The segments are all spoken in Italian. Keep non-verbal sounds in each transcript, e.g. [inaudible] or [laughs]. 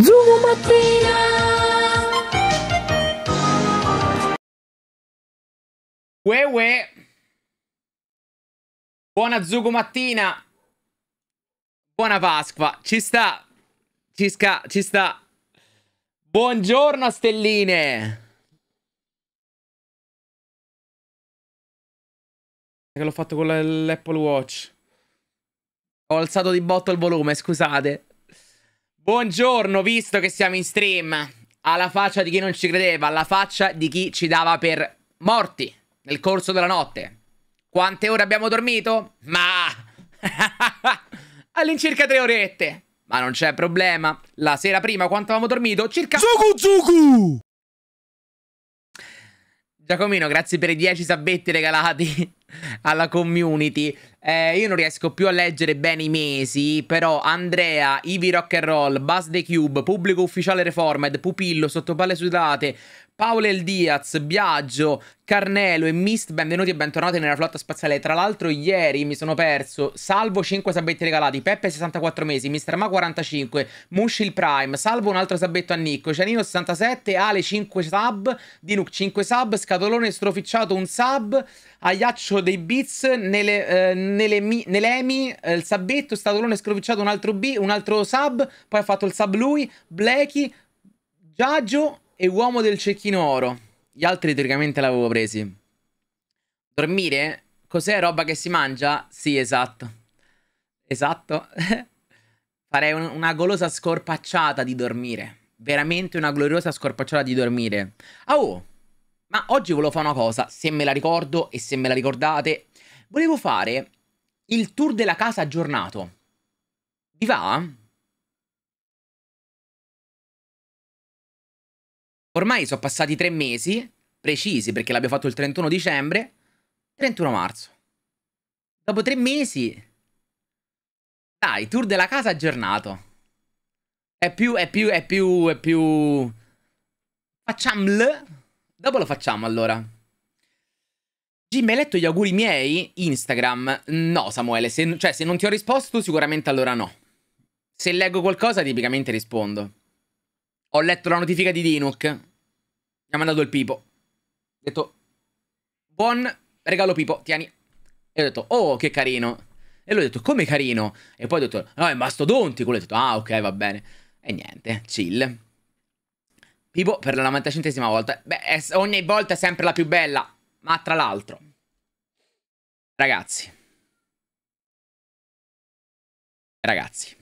Zoom mattina. Ue, ue. Buona Zugo mattina. Buona Pasqua. Ci sta. Ci sta, ci sta. Buongiorno stelline. Che l'ho fatto con l'Apple Watch. Ho alzato di botto il volume, scusate. Buongiorno, visto che siamo in stream, alla faccia di chi non ci credeva, alla faccia di chi ci dava per morti nel corso della notte. Quante ore abbiamo dormito? Ma... [laughs] All'incirca tre orette. Ma non c'è problema. La sera prima quanto avevamo dormito? Circa... Zuku Zuku! Giacomino, grazie per i 10 sabbetti regalati [laughs] alla community. Eh, io non riesco più a leggere bene i mesi, però Andrea, Ivi Rock and Roll, Buzz the Cube, Pubblico Ufficiale Reformed, Pupillo, Sottopalle Sudate, Paolo El Diaz, Biagio, Carnelo e Mist, benvenuti e bentornati nella flotta spaziale. Tra l'altro ieri mi sono perso, salvo 5 sabetti regalati, Peppe 64 mesi, Mr. Ma 45, Mushi il Prime, salvo un altro sabbetto a Nicco, Cianino 67, Ale 5 sub, Dinuc 5 sub, Scatolone stroficciato un sub, Agliaccio dei Beats, nelle, eh, nelle Nelemi eh, il sabbetto, Scatolone stroficciato un altro B, un altro sub, poi ha fatto il sub lui, Blacky, Giagio e uomo del cecchino oro. Gli altri teoricamente l'avevo presi. Dormire? Cos'è roba che si mangia? Sì, esatto. Esatto. [laughs] Farei un una golosa scorpacciata di dormire. Veramente una gloriosa scorpacciata di dormire. Ah Oh, ma oggi volevo fare una cosa, se me la ricordo e se me la ricordate. Volevo fare il tour della casa aggiornato. Vi va? Ormai sono passati tre mesi, precisi perché l'abbiamo fatto il 31 dicembre, 31 marzo. Dopo tre mesi... Dai, tour della casa aggiornato. È più, è più, è più, è più... Facciamolo. Dopo lo facciamo allora. Jim, hai letto gli auguri miei? Instagram? No, Samuele, se, cioè se non ti ho risposto sicuramente allora no. Se leggo qualcosa tipicamente rispondo. Ho letto la notifica di Dinuk. Mi ha mandato il Pipo. Ho detto, buon regalo Pipo, tieni. E ho detto, oh, che carino. E lui ha detto, come carino? E poi ho detto, no, è mastodontico. E ho detto, ah, ok, va bene. E niente, chill. Pipo per la 95esima volta. Beh, ogni volta è sempre la più bella. Ma tra l'altro, ragazzi, ragazzi,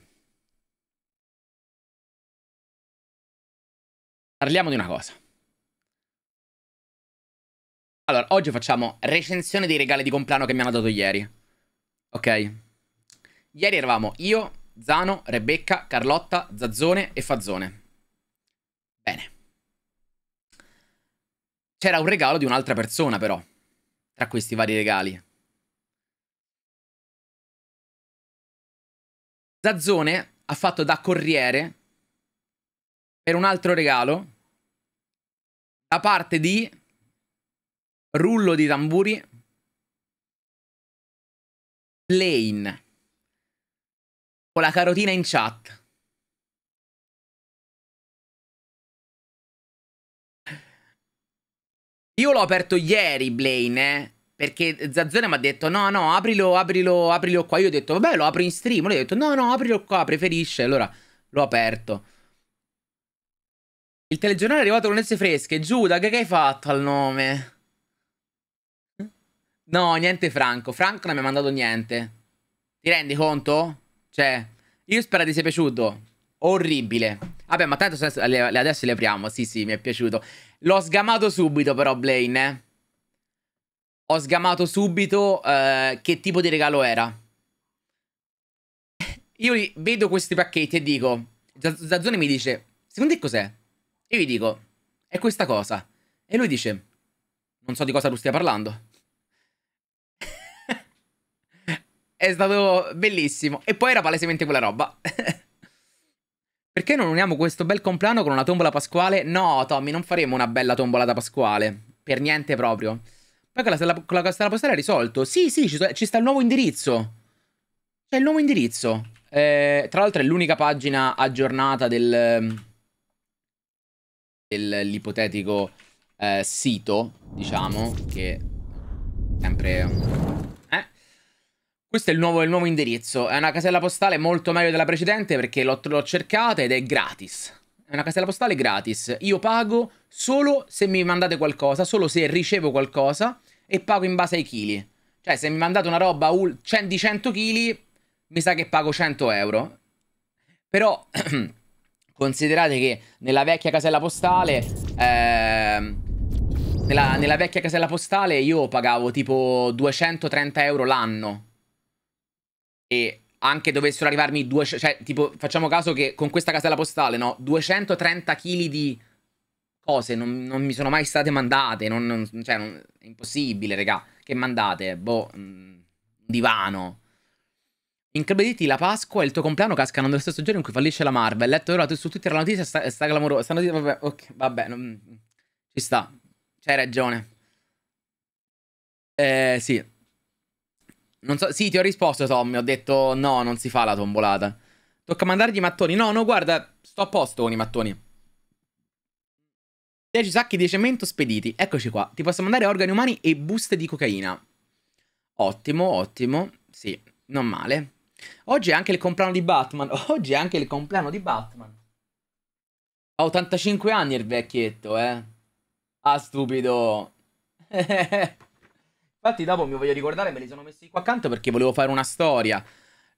parliamo di una cosa. Allora, oggi facciamo recensione dei regali di compleanno che mi hanno dato ieri. Ok? Ieri eravamo io, Zano, Rebecca, Carlotta, Zazzone e Fazzone. Bene. C'era un regalo di un'altra persona però, tra questi vari regali. Zazzone ha fatto da corriere per un altro regalo da parte di Rullo di tamburi. Plain. Con la carotina in chat. Io l'ho aperto ieri, Blaine, eh? Perché Zazzone mi ha detto, no, no, aprilo, aprilo, aprilo qua. Io ho detto, vabbè, lo apro in stream. Lui ha detto, no, no, aprilo qua, preferisce. Allora, l'ho aperto. Il telegiornale è arrivato con esse fresche. Giuda, che, che hai fatto al nome? No, niente Franco. Franco non mi ha mandato niente. Ti rendi conto? Cioè, io spero ti sia piaciuto. Orribile. Vabbè, ma tanto adesso le, apriamo. Sì, sì, mi è piaciuto. L'ho sgamato subito però, Blaine, Ho sgamato subito eh, che tipo di regalo era. Io vedo questi pacchetti e dico... Zazzone mi dice, secondo te cos'è? Io gli dico, è questa cosa. E lui dice, non so di cosa tu stia parlando. È stato bellissimo. E poi era palesemente quella roba. [laughs] Perché non uniamo questo bel compleanno con una tombola pasquale? No, Tommy, non faremo una bella tombola da pasquale. Per niente proprio. Poi con la, stella, con la stella postale è risolto. Sì, sì, ci, ci sta il nuovo indirizzo. C'è il nuovo indirizzo. Eh, tra l'altro è l'unica pagina aggiornata del... dell'ipotetico eh, sito, diciamo, che sempre questo è il nuovo, il nuovo indirizzo. È una casella postale molto meglio della precedente perché l'ho cercata ed è gratis. È una casella postale gratis. Io pago solo se mi mandate qualcosa, solo se ricevo qualcosa e pago in base ai chili. Cioè, se mi mandate una roba di 100 kg, mi sa che pago 100 euro. Però [clears throat] considerate che nella vecchia casella postale... Eh, nella, nella vecchia casella postale io pagavo tipo 230 euro l'anno e anche dovessero arrivarmi 200, cioè tipo facciamo caso che con questa casella postale, no, 230 kg di cose non, non, mi sono mai state mandate, non, non, cioè è impossibile, raga, che mandate, boh, mm, un divano. Incredibili, la Pasqua e il tuo compleanno cascano nello stesso giorno in cui fallisce la Marvel. Letto ora su Twitter la notizia sta, sta clamorosa. Sta notizia, vabbè, ok, vabbè non, ci sta. C'hai ragione. Eh, sì. Non so, sì, ti ho risposto, Tommy. Ho detto no, non si fa la tombolata. Tocca mandargli i mattoni. No, no, guarda, sto a posto con i mattoni. 10 sacchi di cemento spediti. Eccoci qua. Ti posso mandare organi umani e buste di cocaina. Ottimo, ottimo. Sì, non male. Oggi è anche il compleanno di Batman. [laughs] Oggi è anche il compleanno di Batman. Ha 85 anni il vecchietto, eh. Ah, stupido. Eh. [laughs] Infatti dopo mi voglio ricordare, me li sono messi qua accanto perché volevo fare una storia.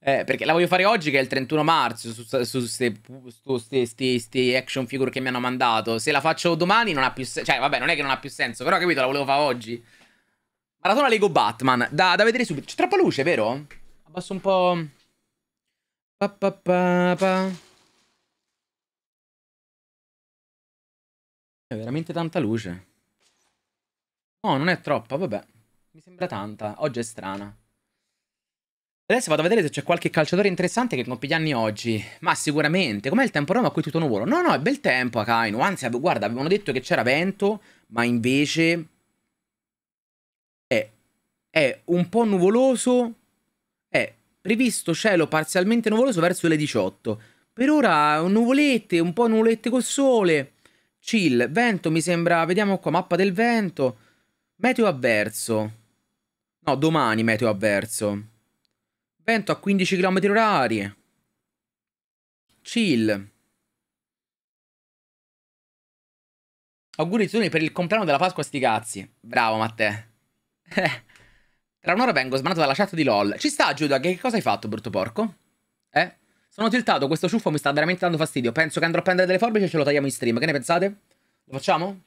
Eh, perché la voglio fare oggi che è il 31 marzo su queste action figure che mi hanno mandato. Se la faccio domani non ha più senso. Cioè, vabbè, non è che non ha più senso, però capito, la volevo fare oggi. Maratona Lego Batman, da, da vedere subito. C'è troppa luce, vero? Abbasso un po'... Pa, pa, pa, pa. È veramente tanta luce. No, non è troppa, vabbè. Mi sembra tanta. Oggi è strana. Adesso vado a vedere se c'è qualche calciatore interessante che compie gli anni oggi. Ma sicuramente. Com'è il tempo a Roma? Qui tutto nuovo. No, no, è bel tempo a Kainu. Anzi, guarda, avevano detto che c'era vento, ma invece... È, è un po' nuvoloso. È previsto cielo parzialmente nuvoloso verso le 18. Per ora nuvolette, un po' nuvolette col sole. Chill, vento mi sembra, vediamo qua, mappa del vento. Meteo avverso. No, domani meteo avverso. Vento a 15 km orari. Chill. Auguri Zuni per il compleanno della Pasqua sti cazzi. Bravo Matteo. [laughs] Tra un'ora vengo smanato dalla chat di LOL. Ci sta, Giuda, che cosa hai fatto, brutto porco? Eh? Sono tiltato, questo ciuffo mi sta veramente dando fastidio. Penso che andrò a prendere delle forbici e ce lo tagliamo in stream. Che ne pensate? Lo facciamo?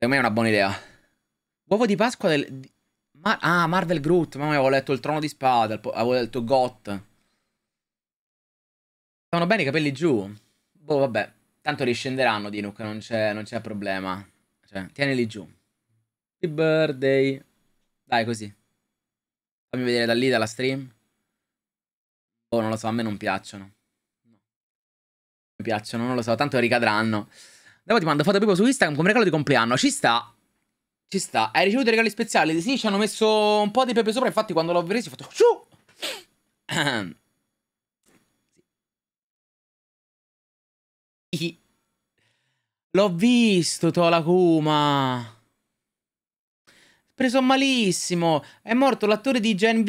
Secondo me è una buona idea. Uovo di Pasqua del... Mar ah, Marvel Groot. Mamma mia, avevo letto il trono di spada. Avevo letto Got. Stavano bene i capelli giù. Boh, vabbè. Tanto riscenderanno, Dinuk. Non c'è problema. Cioè, tienili giù. Happy birthday. Dai, così. Fammi vedere da lì, dalla stream. Boh, non lo so. A me non piacciono. No. Mi piacciono, non lo so. Tanto ricadranno. Dopo ti mando foto proprio su Instagram come regalo di compleanno. Ci sta. Ci sta. Hai ricevuto i regali speciali? Sì, ci hanno messo un po' di pepe sopra. Infatti, quando l'ho preso, ho fatto. Ciu! [clears throat] L'ho visto, Tola Kuma. Preso malissimo. È morto l'attore di Gen V.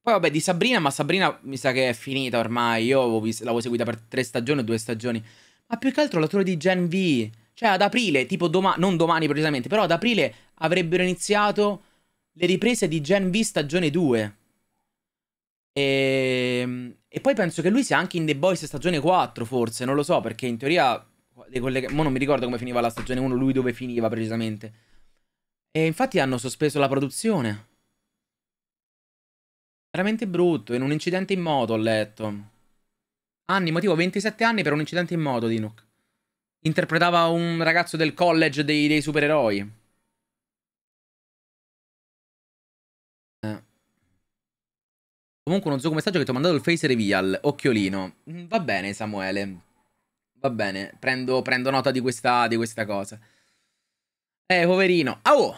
Poi vabbè, di Sabrina, ma Sabrina mi sa che è finita ormai. Io l'avevo seguita per tre stagioni o due stagioni. Ma più che altro la tour di Gen V. Cioè ad aprile, tipo domani, non domani precisamente, però ad aprile avrebbero iniziato le riprese di Gen V stagione 2. E... Ehm, e, poi penso che lui sia anche in The Boys stagione 4, forse, non lo so, perché in teoria... Collega... Mo non mi ricordo come finiva la stagione 1, lui dove finiva precisamente. E infatti hanno sospeso la produzione. Veramente brutto, in un incidente in moto ho letto anni, motivo 27 anni per un incidente in moto, di Nook. Interpretava un ragazzo del college dei, dei supereroi. Eh. Comunque non so come messaggio che ti ho mandato il face reveal, occhiolino. Mm, va bene Samuele, va bene, prendo, prendo nota di questa, di questa, cosa. Eh, poverino. Ah, oh!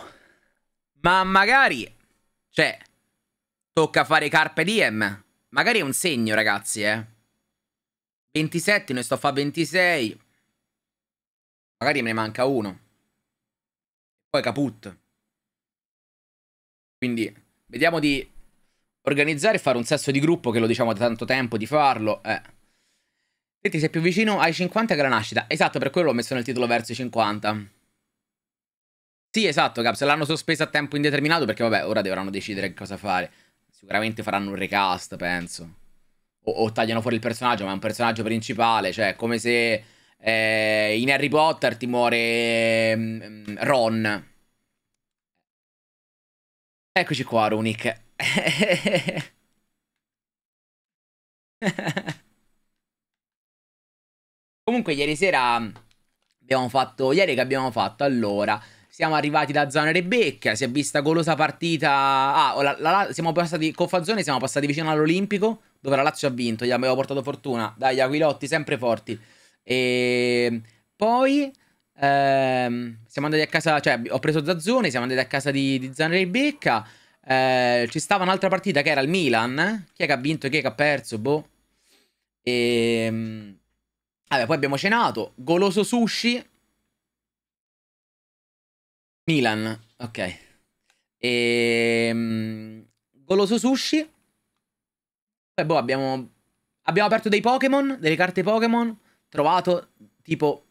Ma magari... Cioè, tocca fare carpe diem. Magari è un segno, ragazzi, eh. 27, ne sto a fare 26. Magari me ne manca uno. Poi caput. Quindi, vediamo di organizzare e fare un sesso di gruppo, che lo diciamo da tanto tempo di farlo. Eh. Senti, sei più vicino ai 50 che alla nascita. Esatto, per quello l'ho messo nel titolo verso i 50. Sì, esatto, Caps. L'hanno sospesa a tempo indeterminato perché, vabbè, ora dovranno decidere cosa fare. Sicuramente faranno un recast, penso o, o, tagliano fuori il personaggio, ma è un personaggio principale, cioè come se eh, in Harry Potter ti muore mm, mm Ron. Eccoci qua, Runic. [laughs] Comunque ieri sera abbiamo fatto, ieri che abbiamo fatto, allora, siamo arrivati da zona Rebecca, si è vista golosa partita, ah, la, la, siamo passati, con Fazzone siamo passati vicino all'Olimpico, dove la Lazio ha vinto, gli avevo portato fortuna, dai Aquilotti sempre forti. E poi ehm, siamo andati a casa, cioè ho preso Zazzone, siamo andati a casa di, di Zanrei Becca, eh, ci stava un'altra partita che era il Milan, chi è che ha vinto, chi è che ha perso, boh. E... Ehm, vabbè, poi abbiamo cenato, goloso sushi, Milan, ok. E... Ehm, goloso sushi. Beh, boh, abbiamo... Abbiamo aperto dei Pokémon, delle carte Pokémon, trovato tipo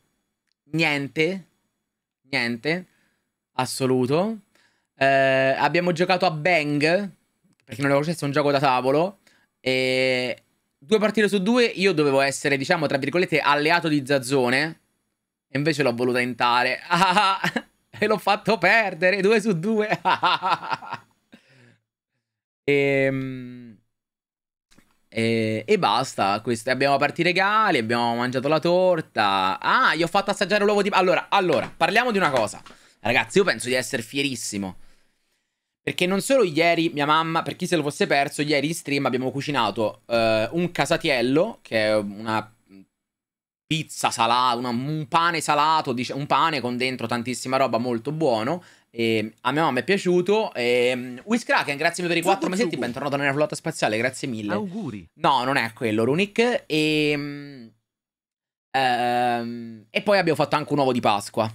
niente, niente, assoluto. Eh, abbiamo giocato a Bang, perché non lo conoscesse, è un gioco da tavolo. E due partite su due io dovevo essere, diciamo, tra virgolette, alleato di Zazzone. E invece l'ho voluta intare. [laughs] e l'ho fatto perdere, due su due. [laughs] e... Ehm, e, eh, e basta, queste, abbiamo partito i regali, abbiamo mangiato la torta. Ah, gli ho fatto assaggiare l'uovo di... Allora, allora, parliamo di una cosa. Ragazzi, io penso di essere fierissimo. Perché non solo ieri mia mamma, per chi se lo fosse perso, ieri in stream abbiamo cucinato eh, un casatiello, che è una pizza salata, una, un pane salato, un pane con dentro tantissima roba molto buono. E ehm, a mia mamma è piaciuto. E, ehm, Wiskraken, grazie mille per i quattro mesetti. Bentornato nella flotta spaziale, grazie mille. Auguri. No, non è quello, Runic. E, ehm, ehm, e poi abbiamo fatto anche un uovo di Pasqua.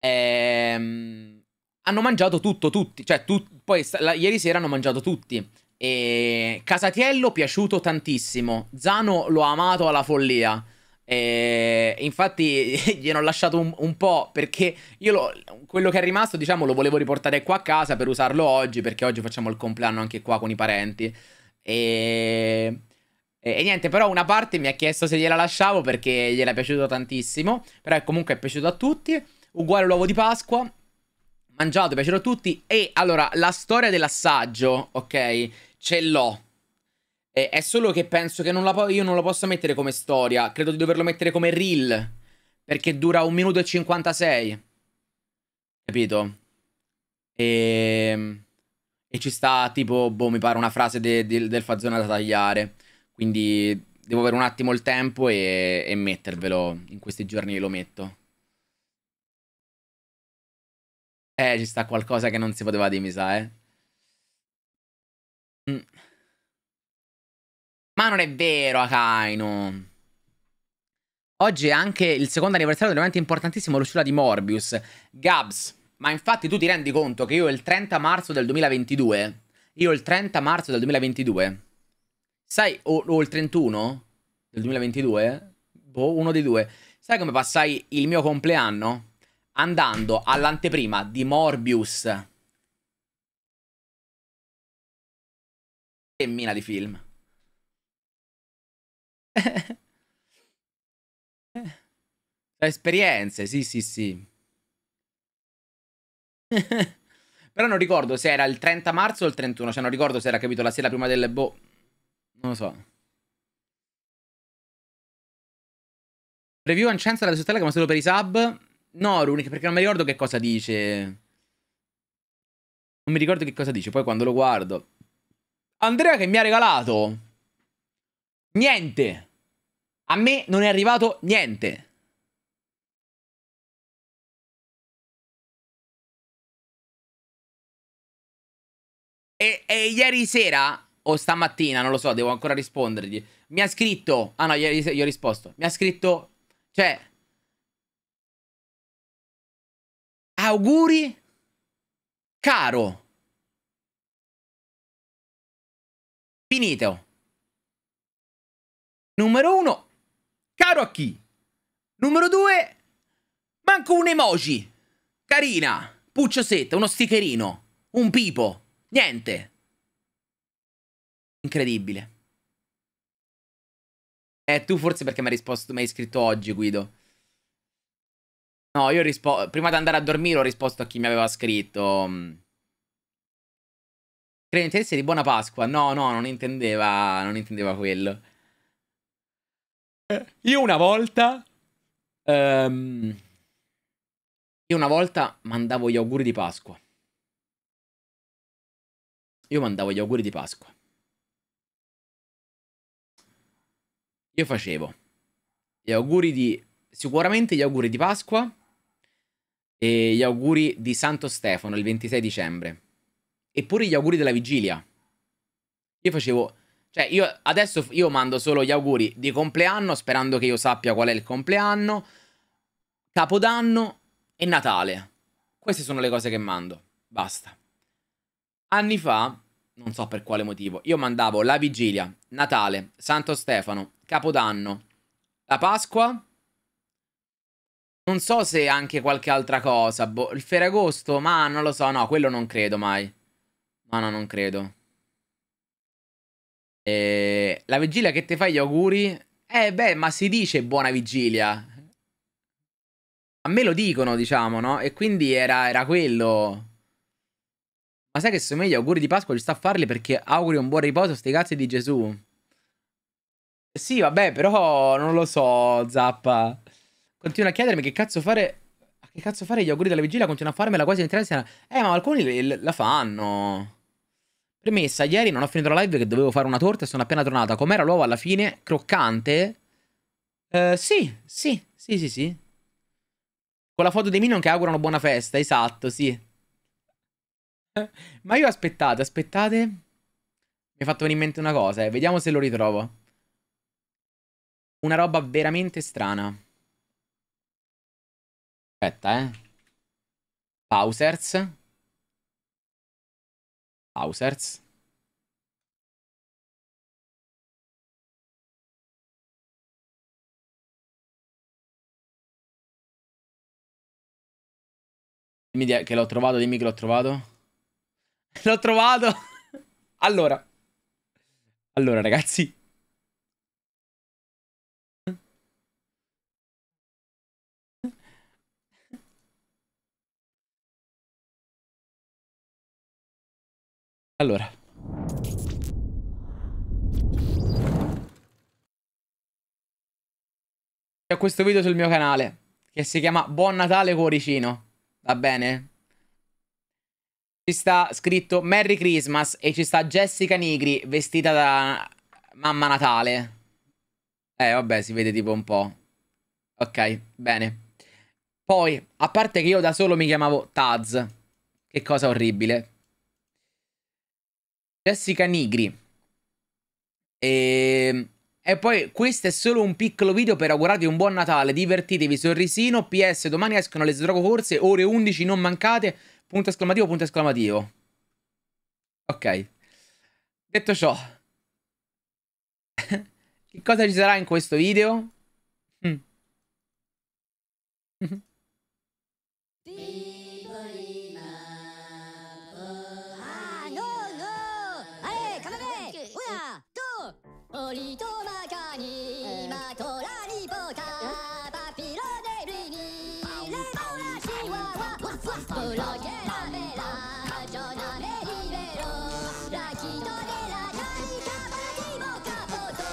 Ehm, hanno mangiato tutto, tutti. Cioè, tu, poi la, ieri sera hanno mangiato tutti. E Casatiello piaciuto tantissimo. Zano l'ho amato alla follia. E eh, infatti [laughs] gliene ho lasciato un, un po' perché io lo, quello che è rimasto, diciamo, lo volevo riportare qua a casa per usarlo oggi, perché oggi facciamo il compleanno anche qua con i parenti. E, e, e niente, però una parte mi ha chiesto se gliela lasciavo perché gliela è piaciuto tantissimo, però comunque è piaciuto a tutti, uguale l'uovo di Pasqua. Mangiato, è piaciuto a tutti. E allora, la storia dell'assaggio, ok, ce l'ho è solo che penso che non la, io non la possa mettere come storia. Credo di doverlo mettere come reel. Perché dura 1 minuto e 56. Capito? E... Ehm, e ci sta tipo, boh, mi pare una frase de de del fazzone da tagliare. Quindi devo avere un attimo il tempo e, e mettervelo. In questi giorni lo metto. Eh, ci sta qualcosa che non si poteva dire, mi sa, eh. Mm. Ma non è vero, Akainu. Oggi è anche il secondo anniversario di importantissimo, l'uscita di Morbius. Gabs, ma infatti tu ti rendi conto che io il 30 marzo del 2022... Io il 30 marzo del 2022... Sai, o, o il 31 del 2022? Boh, uno dei due. Sai come passai il mio compleanno? Andando all'anteprima di Morbius. E mina di film. Da eh. esperienze, sì, sì, sì. Però non ricordo se era il 30 marzo o il 31, cioè non ricordo se era capito la sera prima delle boh. Non lo so. Preview in scienza della sottella che ma solo per i sub. No, Runic, perché non mi ricordo che cosa dice. Non mi ricordo che cosa dice, poi quando lo guardo. Andrea che mi ha regalato Niente. A me non è arrivato niente. E, e, ieri sera, o stamattina, non lo so, devo ancora rispondergli, mi ha scritto... Ah no, ieri sera, io ho risposto. Mi ha scritto... Cioè... Auguri, caro. Finito. Numero 1. Caro a chi? Numero 2. Manco un emoji. Carina. puccio setta, uno stickerino. Un pipo. Niente. Incredibile. Eh, tu forse perché mi hai risposto, mi hai scritto oggi, Guido. No, io risposto. Prima di andare a dormire ho risposto a chi mi aveva scritto. Mm. Credo intendesse di buona Pasqua. No, no, non intendeva. Non intendeva quello. Eh, io una volta... Um, io una volta mandavo gli auguri di Pasqua. Io mandavo gli auguri di Pasqua. Io facevo gli auguri di... Sicuramente gli auguri di Pasqua e gli auguri di Santo Stefano il 26 dicembre. Eppure gli auguri della vigilia. Io facevo cioè, io adesso io mando solo gli auguri di compleanno, sperando che io sappia qual è il compleanno, Capodanno e Natale. Queste sono le cose che mando. Basta. Anni fa, non so per quale motivo, io mandavo la vigilia, Natale, Santo Stefano, Capodanno, la Pasqua. Non so se anche qualche altra cosa. Boh, il Ferragosto, ma non lo so, no, quello non credo mai. Ma no, no, non credo. Eh, la vigilia che ti fai gli auguri? Eh beh, ma si dice buona vigilia. A me lo dicono, diciamo, no? E quindi era, era quello. Ma sai che secondo me gli auguri di Pasqua ci sta a farli perché auguri un buon riposo sti cazzi di Gesù. Sì, vabbè, però non lo so, Zappa. Continua a chiedermi che cazzo fare... Che cazzo fare gli auguri della vigilia? Continua a farmela quasi in Eh, ma alcuni la fanno. Premessa, ieri non ho finito la live che dovevo fare una torta e sono appena tornata. Com'era l'uovo alla fine? Croccante? Eh, sì, sì, sì, sì, sì. Con la foto dei Minion che augurano buona festa, esatto, sì. [laughs] Ma io aspettate, aspettate. Mi è fatto venire in mente una cosa, eh. Vediamo se lo ritrovo. Una roba veramente strana. Aspetta, eh. Pausers. Hausers. Dimmi che l'ho trovato, dimmi che l'ho trovato. [laughs] L'ho trovato! [laughs] allora. Allora, ragazzi. Allora. C'è questo video sul mio canale che si chiama Buon Natale Cuoricino. Va bene? Ci sta scritto Merry Christmas e ci sta Jessica Nigri vestita da Mamma Natale. Eh, vabbè, si vede tipo un po'. Ok, bene. Poi, a parte che io da solo mi chiamavo Taz. Che cosa orribile. Jessica Nigri. E... Ehm, e... poi questo è solo un piccolo video per augurarvi un buon Natale, divertitevi, sorrisino, PS, domani escono le Zdrogo corse, ore 11, non mancate, punto esclamativo, punto esclamativo. Ok. Detto ciò, [laughs] che cosa ci sarà in questo video? solito magari, eh. ma la nipota, eh? papiro dei blini, le vola chihuahua, waf waf, bologna e la mela, ragionare libero, della carica, partimo capoto,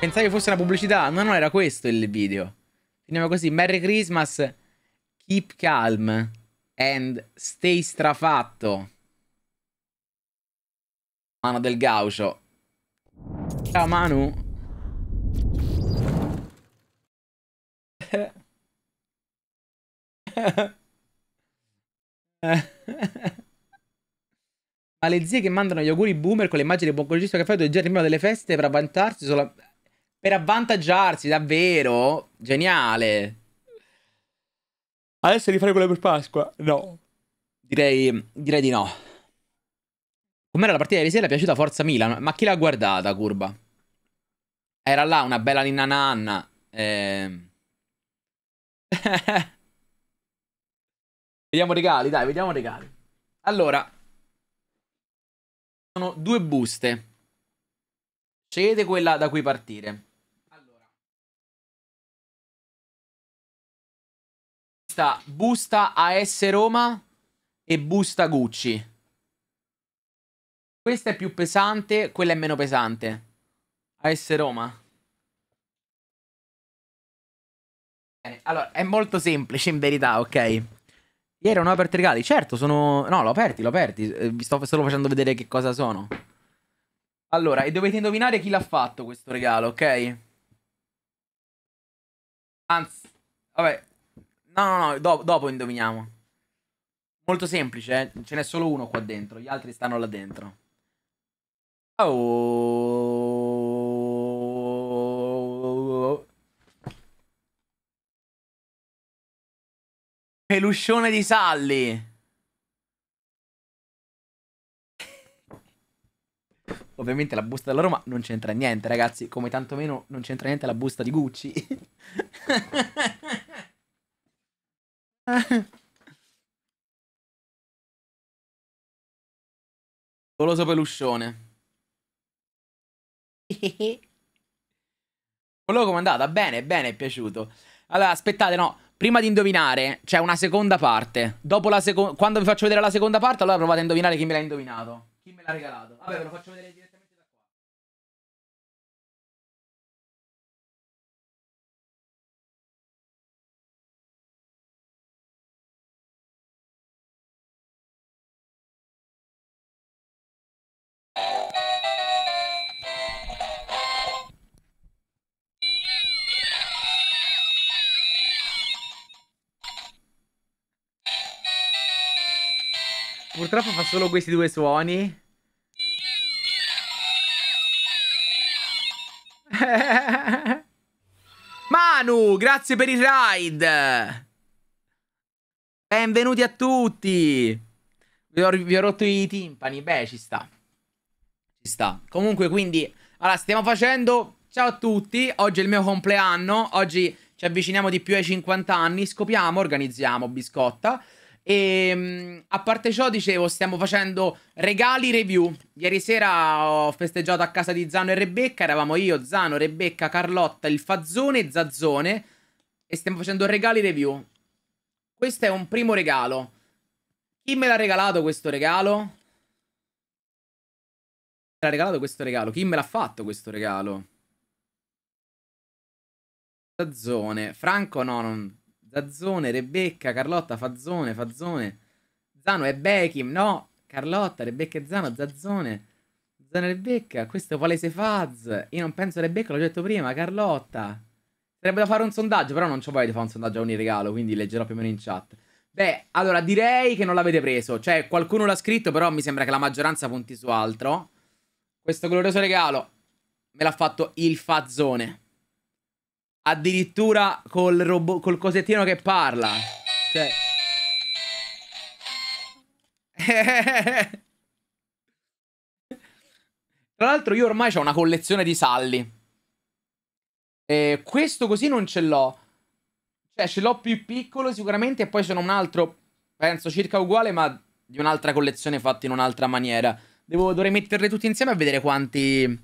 Pensai fosse una pubblicità, ma non era questo il video finiamo così. Merry Christmas, keep calm and stay strafatto. Mano del gaucho. Ciao Manu. Ma le zie che mandano gli auguri boomer con le immagini di buon cogito che fai due giorni prima delle feste per avvantarsi solo... Per avvantaggiarsi, davvero? Geniale. Adesso rifare quella per Pasqua? No. Direi, direi di no. Com'era la partita ieri sera? È piaciuta Forza Milan. Ma chi l'ha guardata, Curba? Era là una bella ninna nanna. Eh... [laughs] vediamo regali, dai, vediamo regali. Allora, sono due buste. Scegliete quella da cui partire. busta AS Roma e busta Gucci. Questa è più pesante, quella è meno pesante. AS Roma. Bene, allora, è molto semplice in verità, ok? Ieri non ho i regali, certo, sono... No, l'ho aperti, l'ho aperti. Eh, vi sto solo facendo vedere che cosa sono. Allora, e dovete indovinare chi l'ha fatto questo regalo, ok? Anzi, vabbè, No, no, no, do dopo indoviniamo. Molto semplice, eh? ce n'è solo uno qua dentro, gli altri stanno là dentro. Oh. Peluscione di Sally. [laughs] Ovviamente la busta della Roma non c'entra niente, ragazzi, come tantomeno non c'entra niente la busta di Gucci. [laughs] Coloso [laughs] peluscione. Volevo [laughs] comandata, bene, bene, è piaciuto. Allora, aspettate, no, prima di indovinare c'è una seconda parte. Dopo la seconda, quando vi faccio vedere la seconda parte, allora provate a indovinare chi me l'ha indovinato. Chi me l'ha regalato. Vabbè, ve lo faccio vedere Purtroppo fa solo questi due suoni. [laughs] Manu, grazie per il ride. Benvenuti a tutti. Vi ho, vi ho rotto i timpani. Beh, ci sta. Ci sta. Comunque, quindi, allora, stiamo facendo... Ciao a tutti, oggi è il mio compleanno, oggi ci avviciniamo di più ai 50 anni, scopiamo, organizziamo biscotta. E ehm, a parte ciò, dicevo, stiamo facendo regali review. Ieri sera ho festeggiato a casa di Zano e Rebecca. Eravamo io, Zano, Rebecca, Carlotta, il Fazzone e Zazzone. E stiamo facendo regali review. Questo è un primo regalo. Chi me l'ha regalato questo regalo? l'ha regalato questo regalo? Chi me l'ha fatto questo regalo? Zazzone, Franco no, non... Zazzone, Rebecca, Carlotta, Fazzone, Fazzone, Zano e Bekim, no, Carlotta, Rebecca e Zano, Zazzone, Zano e Rebecca, questo è palese Faz, io non penso a Rebecca, l'ho detto prima, Carlotta. Sarebbe da fare un sondaggio, però non c'ho voglia di fare un sondaggio a ogni regalo, quindi leggerò più o meno in chat. Beh, allora direi che non l'avete preso, cioè qualcuno l'ha scritto, però mi sembra che la maggioranza punti su altro. Questo glorioso regalo me l'ha fatto il fazzone. Addirittura col, robot, col cosettino che parla. Cioè... [laughs] Tra l'altro io ormai ho una collezione di salli. E questo così non ce l'ho. Cioè ce l'ho più piccolo sicuramente e poi ce n'ho un altro, penso circa uguale ma di un'altra collezione fatta in un'altra maniera. Devo, dovrei metterle tutte insieme a vedere quanti,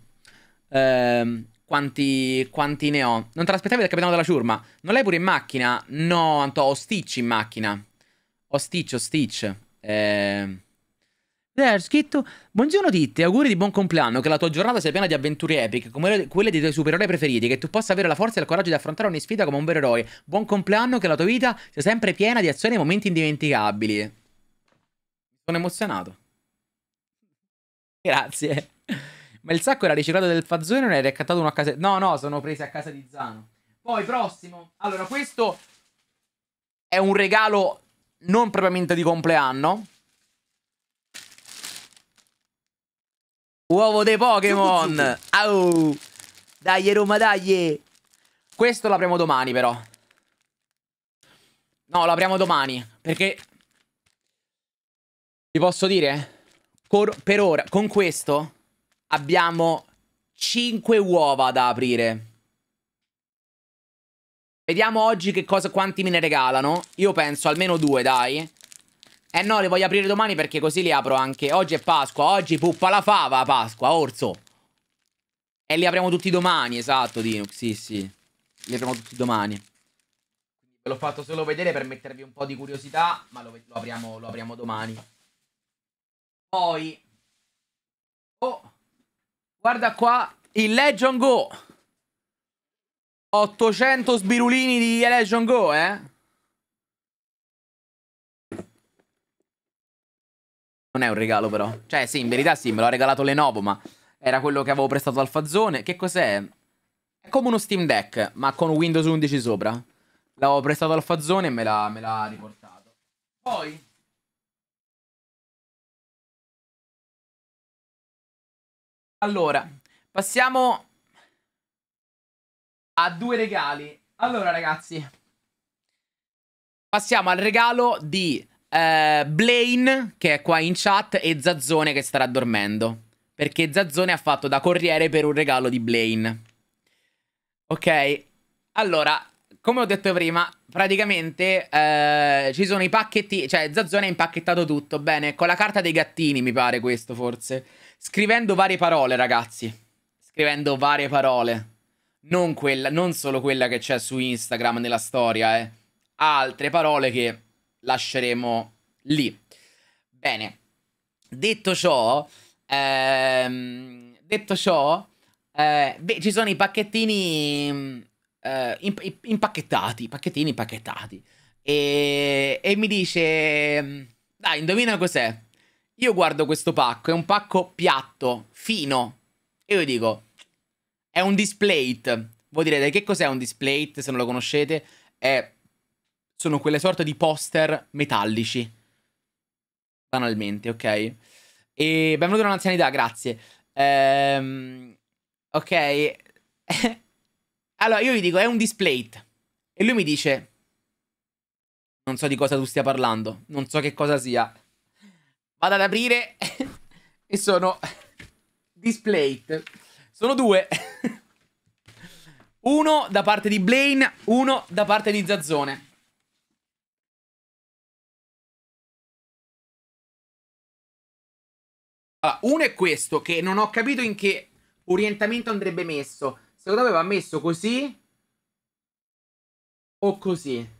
ehm, quanti, quanti ne ho. Non te l'aspettavi del capitano della ciurma? Non l'hai pure in macchina? No, Anto, ho Stitch in macchina. Ho Stitch, ho Stitch. Ehm. Eh... There, scritto Buongiorno Titti, auguri di buon compleanno, che la tua giornata sia piena di avventure epiche, come quelle dei tuoi supereroi preferiti, che tu possa avere la forza e il coraggio di affrontare ogni sfida come un vero eroe. Buon compleanno, che la tua vita sia sempre piena di azioni e momenti indimenticabili. Sono emozionato. Grazie. Ma il sacco era riciclato del fazzone non era raccattato uno a casa... No, no, sono presi a casa di Zano. Poi, prossimo. Allora, questo è un regalo non propriamente di compleanno. Uovo dei Pokémon! Au! Dai Roma, dai! Questo l'apriamo domani però. No, l'apriamo domani, perché... Vi posso dire? per ora, con questo abbiamo 5 uova da aprire. Vediamo oggi che cosa, quanti me ne regalano. Io penso almeno due, dai. Eh no, le voglio aprire domani perché così le apro anche. Oggi è Pasqua, oggi puppa la fava Pasqua, orso. E li apriamo tutti domani, esatto, Dinox, sì, sì. Li apriamo tutti domani. Ve l'ho fatto solo vedere per mettervi un po' di curiosità, ma lo, lo, apriamo, lo apriamo domani. Poi. Oh. Guarda qua. Il Legion Go. 800 sbirulini di Legion Go, eh. Non è un regalo però. Cioè, sì, in verità sì, me l'ha regalato Lenovo, ma era quello che avevo prestato al Fazzone. Che cos'è? È come uno Steam Deck, ma con Windows 11 sopra. L'avevo prestato al Fazzone e me l'ha riportato. Poi... Allora, passiamo a due regali. Allora, ragazzi, passiamo al regalo di eh, Blaine, che è qua in chat, e Zazzone che starà dormendo. Perché Zazzone ha fatto da corriere per un regalo di Blaine. Ok, allora, come ho detto prima, praticamente eh, ci sono i pacchetti, cioè Zazzone ha impacchettato tutto, bene, con la carta dei gattini mi pare questo forse. Scrivendo varie parole, ragazzi. Scrivendo varie parole. Non, quella, non solo quella che c'è su Instagram nella storia, eh. Altre parole che lasceremo lì. Bene. Detto ciò, ehm, detto ciò, eh, beh, ci sono i pacchettini mm, eh, impacchettati, pacchettini impacchettati. E, e mi dice, mm, dai, indovina cos'è. Io guardo questo pacco, è un pacco piatto, fino. E io dico, è un displate. Voi direte, che cos'è un displate, se non lo conoscete? È... Sono quelle sorte di poster metallici. Banalmente, ok? E benvenuto nell'anzianità, grazie. Ehm... Ok. [laughs] allora, io gli dico, è un displate. E lui mi dice, non so di cosa tu stia parlando, non so che cosa sia. Vado ad aprire [laughs] e sono [laughs] displayed. Sono due. [laughs] uno da parte di Blaine, uno da parte di Zazzone. Allora, uno è questo, che non ho capito in che orientamento andrebbe messo. Secondo me va messo così o così.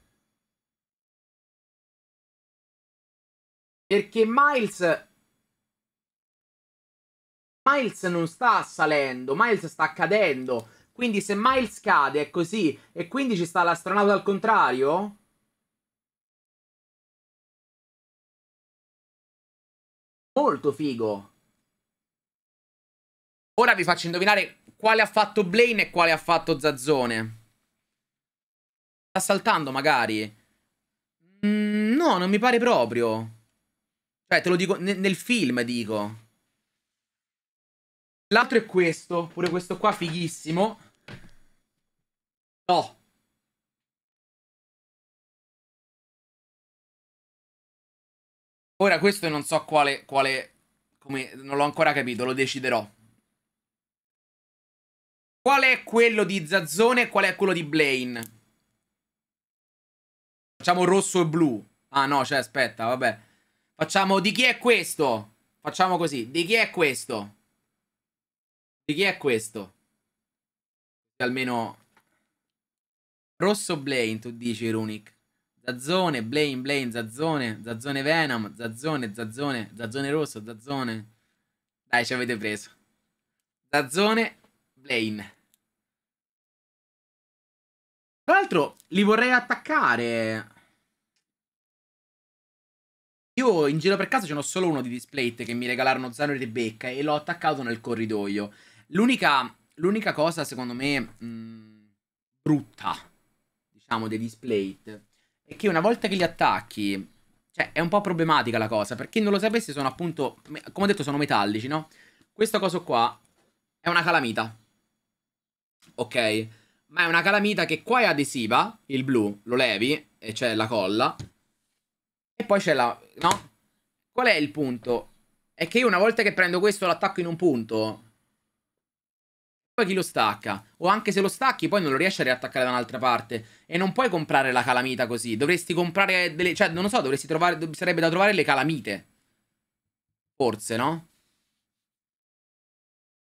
Perché Miles... Miles non sta salendo, Miles sta cadendo. Quindi se Miles cade è così e quindi ci sta l'astronauta al contrario? Molto figo. Ora vi faccio indovinare quale ha fatto Blaine e quale ha fatto Zazzone. Sta saltando magari. Mm, no, non mi pare proprio. Cioè, te lo dico nel, nel film, dico. L'altro è questo, pure questo qua fighissimo. No. Ora questo non so quale, quale come, non l'ho ancora capito, lo deciderò. Qual è quello di Zazzone e qual è quello di Blaine? Facciamo rosso e blu. Ah no, cioè aspetta, vabbè. Facciamo di chi è questo? Facciamo così, di chi è questo? Di chi è questo? Almeno Rosso Blaine, tu dici Runic. Zazzone, Blaine, Blaine, Zazzone, Zazzone Venom, Zazzone, Zazzone, Zazzone Rosso, Zazzone. Dai, ci avete preso. Zazzone, Blaine. Tra l'altro, li vorrei attaccare. Io in giro per casa ce n'ho solo uno di displate che mi regalarono Zano e Rebecca e l'ho attaccato nel corridoio. L'unica, l'unica cosa, secondo me, mh, mm, brutta, diciamo, dei displate è che una volta che li attacchi, cioè è un po' problematica la cosa, perché non lo sapessi, sono appunto, come ho detto, sono metallici, no? Questa cosa qua è una calamita. Ok? Ma è una calamita che qua è adesiva, il blu, lo levi, e c'è la colla, e poi c'è la... No? Qual è il punto? È che io una volta che prendo questo l'attacco in un punto... Poi chi lo stacca? O anche se lo stacchi poi non lo riesci a riattaccare da un'altra parte. E non puoi comprare la calamita così. Dovresti comprare delle... Cioè, non lo so, dovresti trovare... Sarebbe da trovare le calamite. Forse, no?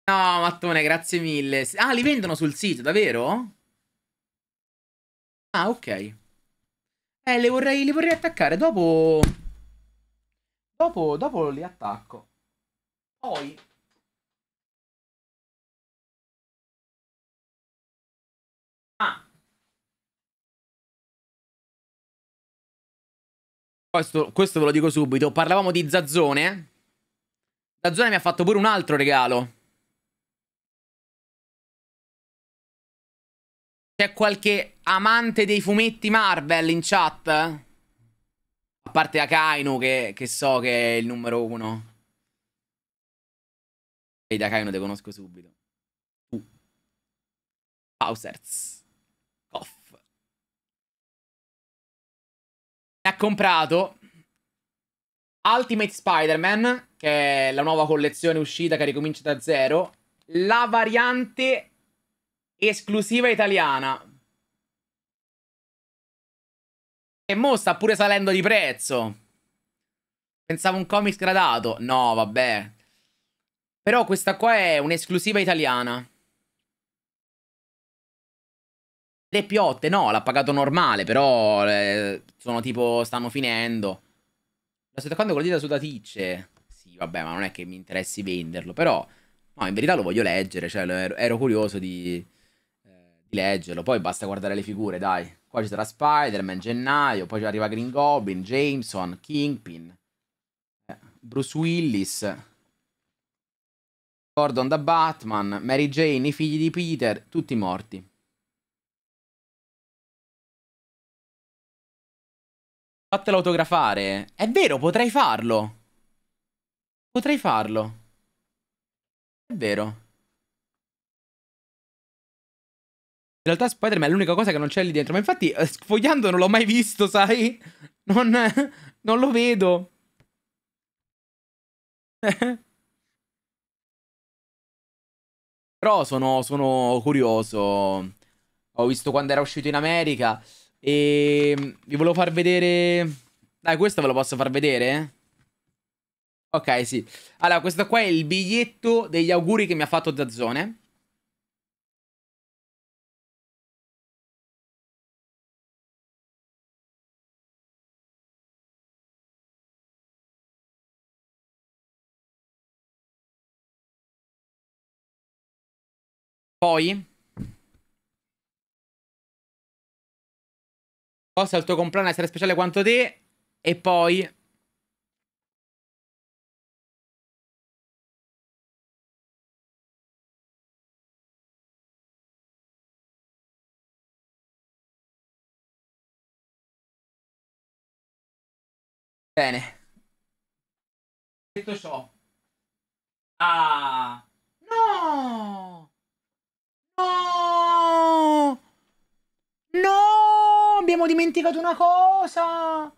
No, mattone, grazie mille. Ah, li vendono sul sito, davvero? Ah, ok. Eh, le vorrei, le vorrei attaccare. Dopo... Dopo, dopo li attacco. Poi... Ah. Questo, questo ve lo dico subito. Parlavamo di Zazzone. Zazzone mi ha fatto pure un altro regalo. C'è qualche amante dei fumetti Marvel in chat? A parte Akainu che, che so che è il numero uno. Vedi Akainu te conosco subito. Tu. Uh. Off. Ne ha comprato Ultimate Spider-Man, che è la nuova collezione uscita che ricomincia da zero. La variante esclusiva italiana E mo sta pure salendo di prezzo. Pensavo un comic gradato. No, vabbè. Però questa qua è un'esclusiva italiana. Le piotte, no, l'ha pagato normale, però eh, sono tipo, stanno finendo. La sto toccando con le dita sudaticce. Sì, vabbè, ma non è che mi interessi venderlo, però... No, in verità lo voglio leggere, cioè ero, ero curioso di leggerlo, poi basta guardare le figure, dai. Qua ci sarà Spider-Man, gennaio, poi arriva Green Goblin, Jameson, Kingpin, eh, Bruce Willis, Gordon da Batman, Mary Jane, i figli di Peter, tutti morti. Fatelo autografare. È vero, potrei farlo. Potrei farlo. È vero. In realtà Spider-Man è l'unica cosa che non c'è lì dentro. Ma infatti, eh, sfogliando non l'ho mai visto, sai? Non, [laughs] non lo vedo. [laughs] Però sono, sono, curioso. Ho visto quando era uscito in America. E vi volevo far vedere... Dai, questo ve lo posso far vedere? Ok, sì. Allora, questo qua è il biglietto degli auguri che mi ha fatto Zazzone. Poi? Posso al tuo compleanno essere speciale quanto te? E poi... Bene. Detto ciò. Ah. No! No! No! Abbiamo dimenticato una cosa!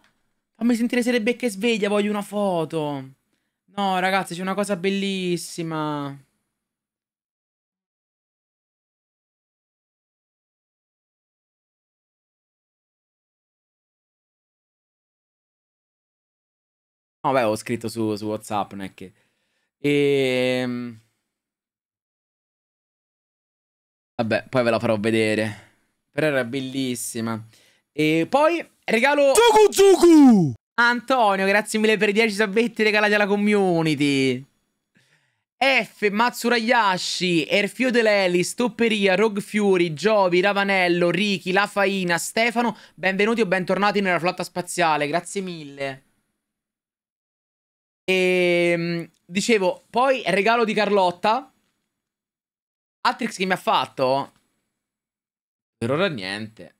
Fammi sentire se Rebecca è sveglia, voglio una foto. No, ragazzi, c'è una cosa bellissima. Vabbè, ho scritto su, su WhatsApp, non è che... E... Ehm, Vabbè, poi ve la farò vedere. Però era bellissima. E poi regalo... Zuku Zuku! Antonio, grazie mille per i 10 sabbetti regalati alla community. F, Matsurayashi, Erfio Deleli, Stopperia, Rogue Fury, Giovi, Ravanello, Ricky, La Faina, Stefano, benvenuti o bentornati nella flotta spaziale, grazie mille. E ehm, dicevo, poi regalo di Carlotta, Atrix che mi ha fatto? Per ora niente.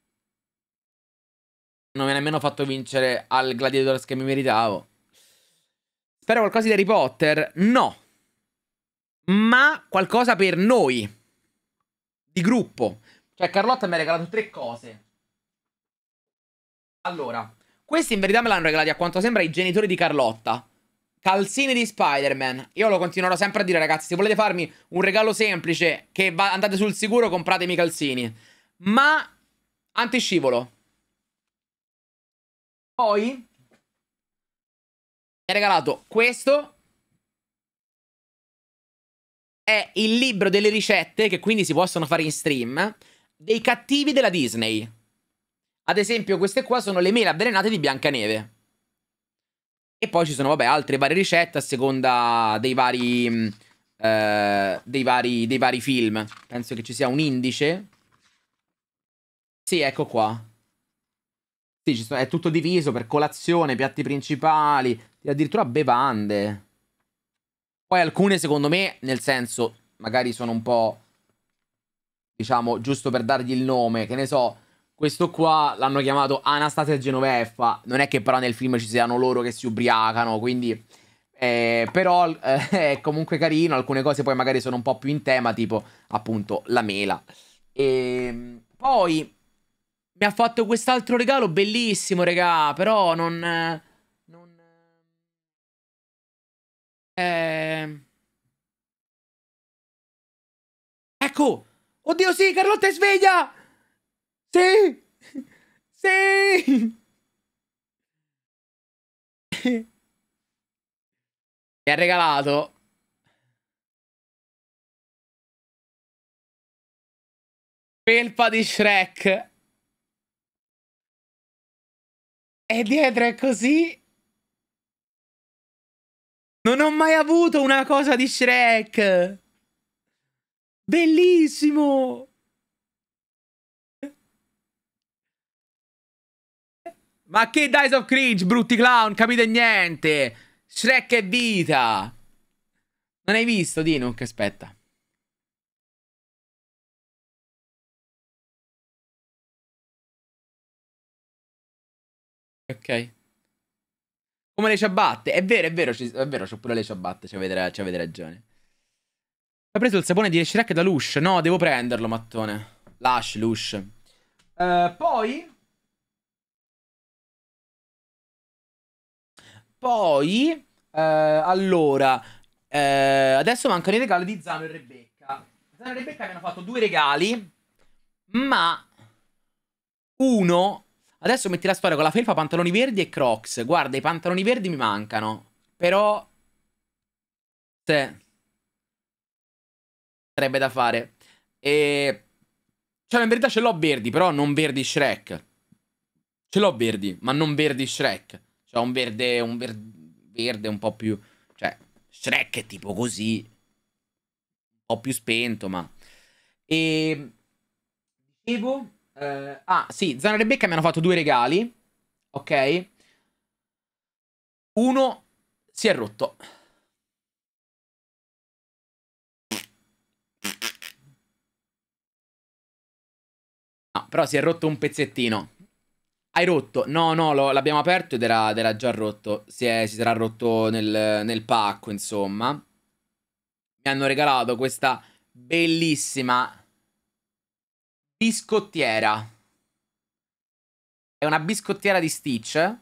Non mi ha nemmeno fatto vincere al Gladiators che mi meritavo. Spero qualcosa di Harry Potter? No. Ma qualcosa per noi. Di gruppo. Cioè Carlotta mi ha regalato tre cose. Allora, questi in verità me l'hanno regalati a quanto sembra i genitori di Carlotta. Calzini di Spider-Man. Io lo continuerò sempre a dire, ragazzi. Se volete farmi un regalo semplice, che va, andate sul sicuro, compratemi i calzini. Ma antiscivolo. Poi mi ha regalato questo. È il libro delle ricette, che quindi si possono fare in stream, dei cattivi della Disney. Ad esempio, queste qua sono le mele avvelenate di Biancaneve. E poi ci sono, vabbè, altre varie ricette a seconda dei vari, mm, eh, dei vari, dei vari film. Penso che ci sia un indice. Sì, ecco qua. Sì, sono, è tutto diviso per colazione, piatti principali, addirittura bevande. Poi alcune, secondo me, nel senso, magari sono un po', diciamo, giusto per dargli il nome, che ne so, questo qua l'hanno chiamato Anastasia Genoveffa. Non è che però nel film ci siano loro che si ubriacano, quindi... Eh, però eh, [laughs] è comunque carino, alcune cose poi magari sono un po' più in tema, tipo appunto la mela. E ehm, poi mi ha fatto quest'altro regalo bellissimo, regà, però non... Eh, non eh... Ehm. Ecco! Oddio sì, Carlotta è sveglia! Sì! Sì! Mi ha regalato Felpa di Shrek E dietro è così Non ho mai avuto una cosa di Shrek Bellissimo Ma che Dice of Cringe, brutti clown, capite niente. Shrek è vita. Non hai visto, Dinoc? Aspetta. Ok. Come le ciabatte. È vero, è vero, è vero, c'ho pure le ciabatte, ci avete ragione. Ho preso il sapone di Shrek da Lush? No, devo prenderlo, mattone. Lush, Lush. Uh, poi... Poi, eh, allora, eh, adesso mancano i regali di Zano e Rebecca. Zano e Rebecca mi hanno fatto due regali, ma uno... Adesso metti la storia con la felpa, pantaloni verdi e crocs. Guarda, i pantaloni verdi mi mancano. Però... se Sarebbe da fare. E... Cioè, in verità ce l'ho verdi, però non verdi Shrek. Ce l'ho verdi, ma non verdi Shrek. Cioè un verde, un ver verde un po' più... Cioè, Shrek è tipo così. Un po' più spento, ma... E... Ehm, dicevo... Eh, ah, sì, Zana e Rebecca mi hanno fatto due regali. Ok? Uno si è rotto. No, però si è rotto un pezzettino. Hai rotto? No, no, l'abbiamo aperto ed era, era, già rotto. Si, è, si sarà rotto nel, nel pacco, insomma. Mi hanno regalato questa bellissima biscottiera. È una biscottiera di Stitch.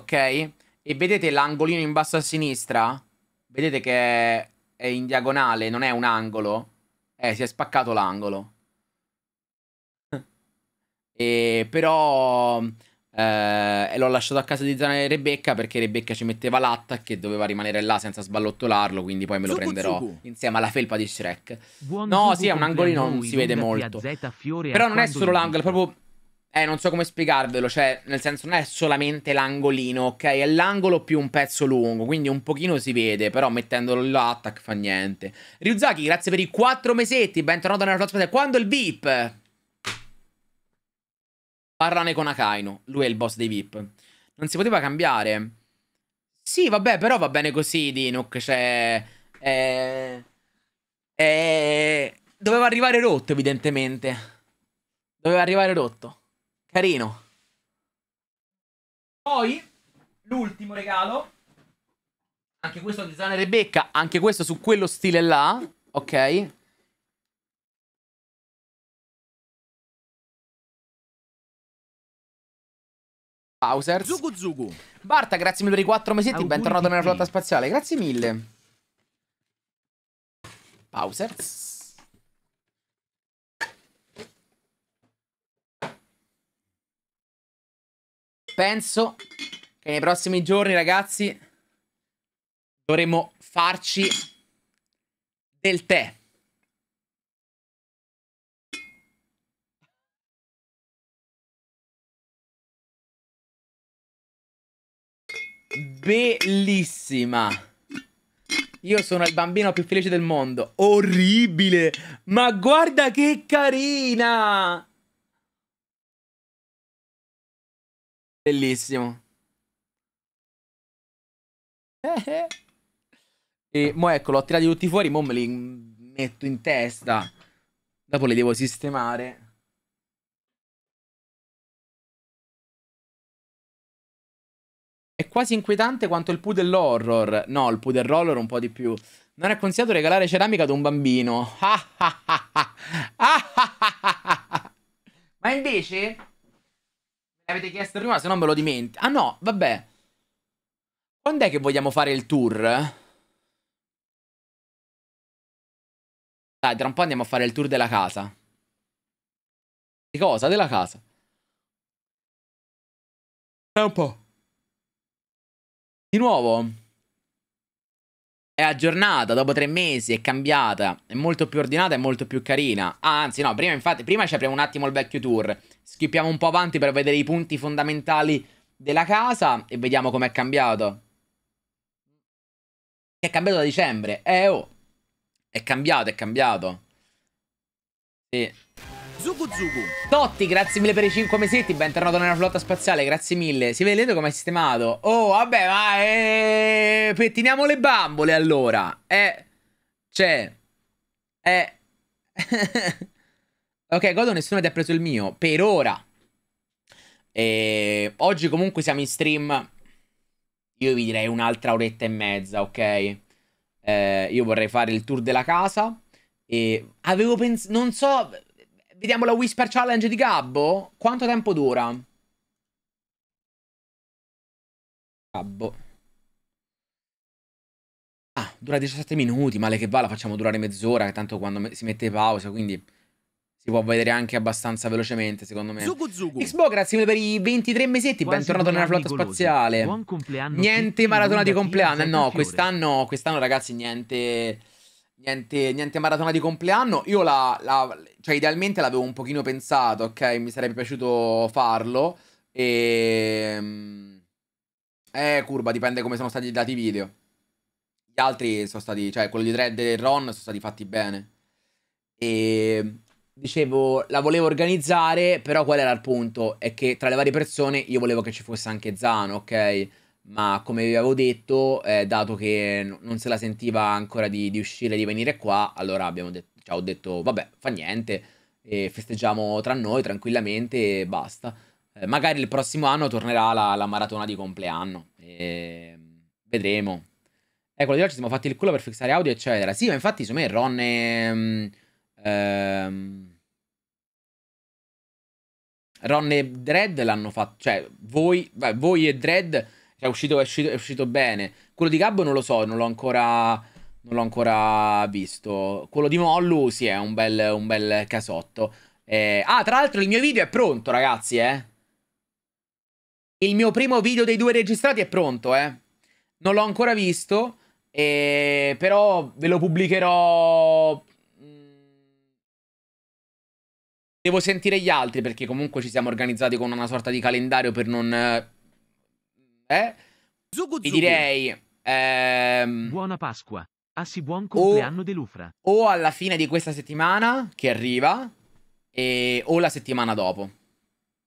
Ok? E vedete l'angolino in basso a sinistra? Vedete che è in diagonale, non è un angolo. Eh, si è spaccato l'angolo. E però eh, l'ho lasciato a casa di Zana e Rebecca perché Rebecca ci metteva l'attack che doveva rimanere là senza sballottolarlo, quindi poi me lo zucu, prenderò zucu. insieme alla felpa di Shrek. Buon no, zucu, sì, è un angolino, non si vede molto. Z, però non è solo l'angolo, è proprio... Eh, non so come spiegarvelo, cioè, nel senso non è solamente l'angolino, ok? È l'angolo più un pezzo lungo, quindi un pochino si vede, però mettendolo l'attack fa niente. Ryuzaki, grazie per i quattro mesetti, bentornato nella prossima. Quando il beep? Parlane con Akaino. Lui è il boss dei VIP. Non si poteva cambiare. Sì, vabbè, però va bene così, Dinuk. Cioè... Eh... Eh... Doveva arrivare rotto, evidentemente. Doveva arrivare rotto. Carino. Poi, l'ultimo regalo. Anche questo di Zane Rebecca. Anche questo su quello stile là. Ok. Bowser. Zugu Zugu. Barta, grazie mille per i 4 mesetti. Bentornato nella flotta spaziale. Grazie mille. Bowser. Penso che nei prossimi giorni, ragazzi, dovremo farci del tè. Bellissima. Io sono il bambino più felice del mondo. Orribile. Ma guarda che carina. Bellissimo. [laughs] E mo ecco, l'ho tirati tutti fuori, mo me li metto in testa. Dopo li devo sistemare. quasi inquietante quanto il poodle horror. No, il poodle roller un po' di più. Non è consigliato regalare ceramica ad un bambino. [laughs] Ma invece... Me l'avete chiesto prima, se no me lo dimentico. Ah no, vabbè. Quando è che vogliamo fare il tour? Dai, tra un po' andiamo a fare il tour della casa. Di cosa? Della casa. Tra un po'. Di nuovo, è aggiornata dopo tre mesi, è cambiata, è molto più ordinata e molto più carina. Ah, anzi no, prima infatti, prima ci apriamo un attimo il vecchio tour, schippiamo un po' avanti per vedere i punti fondamentali della casa e vediamo com'è cambiato. È cambiato da dicembre, eh oh, è cambiato, è cambiato. Sì. Zugu Zugu. Totti, grazie mille per i 5 mesetti. Bentornato nella flotta spaziale, grazie mille. Si vede come è sistemato. Oh, vabbè, ma eh, pettiniamo le bambole allora. Eh, cioè, eh. [laughs] ok, Godo, nessuno ti ha preso il mio. Per ora. E oggi comunque siamo in stream. Io vi direi un'altra oretta e mezza, ok? Eh, io vorrei fare il tour della casa. E avevo pensato. Non so. Vediamo la Whisper Challenge di Gabbo. Quanto tempo dura? Gabbo. Ah, dura 17 minuti, male che va, la facciamo durare mezz'ora, tanto quando si mette pausa, quindi si può vedere anche abbastanza velocemente, secondo me. Zugu, zugu. Xbox, grazie mille per i 23 mesetti, Quasi bentornato nella flotta golosi. spaziale. Niente maratona di compleanno, no, quest'anno, quest'anno ragazzi, niente Niente, niente, maratona di compleanno. Io la, la cioè idealmente l'avevo un pochino pensato, ok? Mi sarebbe piaciuto farlo. E... Ehm, eh, curva, dipende come sono stati dati i video. Gli altri sono stati, cioè quello di Dread e Ron sono stati fatti bene. E... Ehm, dicevo, la volevo organizzare, però qual era il punto? È che tra le varie persone io volevo che ci fosse anche Zano, ok? ma come vi avevo detto, eh, dato che non se la sentiva ancora di, di uscire di venire qua, allora abbiamo de- cioè, ho detto vabbè, fa niente, e festeggiamo tra noi tranquillamente e basta. Eh, magari il prossimo anno tornerà la, la maratona di compleanno, e... vedremo. Ecco, eh, di là ci siamo fatti il culo per fissare audio, eccetera. Sì, ma infatti, secondo me, Ron e... Mm, ehm, Ron e Dredd l'hanno fatto, cioè voi, beh, voi e Dread... Cioè, è uscito, è uscito, è uscito bene. Quello di Gabbo non lo so, non l'ho ancora... Non l'ho ancora visto. Quello di Mollu, sì, è un bel, un bel casotto. Eh, ah, tra l'altro il mio video è pronto, ragazzi, eh. Il mio primo video dei due registrati è pronto, eh. Non l'ho ancora visto, eh, però ve lo pubblicherò... Mm, devo sentire gli altri perché comunque ci siamo organizzati con una sorta di calendario per non eh? Zugu, zugu. direi... Ehm... Buona Pasqua. Assi ah buon compleanno o, Delufra. O alla fine di questa settimana che arriva, e, o la settimana dopo.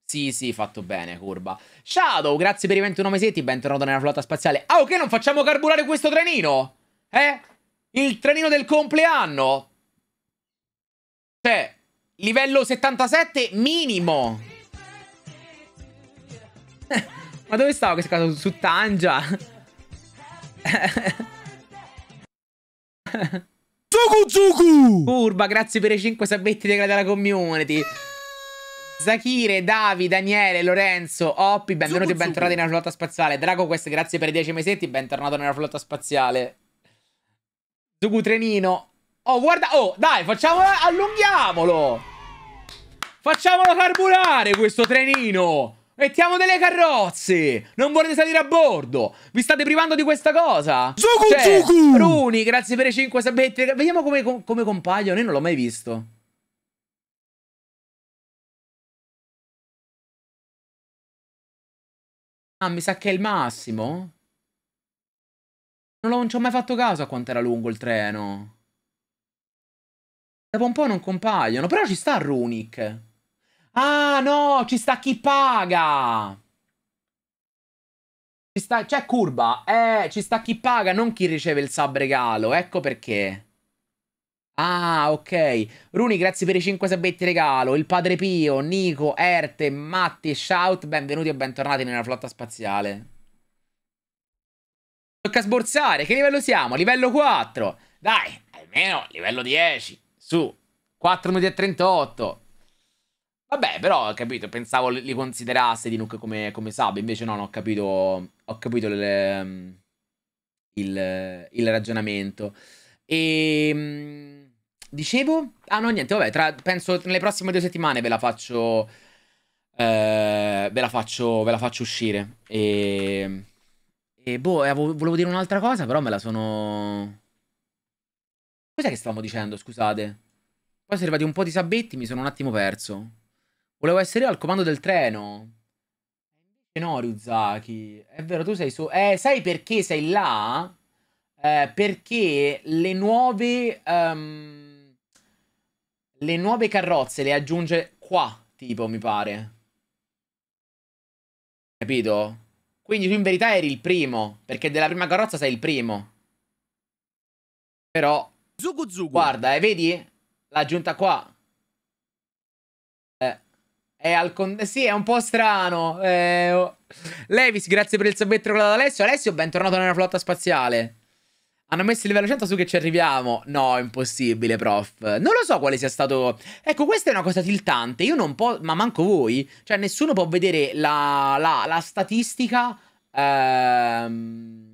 Sì, sì, fatto bene, curva. Shadow, grazie per i 21 mesetti, bentornato nella flotta spaziale. Ah, ok, non facciamo carburare questo trenino? Eh? Il trenino del compleanno? Cioè, livello 77 minimo. [laughs] Ma dove stava questa sei Su Tangia? Zuku Zuku! Curva, grazie per i 5 sabetti degradati alla community. Zakire, Davi, Daniele, Lorenzo, Oppi, benvenuti e bentornati nella flotta spaziale. Drago Quest, grazie per i 10 mesetti, bentornato nella flotta spaziale. Zuku Trenino. Oh, guarda, oh, dai, facciamolo, allunghiamolo! Facciamolo carburare questo trenino! Mettiamo delle carrozze! Non volete salire a bordo! Vi state privando di questa cosa! Zuku cioè, Zuku! Runi, grazie per i 5 sabetti. Vediamo come, come compaiono, io non l'ho mai visto. Ah, mi sa che è il massimo? Non, non ci ho mai fatto caso a quanto era lungo il treno. Dopo un po' non compaiono, però ci sta Runic. Ah, no, ci sta chi paga. Ci sta, c'è curva. Eh, ci sta chi paga, non chi riceve il sub regalo. Ecco perché. Ah, ok. Runi, grazie per i 5 sabetti regalo. Il padre Pio, Nico, Erte, Matti, Shout, benvenuti e bentornati nella flotta spaziale. Tocca sborsare. Che livello siamo? Livello 4. Dai, almeno livello 10. Su. 4 minuti e 38. Vabbè, però ho capito, pensavo li considerasse di Nuke come, come sub, invece no, non ho capito, ho capito il, il, il ragionamento. E ehm, dicevo, ah no niente, vabbè, tra, penso nelle prossime due settimane ve la faccio, eh, ve la faccio, ve la faccio uscire. E, ehm, e boh, volevo dire un'altra cosa, però me la sono... Cos'è che stavamo dicendo, scusate? Poi si è arrivati un po' di sabbetti, mi sono un attimo perso. Volevo essere io al comando del treno. E no, Ryuzaki. È vero, tu sei su... Eh, sai perché sei là? Eh, perché le nuove... Um, le nuove carrozze le aggiunge qua, tipo, mi pare. Capito? Quindi tu in verità eri il primo, perché della prima carrozza sei il primo. Però... Zugu Zugu. Guarda, eh, vedi? L'ha aggiunta qua. È al con... Sì, è un po' strano. Eh... Oh. Levis, grazie per il sabetto con Alessio. Alessio, bentornato nella flotta spaziale. Hanno messo il livello 100 su che ci arriviamo. No, impossibile, prof. Non lo so quale sia stato... Ecco, questa è una cosa tiltante. Io non posso... Ma manco voi. Cioè, nessuno può vedere la, la, la statistica... Ehm,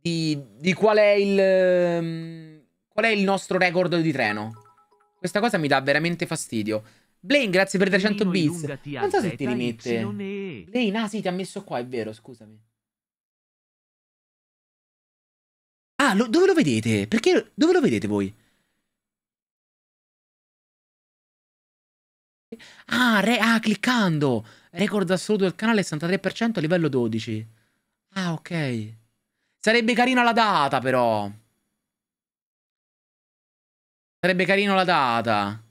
di, di qual è il... Ehm, qual è il nostro record di treno. Questa cosa mi dà veramente fastidio. Blaine, grazie per 300 bits. Non so se ti rimette. Blaine, ah sì, ti ha messo qua, è vero, scusami. Ah, lo, dove lo vedete? Perché? Dove lo vedete voi? Ah, re, ah, cliccando. Record assoluto del canale 63% a livello 12. Ah, ok. Sarebbe carina la data, però. Sarebbe carino la data.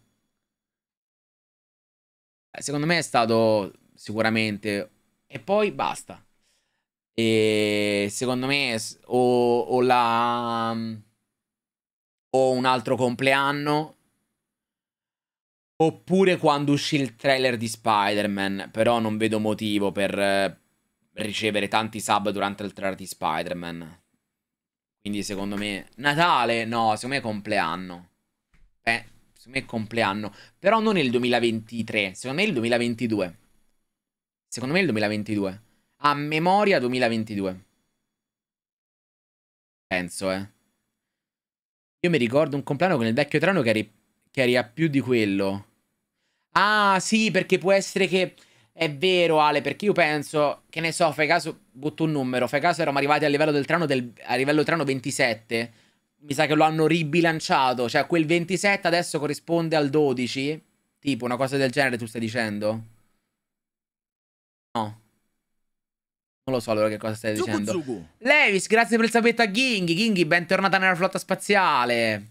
Eh, secondo me è stato sicuramente... E poi basta. E secondo me o, o la... o un altro compleanno Oppure quando uscì il trailer di Spider-Man, però non vedo motivo per eh, ricevere tanti sub durante il trailer di Spider-Man. Quindi secondo me... Natale? No, secondo me è compleanno. Eh, secondo me è compleanno, però non nel 2023, secondo me è il 2022. Secondo me è il 2022. A memoria 2022. Penso, eh. Io mi ricordo un compleanno con il vecchio trano che eri, che eri a più di quello. Ah, sì, perché può essere che... È vero, Ale, perché io penso, che ne so, fai caso, butto un numero, fai caso eravamo arrivati al livello del treno, del, a livello trano 27 mi sa che lo hanno ribilanciato, cioè quel 27 adesso corrisponde al 12, tipo una cosa del genere tu stai dicendo? No. Non lo so allora che cosa stai Zugu dicendo. Zugu. Levis, grazie per il sapetto a Ginghi. Ginghi, bentornata nella flotta spaziale.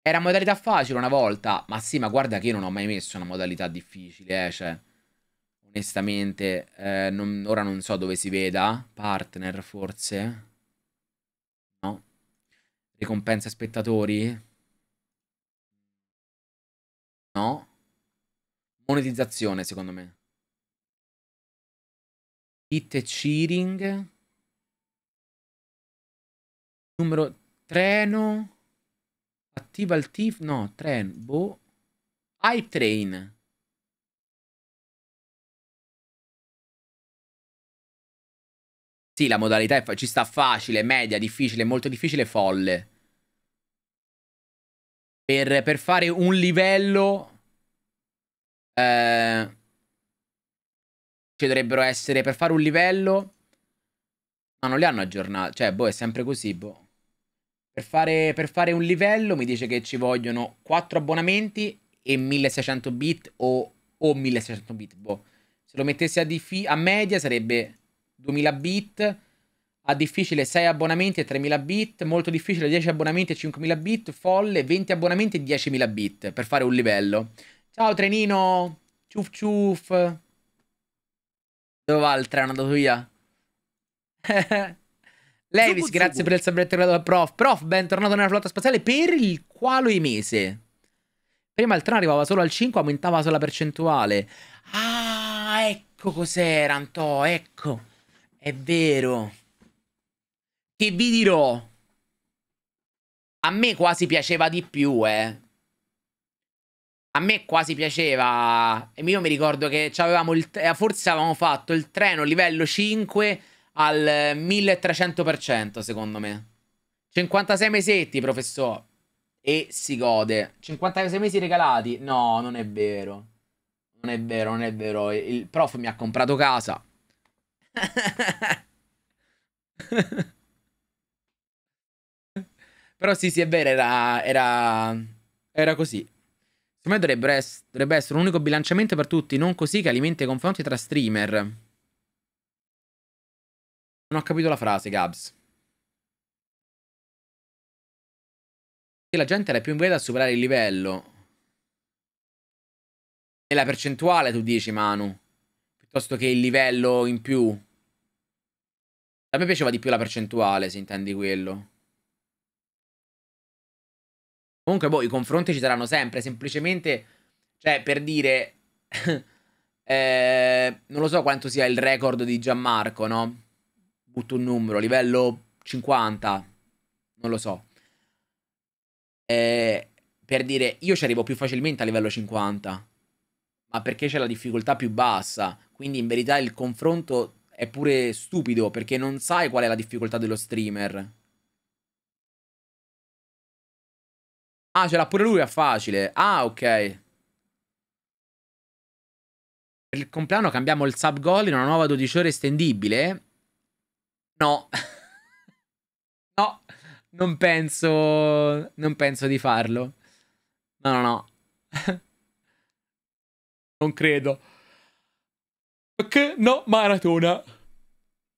Era modalità facile una volta, ma sì, ma guarda che io non ho mai messo una modalità difficile, eh, cioè onestamente eh, non, ora non so dove si veda, partner forse. Ricompense spettatori? No. Monetizzazione, secondo me. Hit e cheering. Numero treno. Attiva il TIF. No, treno. Boh. Hype train. Sì, la modalità è, ci sta facile, media, difficile, molto difficile, folle. Per, per fare un livello... Eh, ci dovrebbero essere... Per fare un livello... Ma non li hanno aggiornati. Cioè, boh, è sempre così, boh. Per fare, per fare, un livello mi dice che ci vogliono 4 abbonamenti e 1600 bit o, o 1600 bit. Boh. Se lo mettessi a, a media sarebbe 2000 bit, a difficile 6 abbonamenti e 3.000 bit, molto difficile 10 abbonamenti e 5.000 bit, folle 20 abbonamenti e 10.000 bit per fare un livello. Ciao trenino, ciuf ciuf. Dove va il treno? Andato via? [laughs] Levis, zubu, grazie zubu. per il sabretto creato dal prof. Prof, bentornato nella flotta spaziale per il qualoi mese. Prima il treno arrivava solo al 5, aumentava solo la percentuale. Ah, ecco cos'era, Antò, ecco. È vero. Che vi dirò. A me quasi piaceva di più, eh. A me quasi piaceva. E io mi ricordo che avevamo il, forse avevamo fatto il treno livello 5 al 1300%, secondo me. 56 mesetti, professore. E si gode. 56 mesi regalati? No, non è vero. Non è vero, non è vero. Il prof mi ha comprato casa. [laughs] Però sì, sì, è vero, era, era, era così. Secondo me dovrebbe, ess dovrebbe essere un unico bilanciamento per tutti, non così che alimenta i confronti tra streamer. Non ho capito la frase, Gabs. la gente era più in grado a superare il livello. Nella percentuale tu dici, Manu, piuttosto che il livello in più. A me piaceva di più la percentuale, se intendi quello. Comunque, boh, i confronti ci saranno sempre, semplicemente, cioè, per dire, [laughs] eh, non lo so quanto sia il record di Gianmarco, no? Butto un numero, livello 50, non lo so. Eh, per dire, io ci arrivo più facilmente a livello 50, ma perché c'è la difficoltà più bassa, quindi in verità il confronto è pure stupido perché non sai qual è la difficoltà dello streamer. Ah, ce l'ha pure lui a facile. Ah, ok. Per il compleanno cambiamo il sub goal in una nuova 12 ore estendibile? No. [laughs] no, non penso... Non penso di farlo. No, no, no. [laughs] non credo. Che no, maratona.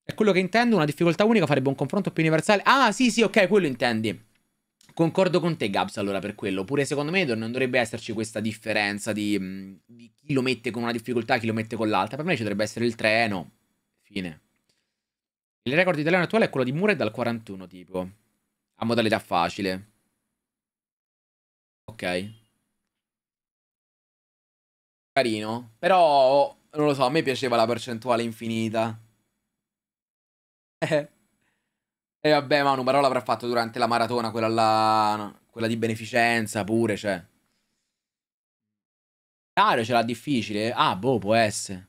È quello che intendo, una difficoltà unica farebbe un confronto più universale. Ah, sì, sì, ok, quello intendi. Concordo con te, Gabs, allora, per quello. Pure secondo me non dovrebbe esserci questa differenza di, mm, di chi lo mette con una difficoltà e chi lo mette con l'altra. Per me ci dovrebbe essere il treno. Fine. Il record italiano attuale è quello di Murray dal 41, tipo. A modalità facile. Ok. Carino. Però non lo so, a me piaceva la percentuale infinita. Eh. E vabbè, Manu, però l'avrà fatto durante la maratona, quella là, no, quella di beneficenza pure, cioè. Dario ce l'ha difficile? Ah, boh, può essere.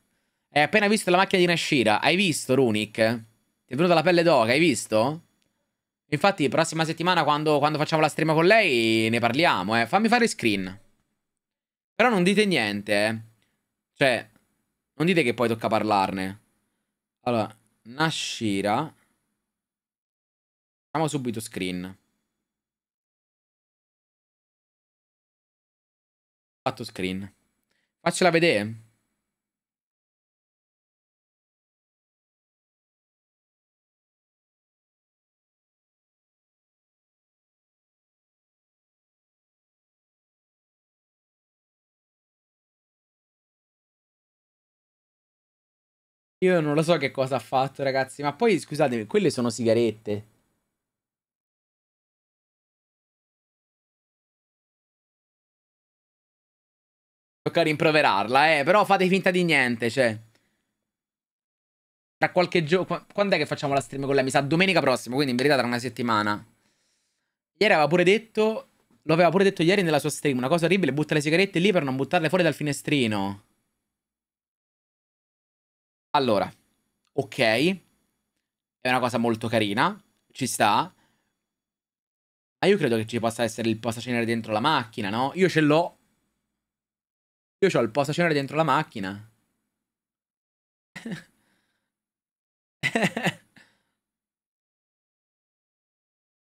Hai appena visto la macchina di Nashira? Hai visto, Runic? Ti è venuta la pelle d'oca, hai visto? Infatti, prossima settimana, quando, quando, facciamo la stream con lei, ne parliamo, eh. Fammi fare screen. Però non dite niente, eh. Cioè... Non dite che poi tocca parlarne. Allora, Nashira. Facciamo subito screen. Fatto screen. Faccela vedere. Io non lo so che cosa ha fatto, ragazzi. Ma poi, scusatemi, quelle sono sigarette. Tocca rimproverarla, eh. Però fate finta di niente, cioè. Tra qualche giorno... Quando è che facciamo la stream con lei? Mi sa domenica prossima, quindi in verità tra una settimana. Ieri aveva pure detto... Lo aveva pure detto ieri nella sua stream. Una cosa orribile, butta le sigarette lì per non buttarle fuori dal finestrino. Allora, ok, è una cosa molto carina, ci sta. Ma io credo che ci possa essere il posacenere dentro la macchina, no? Io ce l'ho. Io ho il posacenere dentro la macchina. [laughs]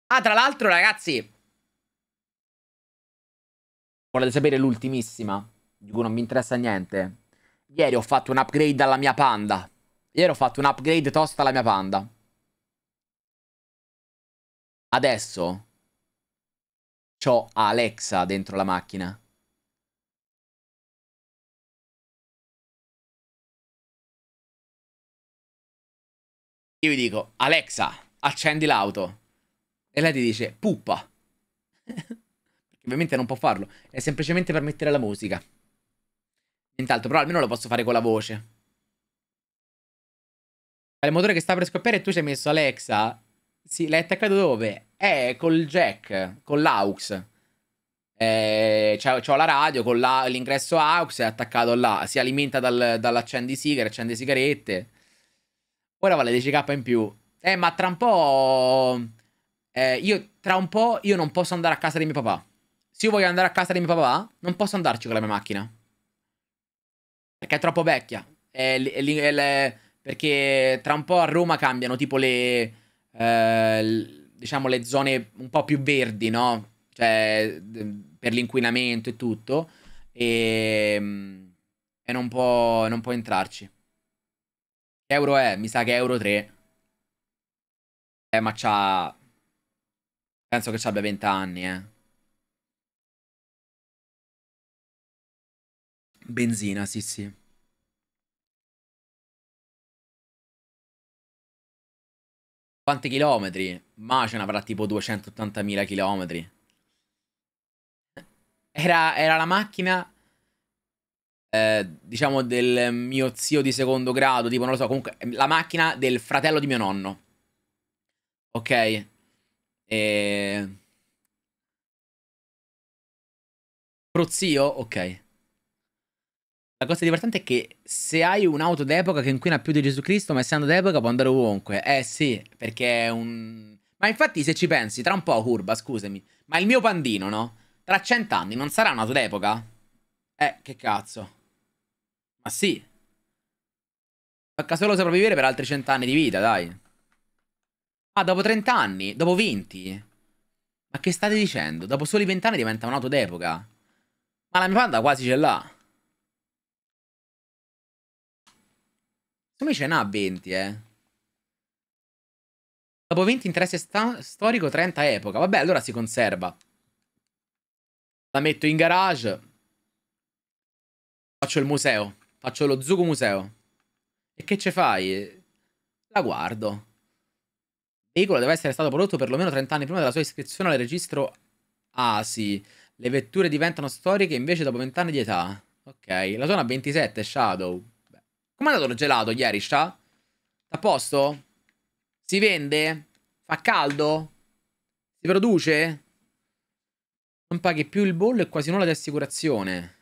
ah, tra l'altro, ragazzi. Volete sapere l'ultimissima? Di cui non mi interessa niente. Ieri ho fatto un upgrade alla mia panda. Ieri ho fatto un upgrade tosta alla mia panda. Adesso ho Alexa dentro la macchina. Io gli dico, Alexa, accendi l'auto. E lei ti dice, puppa. [laughs] ovviamente non può farlo. È semplicemente per mettere la musica. Nient'altro, però almeno lo posso fare con la voce. Cioè, il motore che sta per scoppiare e tu ci hai messo Alexa? Sì, l'hai attaccato dove? Eh, col jack, con l'aux. Eh, c'ho, la radio con l'ingresso aux è attaccato là. Si alimenta dal, dall'accendi sigare, accende sigarette. Ora vale 10k in più. Eh, ma tra un po'... Eh, io, tra un po' io non posso andare a casa di mio papà. Se io voglio andare a casa di mio papà, non posso andarci con la mia macchina. Perché è troppo vecchia. È, è, è, perché tra un po' a Roma cambiano tipo le... Eh, diciamo le zone un po' più verdi, no? Cioè, per l'inquinamento e tutto. E, ehm, e non, può, non può entrarci. Che euro è? Mi sa che è euro 3. Eh, ma c'ha... Penso che abbia 20 anni, eh. Benzina, sì, sì. Quanti chilometri? Ma ce n'avrà tipo 280.000 chilometri. Era, era, la macchina, eh, diciamo, del mio zio di secondo grado, tipo, non lo so, comunque, la macchina del fratello di mio nonno. Ok? E... Prozio? Ok. La cosa divertente è che se hai un'auto d'epoca che inquina più di Gesù Cristo, ma essendo d'epoca può andare ovunque. Eh sì, perché è un... Ma infatti se ci pensi, tra un po' curva, scusami, ma il mio pandino, no? Tra cent'anni non sarà un'auto d'epoca? Eh, che cazzo. Ma sì. Facca solo sopravvivere per altri cent'anni di vita, dai. Ah, dopo trent'anni? Dopo 20? Ma che state dicendo? Dopo soli vent'anni diventa un'auto d'epoca. Ma la mia panda quasi ce l'ha. Secondo me ce n'ha 20, eh. Dopo 20 interesse storico, 30 epoca. Vabbè, allora si conserva. La metto in garage. Faccio il museo. Faccio lo Zuko Museo. E che ce fai? La guardo. Il veicolo deve essere stato prodotto perlomeno 30 anni prima della sua iscrizione al registro ASI. Le vetture diventano storiche invece dopo 20 anni di età. Ok, la zona 27, Shadow. Com'è andato il gelato ieri, sta? A posto? Si vende? Fa caldo? Si produce? Non paghi più il bollo e quasi nulla di assicurazione.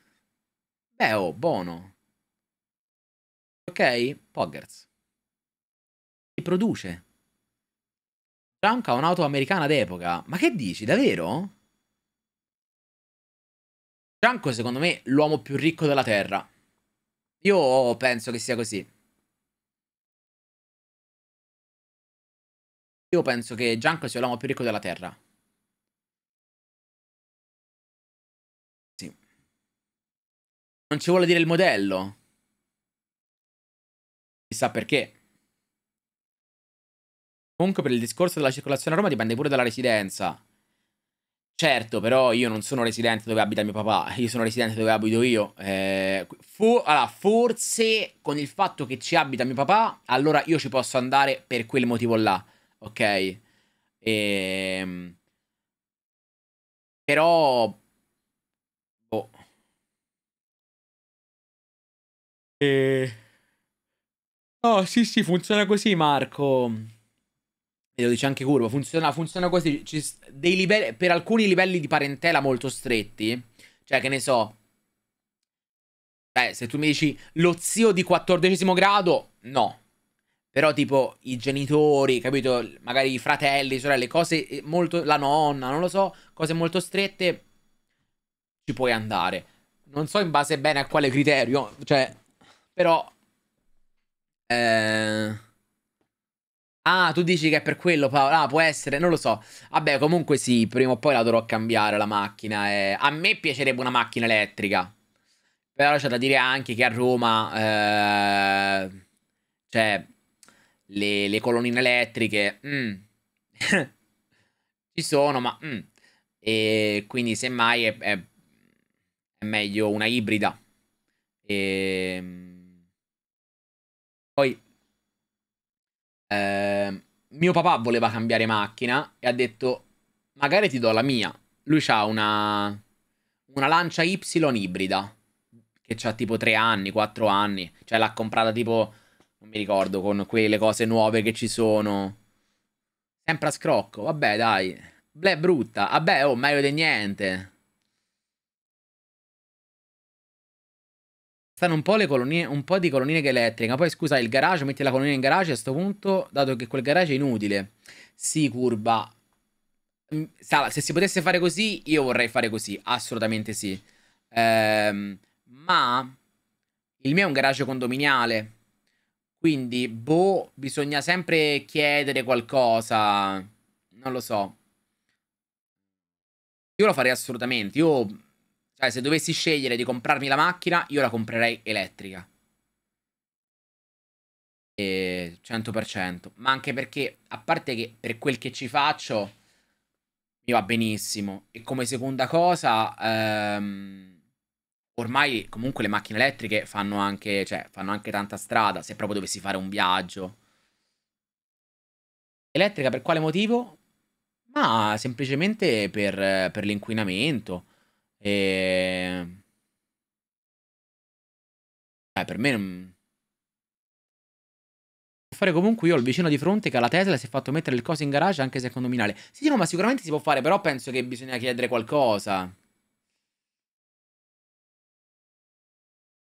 Beh, oh, buono. Ok? Poggers. Si produce. Trump ha un'auto americana d'epoca. Ma che dici, davvero? Franco, secondo me, l'uomo più ricco della Terra. Io penso che sia così. Io penso che Gianco sia l'uomo più ricco della Terra. Sì. Non ci vuole dire il modello. Chissà perché. Comunque per il discorso della circolazione a Roma dipende pure dalla residenza. Certo, però io non sono residente dove abita mio papà, io sono residente dove abito io. Eh, for allora, forse con il fatto che ci abita mio papà, allora io ci posso andare per quel motivo là, ok? Ehm... Però... Oh. Eh... Oh, sì, sì, funziona così, Marco. E lo dice anche Curvo, funziona, funziona così, ci, livelli, per alcuni livelli di parentela molto stretti, cioè che ne so, Beh, se tu mi dici lo zio di quattordicesimo grado, no. Però tipo i genitori, capito? Magari i fratelli, sorelle, cose eh, molto... La nonna, non lo so, cose molto strette, ci puoi andare. Non so in base bene a quale criterio, cioè... Però... Eh... Ah, tu dici che è per quello, Paolo? Ah, può essere, non lo so. Vabbè, comunque sì, prima o poi la dovrò cambiare la macchina. Eh. A me piacerebbe una macchina elettrica. Però c'è da dire anche che a Roma, eh, cioè, le, le, colonnine elettriche mm, [laughs] ci sono, ma... Mm, e quindi semmai è, è, è meglio una ibrida. E... Ehm, poi eh, mio papà voleva cambiare macchina e ha detto magari ti do la mia. Lui ha una, una Lancia Y ibrida che ha tipo 3 anni, 4 anni, cioè l'ha comprata tipo, non mi ricordo, con quelle cose nuove che ci sono. Sempre a scrocco, vabbè dai. Bleh, brutta, vabbè, oh, meglio di niente. stanno un po', le colonie, un po' di colonnine che elettrica. Poi scusa, il garage, metti la colonia in garage a questo punto, dato che quel garage è inutile. Sì, curva. Mm, Sala, se si potesse fare così, io vorrei fare così, assolutamente sì. Ehm, ma il mio è un garage condominiale, quindi, boh, bisogna sempre chiedere qualcosa. Non lo so. Io lo farei assolutamente. Io eh, se dovessi scegliere di comprarmi la macchina, io la comprerei elettrica. E 100%. Ma anche perché, a parte che per quel che ci faccio, mi va benissimo. E come seconda cosa, ehm, ormai comunque le macchine elettriche fanno anche, cioè, fanno anche tanta strada, se proprio dovessi fare un viaggio. Elettrica per quale motivo? Ma semplicemente per, per l'inquinamento e... Ehm, eh, per me non... Fare comunque io ho il vicino di fronte che alla Tesla si è fatto mettere le cose in garage anche se è condominale. Sì, sì, no, ma sicuramente si può fare, però penso che bisogna chiedere qualcosa.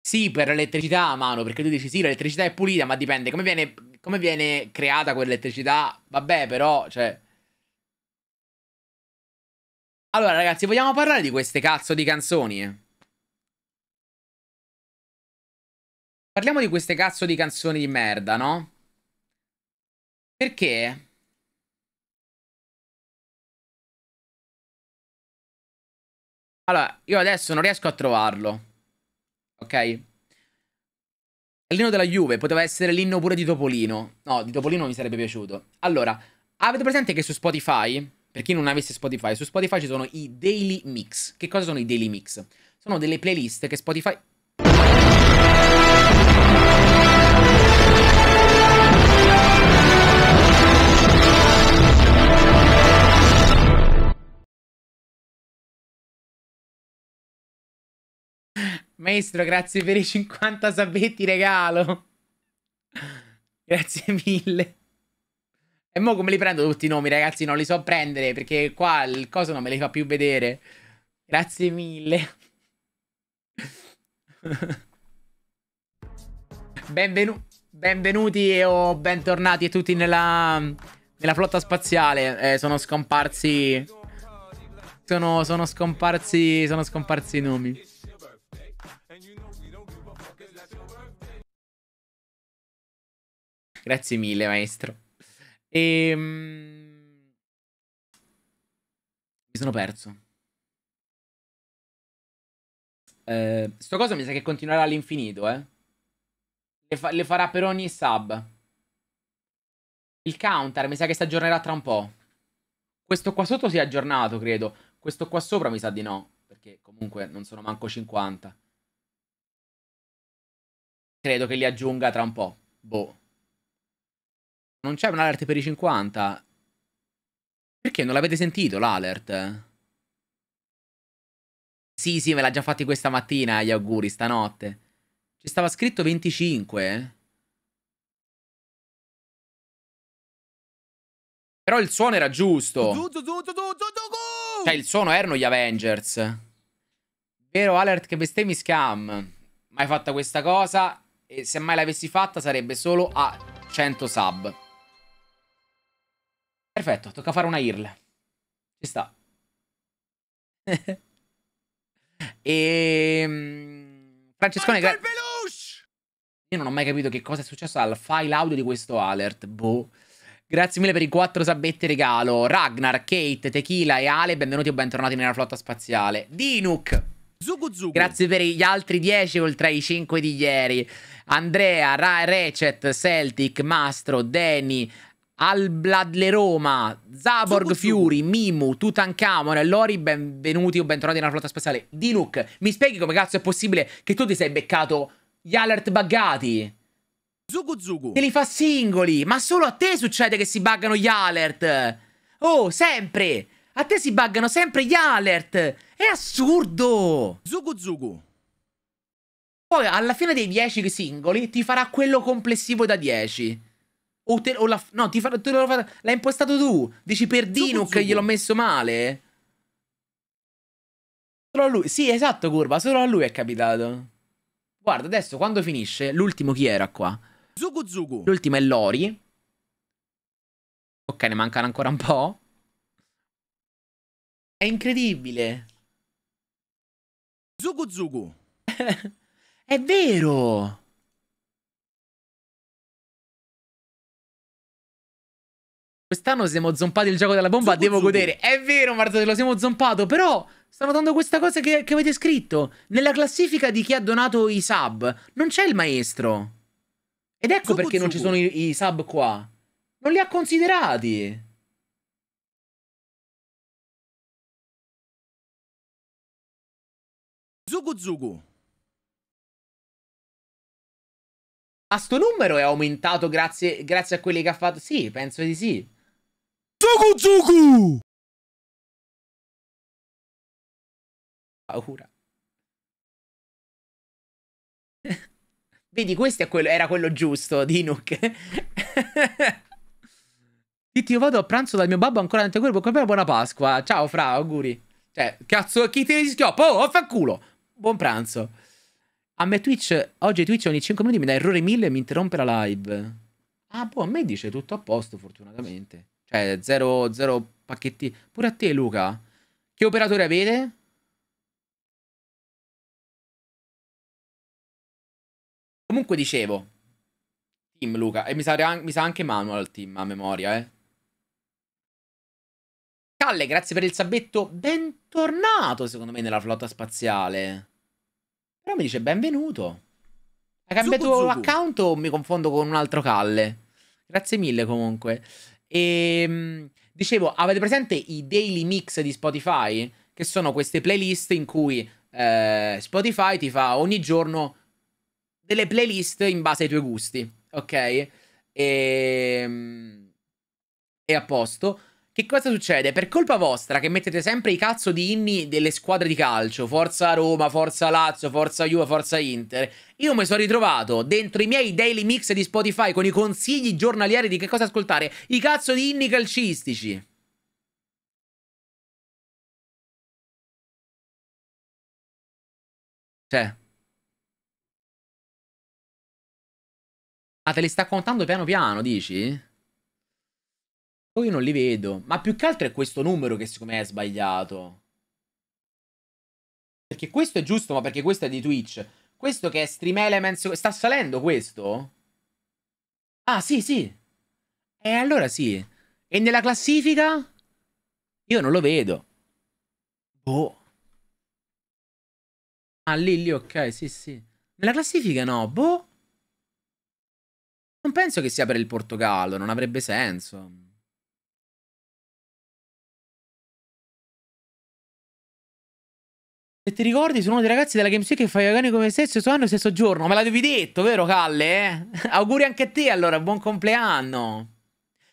Sì, per l'elettricità a mano, perché tu dici sì, l'elettricità è pulita, ma dipende come viene, come viene creata quell'elettricità. Vabbè, però, cioè... Allora, ragazzi, vogliamo parlare di queste cazzo di canzoni? Parliamo di queste cazzo di canzoni di merda, no? Perché? Allora, io adesso non riesco a trovarlo. Ok? L'inno della Juve poteva essere l'inno pure di Topolino. No, di Topolino mi sarebbe piaciuto. Allora, avete presente che su Spotify per chi non avesse Spotify, su Spotify ci sono i daily mix. Che cosa sono i daily mix? Sono delle playlist che Spotify Maestro, grazie per i 50 sabetti regalo. grazie mille. E mo come li prendo tutti i nomi, ragazzi? Non li so prendere perché qua il coso non me li fa più vedere. Grazie mille. [laughs] Benvenu benvenuti e o bentornati tutti nella, nella flotta spaziale. Eh, sono scomparsi. Sono, sono scomparsi. Sono scomparsi i nomi. Grazie mille, maestro. E... Ehm, mi sono perso. Eh, sto cosa mi sa che continuerà all'infinito, eh. Le, fa le farà per ogni sub. Il counter mi sa che si aggiornerà tra un po'. Questo qua sotto si è aggiornato, credo. Questo qua sopra mi sa di no. Perché comunque non sono manco 50. Credo che li aggiunga tra un po'. Boh. Non c'è un alert per i 50. Perché non l'avete sentito l'alert? Sì, sì, me l'ha già fatti questa mattina gli auguri, stanotte. Ci stava scritto 25. Però il suono era giusto. Cioè, il suono erano gli Avengers. Vero alert che bestemmi scam. Mai fatta questa cosa. E se mai l'avessi fatta sarebbe solo a 100 sub. Perfetto, tocca fare una IRL. Ci sta. [laughs] e... Ehm, Francescone... Gra- Io non ho mai capito che cosa è successo al file audio di questo alert. Boh. Grazie mille per i quattro sabbetti regalo. Ragnar, Kate, Tequila e Ale, benvenuti o bentornati nella flotta spaziale. Dinuk! Zugu Zugu. Grazie per gli altri 10 oltre ai 5 di ieri. Andrea, Ra- Recet, Celtic, Mastro, Danny, Albladle Roma, Zaborg Fury, Mimu, Tutankhamon e Lori, benvenuti o bentornati nella flotta spaziale. Dinuk, mi spieghi come cazzo è possibile che tu ti sei beccato gli alert buggati? Zugu Zugu. Te li fa singoli, ma solo a te succede che si buggano gli alert. Oh, sempre. A te si buggano sempre gli alert. È assurdo. Zugu Zugu. Poi alla fine dei 10 singoli ti farà quello complessivo da 10. O, te, o la, no, ti fa, te lo fa, l'hai impostato tu. Dici per Dino che gliel'ho messo male. Solo a lui. Sì, esatto, curva. Solo a lui è capitato. Guarda, adesso quando finisce, l'ultimo chi era qua? Zugu Zugu. L'ultimo è Lori. Ok, ne mancano ancora un po'. È incredibile. Zugu Zugu. [laughs] è vero. Quest'anno siamo zompati il gioco della bomba, Zubu devo Zubu. godere. È vero, Marzate, lo siamo zompato, però sto notando questa cosa che, che, avete scritto. Nella classifica di chi ha donato i sub non c'è il maestro. Ed ecco Zubu perché non ci sono i, i sub qua. Non li ha considerati. Zugu Zugu. A sto numero è aumentato grazie, grazie a quelli che ha fatto. Sì, penso di sì. Zugu Zugu! Paura. [laughs] Vedi, questo quello, era quello giusto, Dinuk. Ditti, [laughs] io vado a pranzo dal mio babbo ancora dentro quello, per buona Pasqua. Ciao, Fra, auguri. Cioè, cazzo, chi ti schioppo? Oh, oh fa culo. Buon pranzo. A me Twitch, oggi Twitch ogni 5 minuti mi dà errore 1000 e mi interrompe la live. Ah, boh, a me dice tutto a posto, fortunatamente. Cioè, zero, zero pacchetti. Pure a te, Luca. Che operatore avete? Comunque dicevo, team Luca, e mi sa, mi sa anche manual al team a memoria, eh. Calle, grazie per il sabetto, bentornato secondo me nella flotta spaziale. Però mi dice benvenuto. Hai cambiato Zubu, Zubu. account o mi confondo con un altro Calle? Grazie mille comunque. E ehm, dicevo, avete presente i daily mix di Spotify? Che sono queste playlist in cui eh, Spotify ti fa ogni giorno delle playlist in base ai tuoi gusti, ok? E, ehm, e a posto. Che cosa succede? Per colpa vostra che mettete sempre i cazzo di inni delle squadre di calcio, Forza Roma, Forza Lazio, Forza Juve, Forza Inter, io mi sono ritrovato dentro i miei daily mix di Spotify con i consigli giornalieri di che cosa ascoltare, i cazzo di inni calcistici. Cioè... Ah, te li sta contando piano piano, dici? Poi io non li vedo. Ma più che altro è questo numero che secondo me è sbagliato. Perché questo è giusto, ma perché questo è di Twitch. Questo che è Stream Elements... Sta salendo questo? Ah, sì, sì. E allora sì. E nella classifica? Io non lo vedo. Boh. Ah, lì, lì, ok, sì, sì. Nella classifica no, boh. Non penso che sia per il Portogallo, non avrebbe senso. Se ti ricordi, sono uno dei ragazzi della GameSea che fai vegani come se stesso anno e stesso giorno. Me l'avevi detto, vero Calle? Eh? [laughs] Auguri anche a te allora, buon compleanno.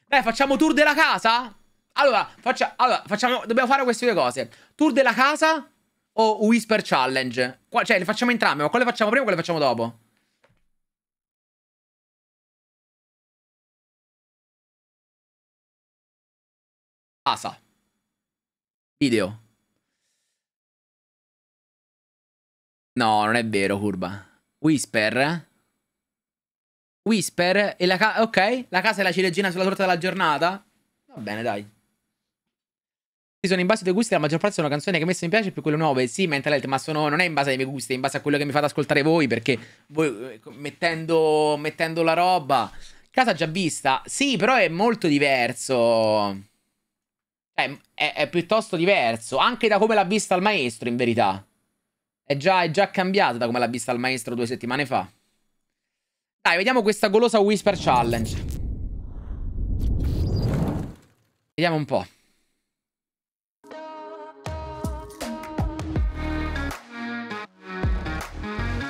Dai, facciamo tour della casa? Allora, faccia... allora facciamo... dobbiamo fare queste due cose. Tour della casa o Whisper Challenge? Qua... Cioè, le facciamo entrambe, ma quale facciamo prima o quale facciamo dopo? Casa. Video. No, non è vero, curva. Whisper. Whisper e la casa... Ok, la casa è la ciliegina sulla torta della giornata. Va bene, dai. Sì, sono in base ai tuoi gusti, la maggior parte sono canzoni che messo mi piace più quelle nuove. Sì, Mental ma sono... non è in base ai miei gusti, è in base a quello che mi fate ascoltare voi, perché voi eh, mettendo, mettendo la roba... Casa già vista? Sì, però è molto diverso. È, cioè, è, è piuttosto diverso, anche da come l'ha vista il maestro, in verità. È già, è già cambiata da come l'ha vista il maestro due settimane fa. Dai, vediamo questa golosa Whisper Challenge. Vediamo un po'.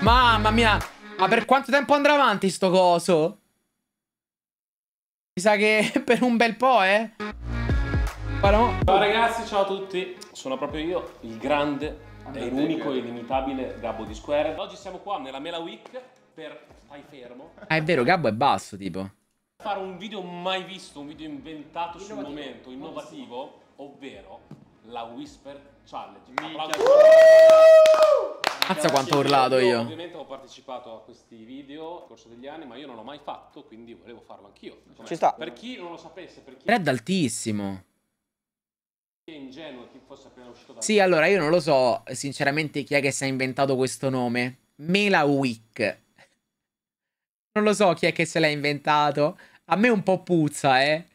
Mamma mia, ma per quanto tempo andrà avanti sto coso? Mi sa che [laughs] per un bel po', eh? Però... Ciao ragazzi, ciao a tutti. Sono proprio io, il grande è l'unico e limitabile Gabbo di Square. Oggi siamo qua nella Mela Week per... Stai fermo. Ah, è vero, Gabbo è basso, tipo. Fare un video mai visto, un video inventato sul momento, innovativo, ovvero la Whisper Challenge. Applausi. Mazza uh! quanto ho urlato io. Ovviamente ho partecipato a questi video nel corso degli anni, ma io non l'ho mai fatto, quindi volevo farlo anch'io. Ci sta. Per chi non lo sapesse, per chi... Red altissimo ingenuo chi fosse appena uscito da... Sì, allora io non lo so sinceramente chi è che si è inventato questo nome. Mela Wick. Non lo so chi è che se l'ha inventato. A me un po' puzza, eh.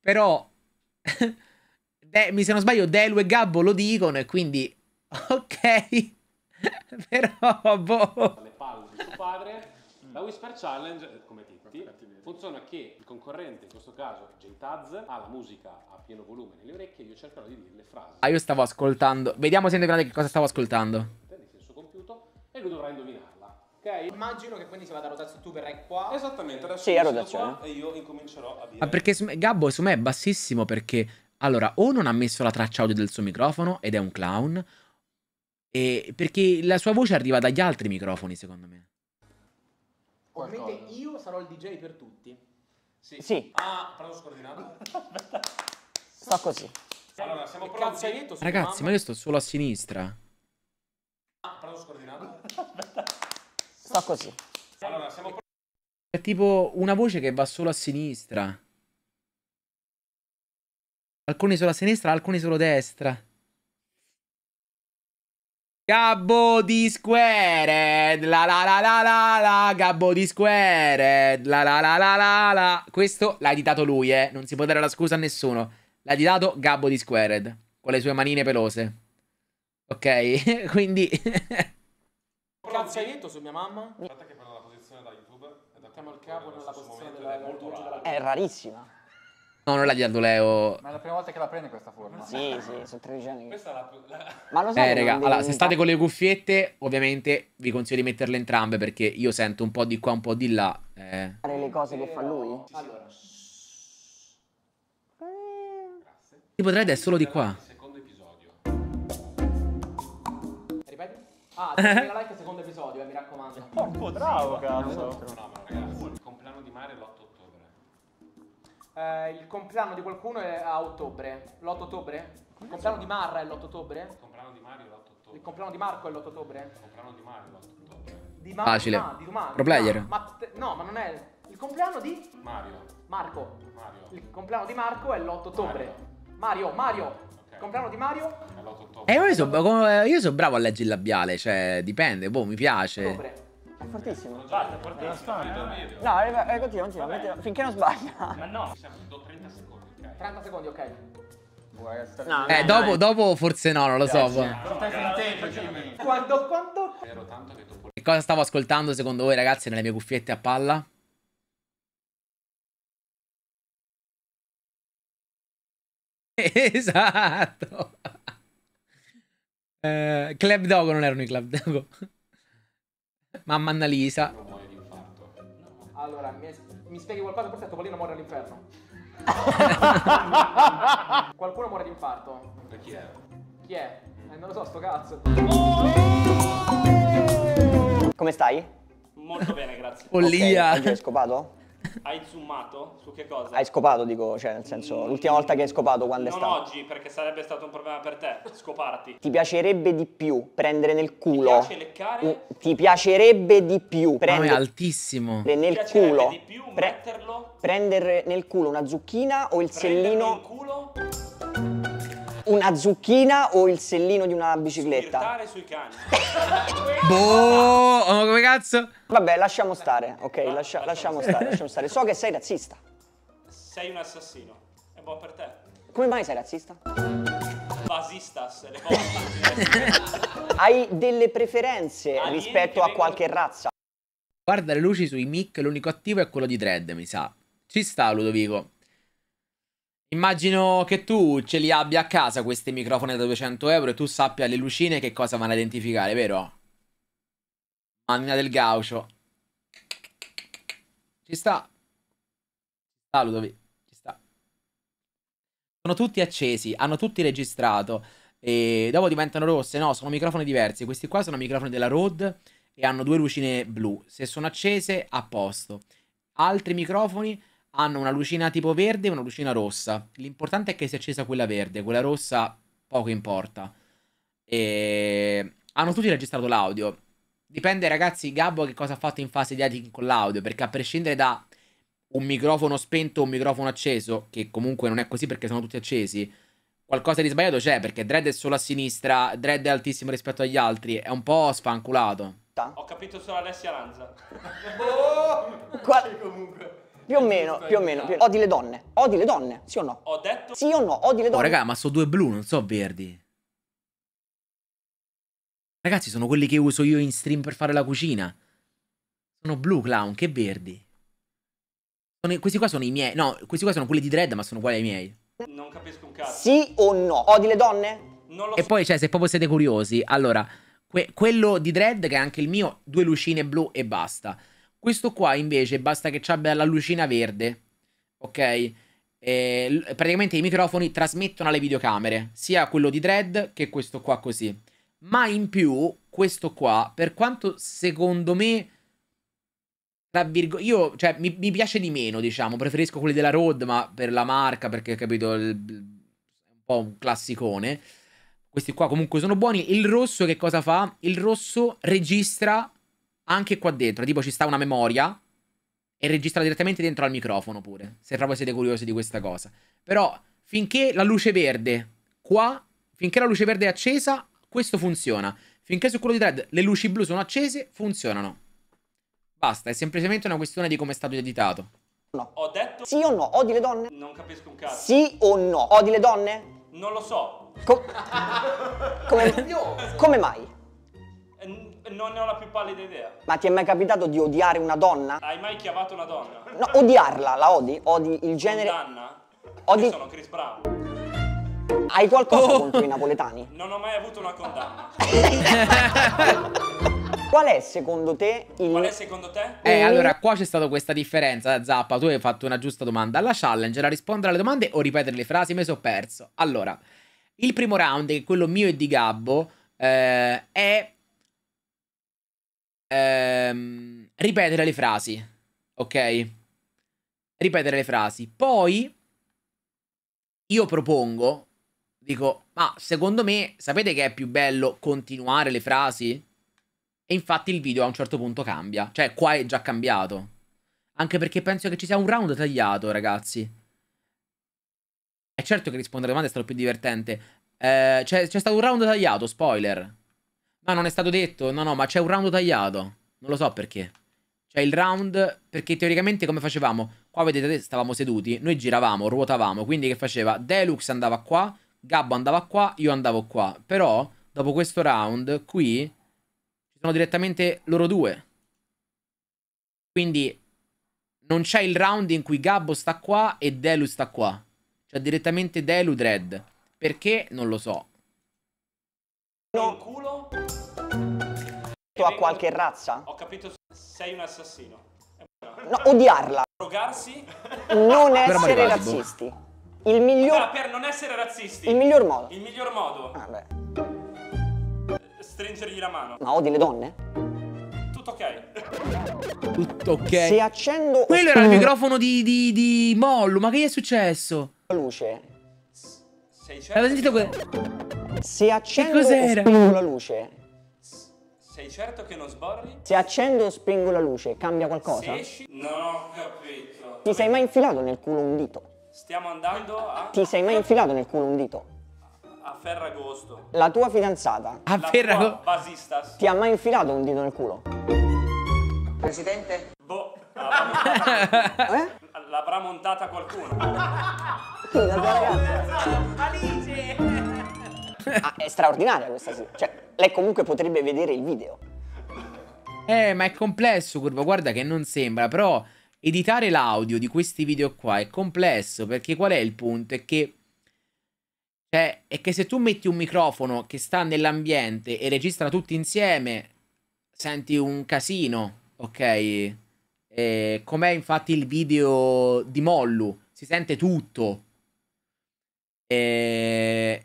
Però... [laughs] De mi se non sbaglio Delu e Gabbo lo dicono e quindi... [laughs] Ok. Però... Boh. Le palle di suo padre. La Whisper Challenge, come Titti, Funziona che il concorrente, in questo caso JTaz, ha la musica a pieno volume nelle orecchie e io cercherò di dire le frasi. Ah, io stavo ascoltando. Vediamo se indovinate che cosa stavo ascoltando. Prendete il suo computer e lui dovrà indovinarla. Ok? Immagino che quindi si vada a rotazione tu verrai qua. Esattamente, adesso sì, a rotazione. e io incomincerò a dire. Ma perché Gabbo su me è bassissimo perché allora o non ha messo la traccia audio del suo microfono ed è un clown e perché la sua voce arriva dagli altri microfoni, secondo me. Qualcosa. io sarò il DJ per tutti. Sì. sì. Ah, però scordinato. [laughs] Sto così. Allora, siamo pronti. Ragazzi, ma io sto solo a sinistra. Ah, però scordinato. Sto così. Allora, siamo pronti. È tipo una voce che va solo a sinistra. Alcuni solo a sinistra, alcuni solo a destra. Gabbo di Squared, la la la la la la, Gabbo di Squared, la la la la la la. Questo l'ha editato lui, eh, non si può dare la scusa a nessuno. L'ha editato Gabbo di Squared, con le sue manine pelose. Ok, [laughs] quindi... Cazzo hai detto su mia mamma? Aspetta che prendo la posizione da YouTube. Mettiamo il capo nella posizione della... È rarissima. No, non la di Leo. Ma è la prima volta che la prende questa forma. Sì, sì, sono 13 anni. Questa è la, la... Ma lo sai. Eh, raga, allora, se state con le cuffiette, ovviamente vi consiglio di metterle entrambe perché io sento un po' di qua, un po' di là. Eh. Fare le cose che fa lui? Allora. Ti eh. potrei dare solo di qua. Secondo episodio. Ripeti? Ah, ti like al secondo episodio, eh, mi raccomando. Porco, bravo, cazzo. No, ma ragazzi, il compleanno di mare l'8 eh, il compleanno di qualcuno è a ottobre, l'8 ottobre? Il compleanno di Marra è l'8 ottobre? Il compleanno di Mario è l'8 ottobre. Il compleanno di Marco è l'8 ottobre? Il compleanno di Mario è l'8 ottobre. Di Marco? Facile. Ah, di Mario. Pro player. Ma, no, ma non è... Il compleanno di... Mario. Marco. Mario. Il compleanno di Marco è l'8 ottobre. Mario, Mario. Mario. Il compleanno di Mario? È l'8 ottobre. Eh, io sono so bravo a leggere il labiale, cioè dipende, boh, mi piace. Ottobre. È fortissimo. Basta, eh, è fortissimo. No, eh, continua, continua, mettilo, finché non sbaglia. Ma no, siamo 30 secondi, ok. 30 secondi, ok. No, eh, dopo, dopo, forse no, non lo so. tempo, boh. Quando, quando? Che cosa stavo ascoltando secondo voi, ragazzi, nelle mie cuffiette a palla? [laughs] Esatto. Uh, club Dogo non erano i Club Dogo. Mamma Annalisa. Non Allora, mi, spieghi qualcosa? Forse Topolino muore all'inferno. [laughs] Qualcuno muore di infarto. E chi è? Chi è? Eh, non lo so, sto cazzo. Oh! Oh! Come stai? Molto bene, grazie. Follia. Okay, Francesco, vado? Hai zoomato? Su che cosa? Hai scopato, dico, cioè nel senso, mm, l'ultima volta che hai scopato quando è stato? Non oggi, perché sarebbe stato un problema per te, scoparti. Ti piacerebbe di più prendere nel culo? Ti piace leccare? Ti piacerebbe di più prendere... Ah, è altissimo. Nel Ti culo. di più Pre- metterlo? Prendere nel culo una zucchina o il Prendere sellino? Prendere nel culo? una zucchina o il sellino di una bicicletta? Squirtare sui cani. [laughs] boh, oh, come cazzo? Vabbè, lasciamo stare, ok, Va, lascia, lasciamo stare, lasciamo stare. So che sei razzista. Sei un assassino. È buono per te. Come mai sei razzista? Basistas, le cose. [laughs] Hai delle preferenze Alieni rispetto a qualche razza? Guarda le luci sui mic, l'unico attivo è quello di Dread, mi sa. Ci sta, Ludovico. Immagino che tu ce li abbia a casa questi microfoni da 200 euro e tu sappia le lucine che cosa vanno a identificare, vero? Mannina del gaucio. Ci sta. Ci sta, Ci sta. Sono tutti accesi, hanno tutti registrato. E dopo diventano rosse. No, sono microfoni diversi. Questi qua sono microfoni della Rode e hanno due lucine blu. Se sono accese, a posto. Altri microfoni hanno una lucina tipo verde e una lucina rossa. L'importante è che sia accesa quella verde, quella rossa poco importa. E... Hanno tutti registrato l'audio. Dipende ragazzi Gabbo che cosa ha fatto in fase di editing con l'audio, perché a prescindere da un microfono spento o un microfono acceso, che comunque non è così perché sono tutti accesi, qualcosa di sbagliato c'è perché Dread è solo a sinistra, Dread è altissimo rispetto agli altri, è un po' sfanculato. Ho capito solo Alessia Lanza. oh! [laughs] Qua... comunque. Più o meno, più o meno. Odi le donne. Odi le donne, sì o no? Ho detto... Sì o no? Odi le oh, donne. Oh, raga, ma sono due blu, non so verdi. Ragazzi, sono quelli che uso io in stream per fare la cucina. Sono blu, clown, che verdi. Sono... questi qua sono i miei. No, questi qua sono quelli di Dread, ma sono uguali ai miei. Non capisco un cazzo. Sì o no? Odi le donne? Non lo e poi, cioè, se proprio siete curiosi, allora... Que quello di Dread, che è anche il mio, due lucine blu e basta. Questo qua invece basta che abbia la lucina verde, ok? E praticamente i microfoni trasmettono alle videocamere, sia quello di Dread che questo qua così. Ma in più, questo qua, per quanto secondo me... Io, cioè, mi, mi, piace di meno, diciamo. Preferisco quelli della Road, ma per la marca, perché, capito, è un po' un classicone. Questi qua comunque sono buoni. Il rosso che cosa fa? Il rosso registra anche qua dentro, tipo ci sta una memoria e registra direttamente dentro al microfono pure, se proprio siete curiosi di questa cosa. Però finché la luce verde qua, finché la luce verde è accesa, questo funziona. Finché su quello di Dread le luci blu sono accese, funzionano. Basta, è semplicemente una questione di come è stato editato. No. Ho detto sì o no, odi le donne? Non capisco un cazzo. Sì o no, odi le donne? Non lo so. Com [laughs] come... come mai? Non ne ho la più pallida idea. Ma ti è mai capitato di odiare una donna? Hai mai chiamato una donna? No, odiarla, la odi? Odi il genere... Danna? Odi... Io sono Chris Brown. Hai qualcosa oh. contro i napoletani? Non ho mai avuto una condanna. [laughs] Qual è secondo te il... Qual è secondo te? Eh, allora, qua c'è stata questa differenza, Zappa. Tu hai fatto una giusta domanda alla challenge. Era rispondere alle domande o ripetere le frasi? Me so perso. Allora, il primo round, che è quello mio e di Gabbo, eh, è ehm, ripetere le frasi, ok? Ripetere le frasi. Poi io propongo, dico, ma secondo me sapete che è più bello continuare le frasi? E infatti il video a un certo punto cambia, cioè qua è già cambiato. Anche perché penso che ci sia un round tagliato, ragazzi. È certo che rispondere alle domande è stato più divertente. Eh, c'è stato un round tagliato, spoiler. Ah, non è stato detto. No, no, ma c'è un round tagliato. Non lo so perché. C'è il round... Perché teoricamente come facevamo? Qua vedete, stavamo seduti. Noi giravamo, ruotavamo. Quindi che faceva? Deluxe andava qua. Gabbo andava qua. Io andavo qua. Però, dopo questo round, qui... Ci sono direttamente loro due. Quindi... Non c'è il round in cui Gabbo sta qua e Delu sta qua. Cioè direttamente Delu Dread. Perché? Non lo so. No, culo... Tu a qualche razza? Ho capito, sei un assassino. No, odiarla. Drogarsi? Non essere boh. razzisti. Il miglior... Allora, ah, per non essere razzisti. Il miglior modo. Il miglior modo. Ah, Stringergli la mano. Ma odi le donne? Tutto ok. Tutto ok. Se accendo... Quello era il microfono di, di, di Mollu, ma che gli è successo? La luce. sei certo? Avevo sentito quello... Se accendo... Che cos'era? la luce... Sei certo che non sborri? Se accendo o spengo la luce, cambia qualcosa? Se esci... Non ho capito. Ti sei mai infilato nel culo un dito? Stiamo andando a... Ti sei mai infilato nel culo un dito? A Ferragosto. La tua fidanzata? A Ferragosto? Basistas. Ti ha mai infilato un dito nel culo? Presidente? Boh. [laughs] eh? L'avrà montata qualcuno. Sì, la no, ragazza. Alice! [laughs] ah, è straordinaria questa sì. Cioè, lei comunque potrebbe vedere il video. Eh, ma è complesso, curva. Guarda che non sembra, però editare l'audio di questi video qua è complesso perché qual è il punto? È che cioè, è che se tu metti un microfono che sta nell'ambiente e registra tutti insieme, senti un casino, ok? Eh, com'è infatti il video di Mollu? Si sente tutto. E... Eh,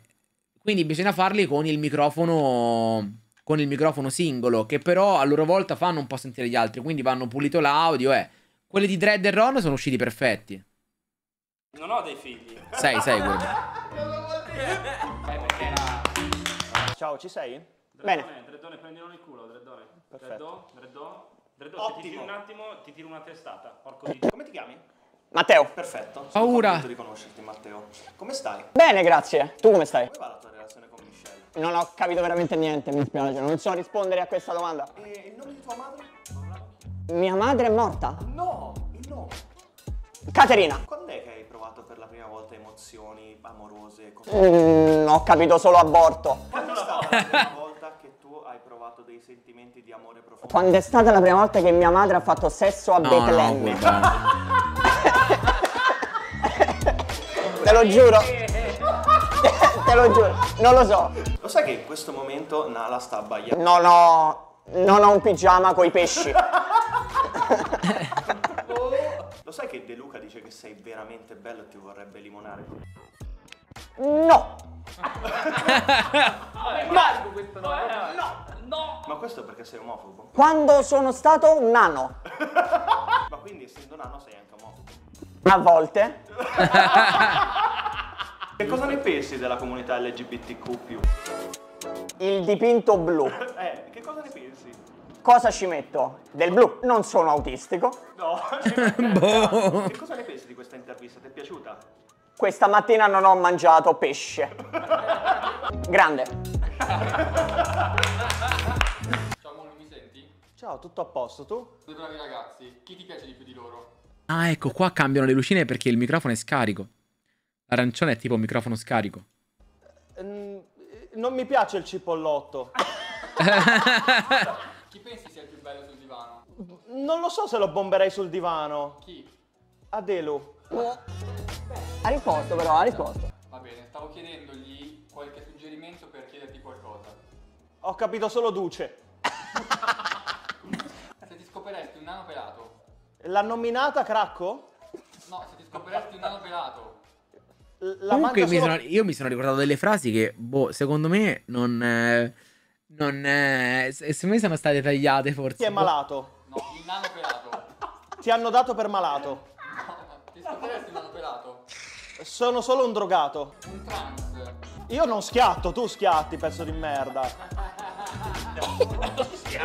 quindi bisogna farli con il microfono con il microfono singolo, che però a loro volta fanno un po' sentire gli altri, quindi vanno pulito l'audio, eh. Quelli di Dread e Ron sono usciti perfetti. Non ho dei figli. Sei, sei quello. Ciao, ci sei? Dreddone, Bene. Dreddone, prendilo nel culo, Dreddone. Perfetto. Dreddone, Dreddone, Dreddone, ti tiro un attimo, ti tiro una testata, porco di... Come ti chiami? Matteo. Perfetto. Sono Paura. contento di conoscerti, Matteo. Come stai? Bene, grazie. Tu come stai? Come va la tua relazione con Michelle? Non ho capito veramente niente, mi spiace. Non so rispondere a questa domanda. E il nome di tua madre? Mia madre è morta? No, il nome. Caterina. Quando è che hai provato per la prima volta emozioni amorose? Mm, ho capito solo aborto. Quando è stata la prima [laughs] volta che tu hai provato dei sentimenti di amore profondo? Quando è stata la prima volta che mia madre ha fatto sesso a no, Betlemme? No, [laughs] Te lo giuro. [laughs] Te lo giuro. Non lo so. Lo sai che in questo momento Nala sta abbagliando? No, no. Non ho un pigiama coi pesci. Lo sai che De Luca dice che sei veramente bello e ti vorrebbe limonare? No! [laughs] Ma, no, no. Ma questo perché sei omofobo? Quando sono stato un nano. [laughs] Ma quindi essendo nano sei anche a volte. [laughs] che cosa ne pensi della comunità LGBTQ? Il dipinto blu. [laughs] eh, che cosa ne pensi? Cosa ci metto? Del blu. Non sono autistico. No. [laughs] boh. Che cosa ne pensi di questa intervista? Ti è piaciuta? Questa mattina non ho mangiato pesce. Grande. Ciao Molly, mi senti? Ciao, tutto a posto, tu? Due bravi ragazzi, chi ti piace di più di loro? Ah, ecco, qua cambiano le lucine perché il microfono è scarico. L'arancione è tipo microfono scarico. Ehm, non mi piace il cipollotto. [laughs] Chi pensi sia il più bello sul divano? Non lo so se lo bomberei sul divano. Chi? Adelu. Ha risposto però, ha risposto. Va bene, stavo chiedendogli qualche suggerimento per chiederti qualcosa. Ho capito solo Duce. La nominata Cracco? No, se ti scopriresti un nano pelato. La Comunque mi sono, io mi sono ricordato delle frasi che, boh, secondo me non... eh, non eh, se- secondo me sono state tagliate forse. Ti è boh. malato. No, il nano pelato. Ti hanno dato per malato. No, Ti scopriresti un nano pelato. Sono solo un drogato. Un trans. Io non schiatto, tu schiatti, pezzo di merda. [laughs]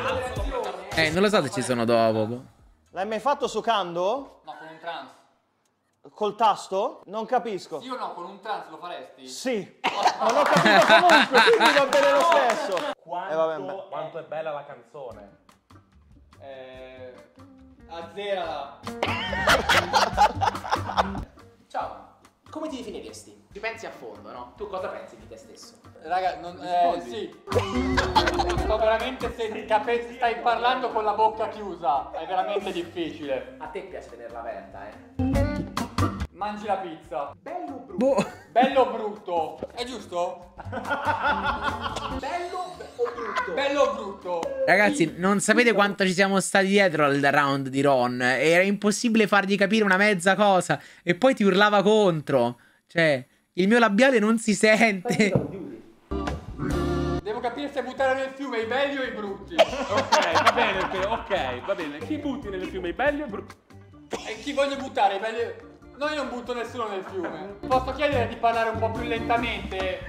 Eh, non lo so se ci sono dopo. boh. L'hai mai fatto sucando? No, con un trans. Col tasto? Non capisco. Sì o no, con un trans lo faresti? Sì. Ma l'ho capito comunque, quindi va bene lo stesso. Eh, quanto, eh, vabbè, quanto è bella la canzone. Eh, azzerala. Ciao, come ti definiresti? Ci pensi a fondo, no? Tu cosa pensi di te stesso? Raga, non... Eh, sì. Sto veramente... Se capisci, stai parlando con la bocca chiusa. È veramente difficile. A te piace tenerla aperta, eh? Mangi la pizza. Bello brutto. Boh. Bello brutto. È giusto? [laughs] Bello o brutto? Bello brutto. Ragazzi, non sapete quanto ci siamo stati dietro al round di Ron. Era impossibile fargli capire una mezza cosa. E poi ti urlava contro. Cioè... Il mio labiale non si sente. Devo capire se buttare nel fiume i belli o i brutti. [laughs] Ok, va bene, ok, va bene. Chi butti nel fiume i belli o i brutti? E chi voglio buttare i belli? No, io non butto nessuno nel fiume. Posso chiedere di parlare un po' più lentamente?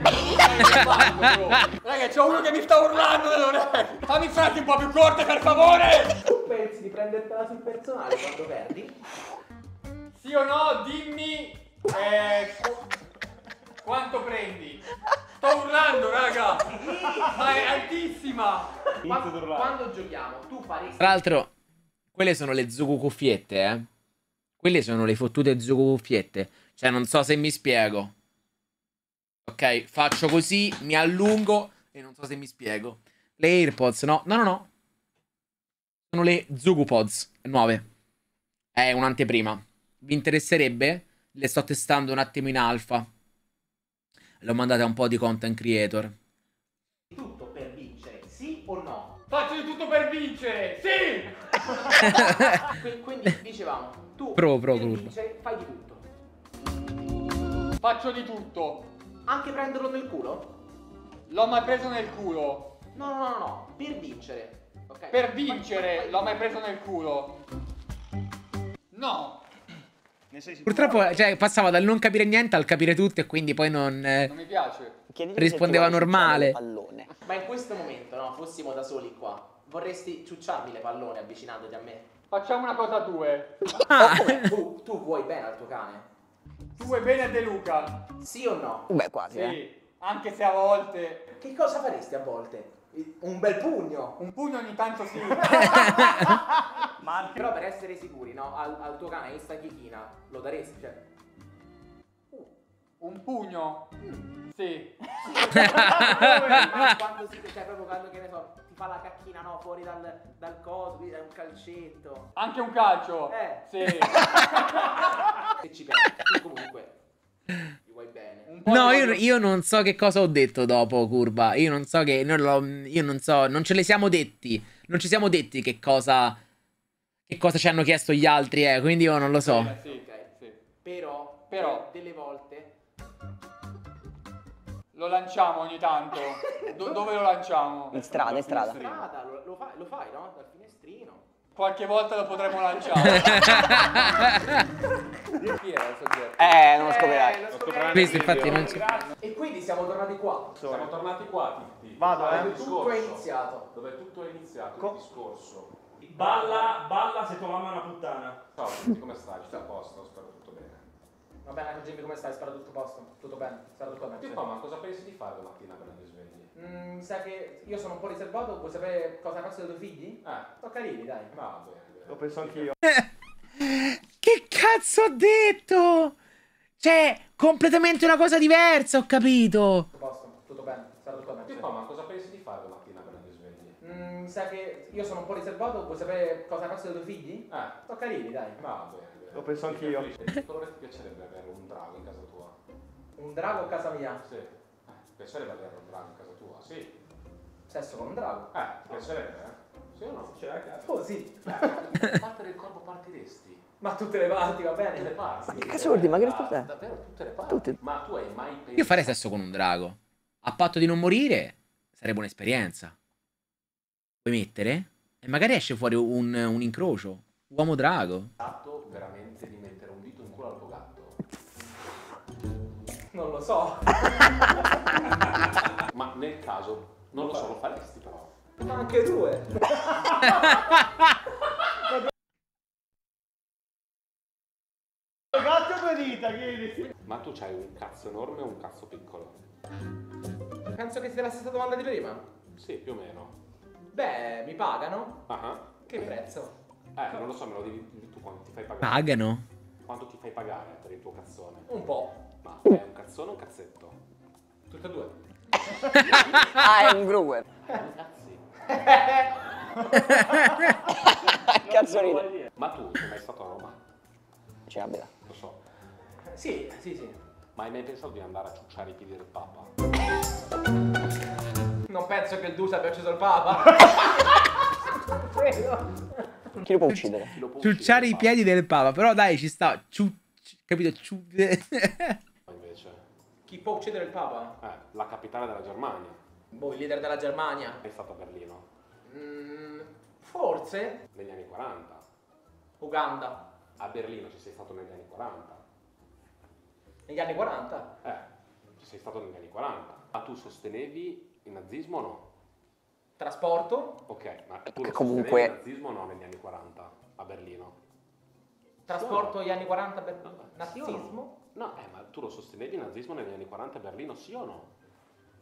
Raga, c'è uno che mi sta urlando nell'orecchio. Fammi frasi un po' più corte, per favore. Tu pensi di prendertela sul personale quando perdi? Sì o no, dimmi... Eh, quanto prendi? Sto urlando, raga! Ma è altissima! Quando, quando giochiamo, tu faresti... Tra l'altro, quelle sono le Zuku cuffiette, eh? Quelle sono le fottute Zuku cuffiette. Cioè, non so se mi spiego. Ok, faccio così, mi allungo e non so se mi spiego. Le AirPods, no? No, no, no. Sono le Zuku Pods, nuove. È un'anteprima. Vi interesserebbe? Le sto testando un attimo in alfa l'ho mandata a un po' di content creator. Tutto per vincere, sì o no? Faccio di tutto per vincere, sì! [laughs] Quindi dicevamo, tu pro, pro, per pro. vincere fai di tutto. Faccio di tutto. Anche prenderlo nel culo? L'ho mai preso nel culo. No, no, no, no, per vincere. Okay. Per vincere, l'ho mai preso nel culo. No, Purtroppo cioè, passava dal non capire niente al capire tutto e quindi poi non... Eh, non mi piace. rispondeva normale. Pallone. Ma in questo momento, no, fossimo da soli qua, vorresti ciucciarmi le pallone avvicinandoti a me? Facciamo una cosa a due. Ah. Oh, tu, tu vuoi bene al tuo cane? Tu vuoi bene a De Luca? Sì o no? Beh, quasi, sì. eh. Anche se a volte... Che cosa faresti a volte? un bel pugno. Un pugno ogni tanto sì. [laughs] Però per essere sicuri, no? Al, al tuo cane questa chichina lo daresti, cioè. Un pugno? Mm. Sì. [laughs] quando si cioè proprio quando che ne so, ti fa la cacchina, no? Fuori dal, dal coso, quindi dai un calcetto. Anche un calcio? Eh. Sì. [laughs] Se ci pensi, comunque. No, io, io, non so che cosa ho detto dopo, curva. Io non so che. Non io non so. Non ce le siamo detti. Non ci siamo detti che cosa. Che cosa ci hanno chiesto gli altri, eh. Quindi io non lo so. sì, okay, sì. Però, però, delle volte. Lo lanciamo ogni tanto. Do dove lo lanciamo? In strada, in strada. In strada, lo, lo, fai, lo fai, no? Dal finestrino. Qualche volta lo potremmo lanciare. [laughs] Chi era il soggetto? Eh, non lo scoprirai. Eh, lo scoprirai. Visto, infatti non c'è. E quindi siamo tornati qua. Siamo tornati qua, Titti. Vado, eh. Dove tutto è iniziato. Dove tutto è iniziato, Co il discorso. Balla, balla se tua mamma è una puttana. Ciao, come stai? Tutto a posto, spero tutto bene. Va bene, Jimmy, come stai? Spero tutto a posto. Tutto bene, spero tutto bene. Sì, ma cosa pensi di fare domattina per la sveglia? Mm, mi sa che io sono un po' riservato, vuoi sapere cosa faccio dei tuoi figli? Ah, tocca lì, dai. Ma bene. Lo penso anch'io. Certo. Eh, che cazzo ho detto? Cioè, completamente una cosa diversa, ho capito. Tutto posto, tutto bene, sarà tutto bene. Tipo, ma cosa pensi di fare la mattina quando ti svegli? Mm, mi sa che io sono un po' riservato, vuoi sapere cosa faccio dei tuoi figli? Ah, tocca lì, dai. Ma bene. Lo penso anch'io. Che colore ti piacerebbe avere un drago in casa tua? Un drago a casa mia? Sì piacerebbe avere un drago in casa tua, sì. Sesso con un drago? Eh, ti piacerebbe, eh? Sì o no? Cioè, eh, cazzo. Oh, sì. Eh, parte del corpo partiresti? Ma tutte le parti, va bene? le parti. Ma Che cazzo vuol dire? Ma che ah, risposta è? Davvero tutte le parti? Tutte. Ma tu hai mai pensato... Io farei sesso con un drago. A patto di non morire, sarebbe un'esperienza. Puoi mettere? E magari esce fuori un, un incrocio. Uomo drago. Fatto veramente di mettere un dito in culo al tuo gatto? Non lo so. [laughs] Ma nel caso, non lo so, lo faresti però. Ma anche due. Cazzo due dita, chiedi. Ma tu c'hai un cazzo enorme o un cazzo piccolo? Penso che sia la stessa domanda di prima. Sì, più o meno. Beh, mi pagano. Uh -huh. Che eh. prezzo? Eh, non lo so, me lo devi dire tu quanto ti fai pagare. Pagano? Quanto ti fai pagare per il tuo cazzone? Un po'. Ma è un cazzone o un cazzetto? Tutte e due. ah, è un Gruber. [laughs] Cazzo ride. Ma tu sei mai stato a Roma? Ci abita. Lo so. Sì, sì, sì. Ma hai mai pensato di andare a ciucciare i piedi del Papa? Non penso che il Duce abbia ucciso il Papa. Chi lo può uccidere? Ciucciare i piedi del Papa, però dai, ci sta. Ciu... Capito? Ciu... [laughs] Chi può uccidere il Papa? Eh, la capitale della Germania. Boh, il leader della Germania. È stato a Berlino. Mm, forse. Negli anni 40. Uganda. A Berlino ci sei stato negli anni 40. Negli anni 40? Eh, ci sei stato negli anni 40. Ma tu sostenevi il nazismo o no? Trasporto. Ok, ma tu lo comunque... il nazismo o no negli anni 40 a Berlino? Trasporto sì, no. gli anni 40 a Berlino? Nazismo? No, eh, ma tu lo sostenevi il nazismo negli anni 40 a Berlino, sì o no?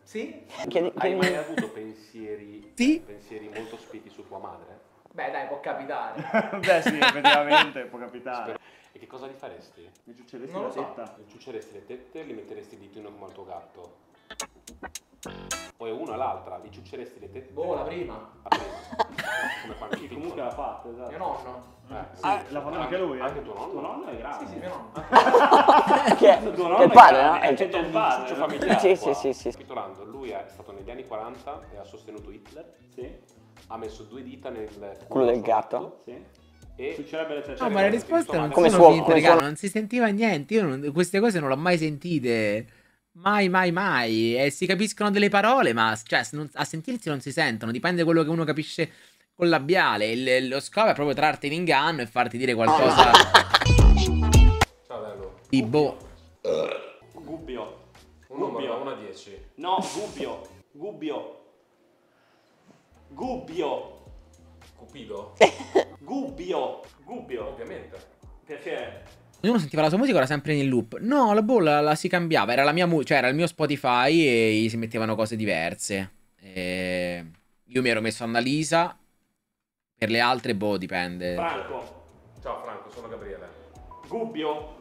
Sì? Chiedi, Hai mai avuto pensieri, sì? pensieri molto spiti su tua madre? Beh dai, può capitare. [laughs] Beh sì, effettivamente può capitare. Spero. E che cosa gli faresti? Mi ciucceresti la so. tetta. Mi ciucceresti le tette e li metteresti di ditino come al tuo gatto. Poi una l'altra, li ciucceresti le tette? Boh, la prima. La prima. [laughs] Come fanno Comunque l'ha fatta, esatto. Mio nonno. Eh, sì, ah, l'ha fatta anche lui. Eh. Anche tuo nonno? Tuo nonno è grande. Sì, sì, mio nonno. [laughs] che è, tuo nonno è il padre, no? È eh, il tuo padre. Eh. familiare. Sì, sì, sì, sì. Capitolando, lui è stato negli anni 40 e ha sostenuto Hitler. Sì. Ha messo due dita nel culo del gatto. Sì. E succederebbe la cioè, ah, ma le risposte non sono finte, raga, non si sentiva niente. Io queste cose non le ho mai sentite. Mai, mai, mai. E eh, si capiscono delle parole, ma cioè, non, a sentirsi non si sentono. Dipende da quello che uno capisce col labiale. Il, lo scopo è proprio trarti in inganno e farti dire qualcosa. Ciao, bello. Di Gubbio. Un numero, una 10. No, Gubbio. Gubbio. Gubbio. Cupido. Gubbio. Gubbio. Ovviamente. Perché? Ognuno sentiva la sua musica, era sempre nel loop. No, la bolla la si cambiava. Era la mia cioè era il mio Spotify e si mettevano cose diverse. E... Eh, io mi ero messo Annalisa. Per le altre, boh, dipende. Franco. Ciao Franco, sono Gabriele. Gubbio.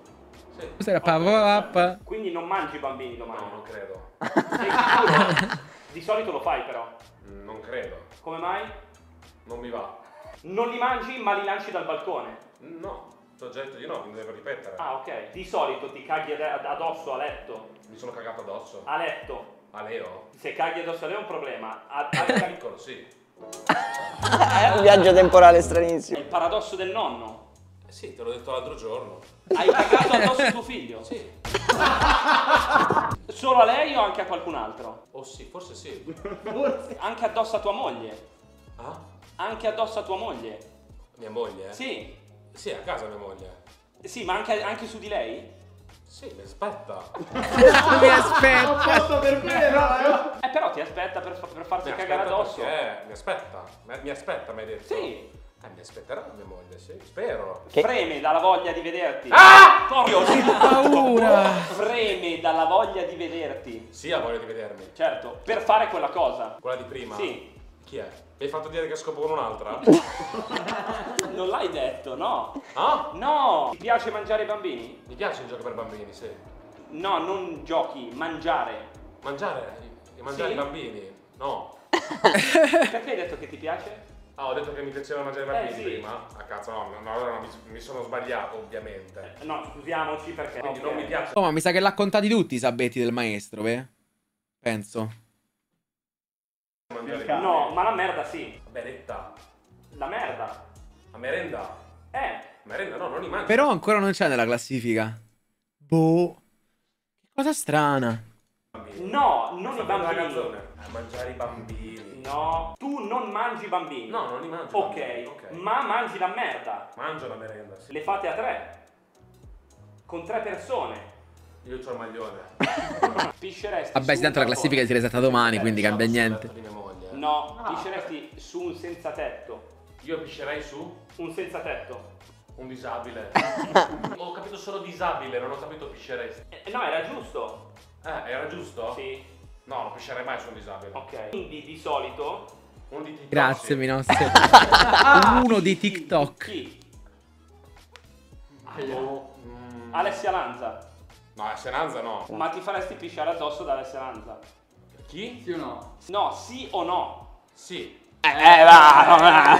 Sì. Questa okay. pa, Quindi non mangi bambini domani? No, non credo. [laughs] di solito lo fai però. Mm, non credo. Come mai? Non mi va. Non li mangi ma li lanci dal balcone? No soggetto, io no, quindi devo ripetere. Ah, ok. Di solito ti caghi addosso a letto? Mi sono cagato addosso. A letto? A Leo? Se caghi addosso a Leo è un problema. A, a... [laughs] piccolo, sì. [laughs] è un viaggio temporale stranissimo. Il paradosso del nonno. Eh sì, te l'ho detto l'altro giorno. Hai cagato addosso a tuo figlio? Sì. [laughs] Solo a lei o anche a qualcun altro? Oh sì, forse sì. Forse. Anche addosso a tua moglie? Ah? Anche addosso a tua moglie? Mia moglie? Eh? Sì. Sì, a casa mia moglie. Sì, ma anche, anche su di lei? Sì, mi aspetta. [laughs] mi aspetta. Ho per bene, no? Eh, eh, però ti aspetta per, per farti cagare addosso. Eh, mi aspetta. Mi aspetta, mi hai detto. Sì. Eh, mi aspetterà mia moglie, sì, spero. Che... Freme dalla voglia di vederti. Ah! Torrio, che paura! Freme dalla voglia di vederti. Sì, ha voglia di vedermi. Certo, per fare quella cosa. Quella di prima? Sì. Chi è? Mi hai fatto dire che scopo con un'altra? [laughs] non l'hai detto, no. Ah? No! Ti piace mangiare i bambini? Mi piace il gioco per bambini, sì. No, non giochi, mangiare. Mangiare? E mangiare Sì. i bambini? No. [laughs] Perché hai detto che ti piace? Ah, ho detto che mi piaceva mangiare i Eh, bambini sì. prima. A ah, cazzo, no, no, no, no, mi, mi sono sbagliato, ovviamente. Eh, no, scusiamoci perché... Quindi non mi eh. piace. Oh, ma mi sa che l'ha contati tutti i sabetti del maestro, beh. Penso. No, ma la merda sì. Vabbè, La merda. La merenda. Eh. Merenda no, non li mangi. Però ancora non c'è nella classifica. Boh. Che cosa strana. No, non Sto i bambini. A eh, mangiare i bambini. No, tu non mangi i bambini. No, non li mangi. Okay. ok, ma mangi la merda. Mangio la merenda, sì. Le fate a tre. Con tre persone. Io ho il maglione. [laughs] pisceresti. Vabbè, sì, tanto la classifica si resetta domani, quindi cambia niente. No, pisceresti su un senza tetto. Io piscerei su un senza tetto. Un disabile. [laughs] ho capito solo disabile, non ho capito pisceresti. Eh, no, era giusto. Eh, era giusto? Sì. No, non piscerei mai su un disabile. Ok. Quindi di solito. Uno di TikTok. Grazie, sì. Minosse. [laughs] Uno di TikTok. Chi? Allora. Alessia Lanza. No, Senanza no. Ma ti faresti pisciare addosso dalla Senanza? Chi? Sì o no? No, sì o no? Sì. Eh, eh, va.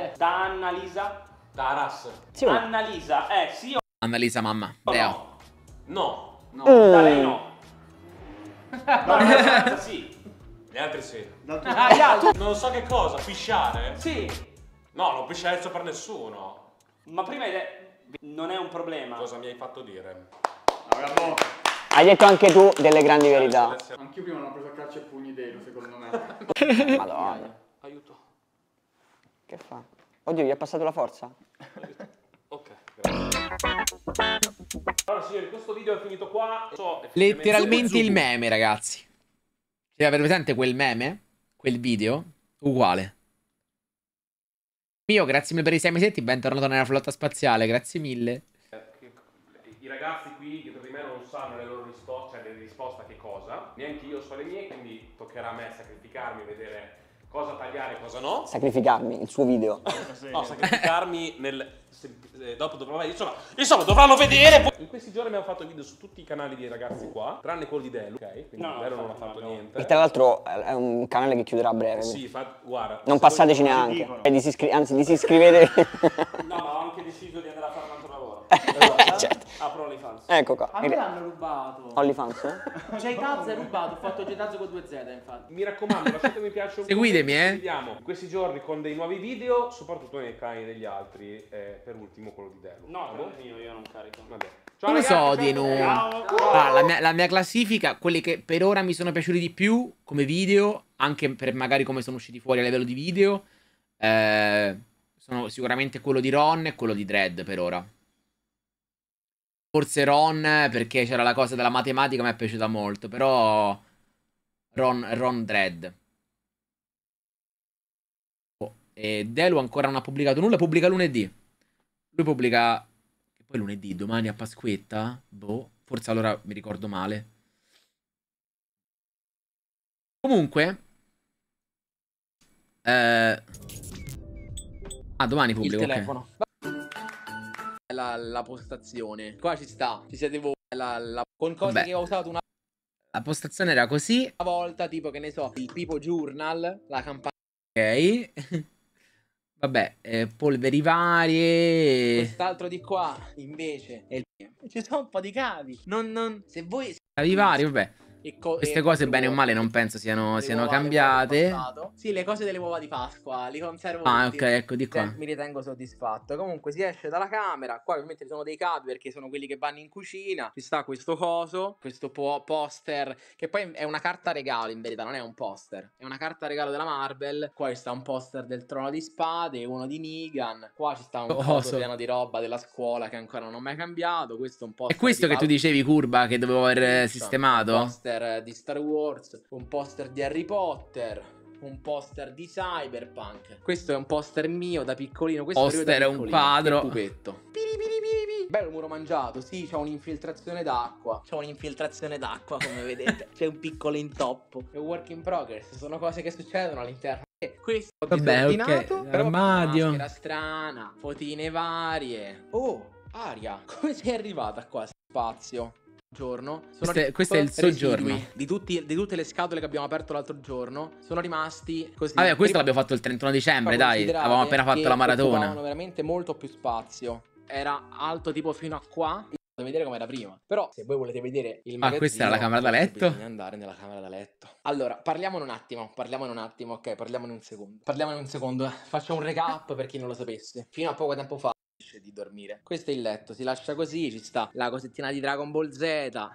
Eh, eh, da Annalisa? Da Aras. Sì. Annalisa, eh, sì o Annalisa mamma. Leo. no. No. No. Mm. Da lei no. [laughs] No, Senanza sì. Gli altri sì. Ah, gli Non so che cosa, pisciare? Sì. No, non pisciare per nessuno. Ma prima hai detto... Non è un problema. Cosa mi hai fatto dire? bravo. Hai detto anche tu delle grandi verità. Anch'io prima non ho preso a calcio e pugni d'elo, secondo me. [laughs] Madonna. Aiuto. Che fa? Oddio, gli ha passato la forza? ok, grazie. Allora signori, questo video è finito qua. So, Letteralmente il meme, ragazzi. Cioè, avete presente quel meme? Quel video? Uguale. Mio, grazie mille per i 6 mesetti, bentornato nella flotta spaziale, grazie mille i ragazzi qui dietro di me non sanno le loro risposte, cioè le risposte a che cosa, neanche io so le mie, quindi toccherà a me sacrificarmi e vedere cosa tagliare e cosa no. Sacrificarmi, il suo video. no, sacrificarmi nel... Se, eh, dopo dovranno insomma, insomma, dovranno vedere. In questi giorni abbiamo fatto video su tutti i canali dei ragazzi qua, tranne quello di Dello, ok? Quindi no, Dello non ha fatto no. niente. E tra l'altro eh, è un canale che chiuderà a breve. Sì, fa... guarda. Non passateci neanche. E eh, Disiscri... Anzi, disiscrivete. no, ma ho anche deciso di andare a fare un altro lavoro. [laughs] Esatto. cioè. Apro ah, OnlyFans. Ecco qua. A me l'hanno rubato. OnlyFans, [laughs] eh? J-Taz è rubato, ho fatto J-Taz con due Z, infatti. Mi raccomando, lasciate mi piace un [laughs] Seguitemi, eh. Ci vediamo in questi giorni con dei nuovi video, soprattutto nei cani degli altri, e per ultimo quello di Delu. No, quello mio, io non carico. Vabbè. Ciao, Come ragazzi, so di noi? Ah, la, mia, la mia classifica, quelli che per ora mi sono piaciuti di più come video, anche per magari come sono usciti fuori a livello di video, eh, sono sicuramente quello di Ron e quello di Dread per ora. Forse Ron, perché c'era la cosa della matematica, mi è piaciuta molto, però Ron, Ron Dread. Oh, e Delu ancora non ha pubblicato nulla, pubblica lunedì. Lui pubblica... Che poi lunedì, domani a Pasquetta? Boh, forse allora mi ricordo male. Comunque... Eh... Ah, domani pubblico, Il telefono. Okay la, la postazione. Qua ci sta, ci siete voi. La, la, con cose Beh. che ho usato una la postazione era così. Una volta, tipo che ne so, il Pipo Journal, la campagna. Ok. [laughs] Vabbè, eh, polveri varie. Quest'altro di qua, invece, è il... Ci sono un po' di cavi. Non, non... Se voi... Cavi vari, vabbè. Co- Queste cose, bene o male, non penso siano, siano cambiate. Sì, le cose delle uova di Pasqua li conservo. Ah, tutti. ok, ecco di cioè, qua. Mi ritengo soddisfatto. Comunque, si esce dalla camera. Qua, ovviamente, ci sono dei cavi perché sono quelli che vanno in cucina. Ci sta questo coso, questo po- poster, che poi è una carta regalo. In verità, non è un poster, è una carta regalo della Marvel. Qua ci sta un poster del Trono di Spade, uno di Negan. Qua ci sta un oh, coso oh, so. pieno di roba della scuola che ancora non ho mai cambiato. Questo è un poster. E questo che tu dicevi, curva, che dovevo aver sistemato? Poster poster di Star Wars, un poster di Harry Potter, un poster di Cyberpunk. Questo è un poster mio da piccolino. Questo poster è un quadro. Pupetto. Bello muro mangiato, sì, c'è un'infiltrazione d'acqua. C'è un'infiltrazione d'acqua, come vedete. [laughs] c'è un piccolo intoppo. È un work in progress, sono cose che succedono all'interno questo Vabbè, ok. Armadio. Maschera strana, fotine varie. Oh, aria, [laughs] come sei arrivata qua? Spazio giorno. Sono questo, è, questo è il soggiorno. Di, tutti, di, tutte le scatole che abbiamo aperto l'altro giorno, sono rimasti così. Vabbè, questo prima... l'abbiamo fatto il 31 dicembre, dai. Avevamo appena fatto la maratona. veramente molto più spazio. Era alto tipo fino a qua vedere come era prima. Però se voi volete vedere il ah, magazzino... Ah, questa era la camera da letto? Bisogna andare nella camera da letto. Allora, parliamone un attimo, parliamone un attimo, ok, parliamone un secondo. Parliamone un secondo, eh. faccio un recap per chi non lo sapesse. Fino a poco tempo fa impedisce di dormire. Questo è il letto, si lascia così, ci sta la cosettina di Dragon Ball Z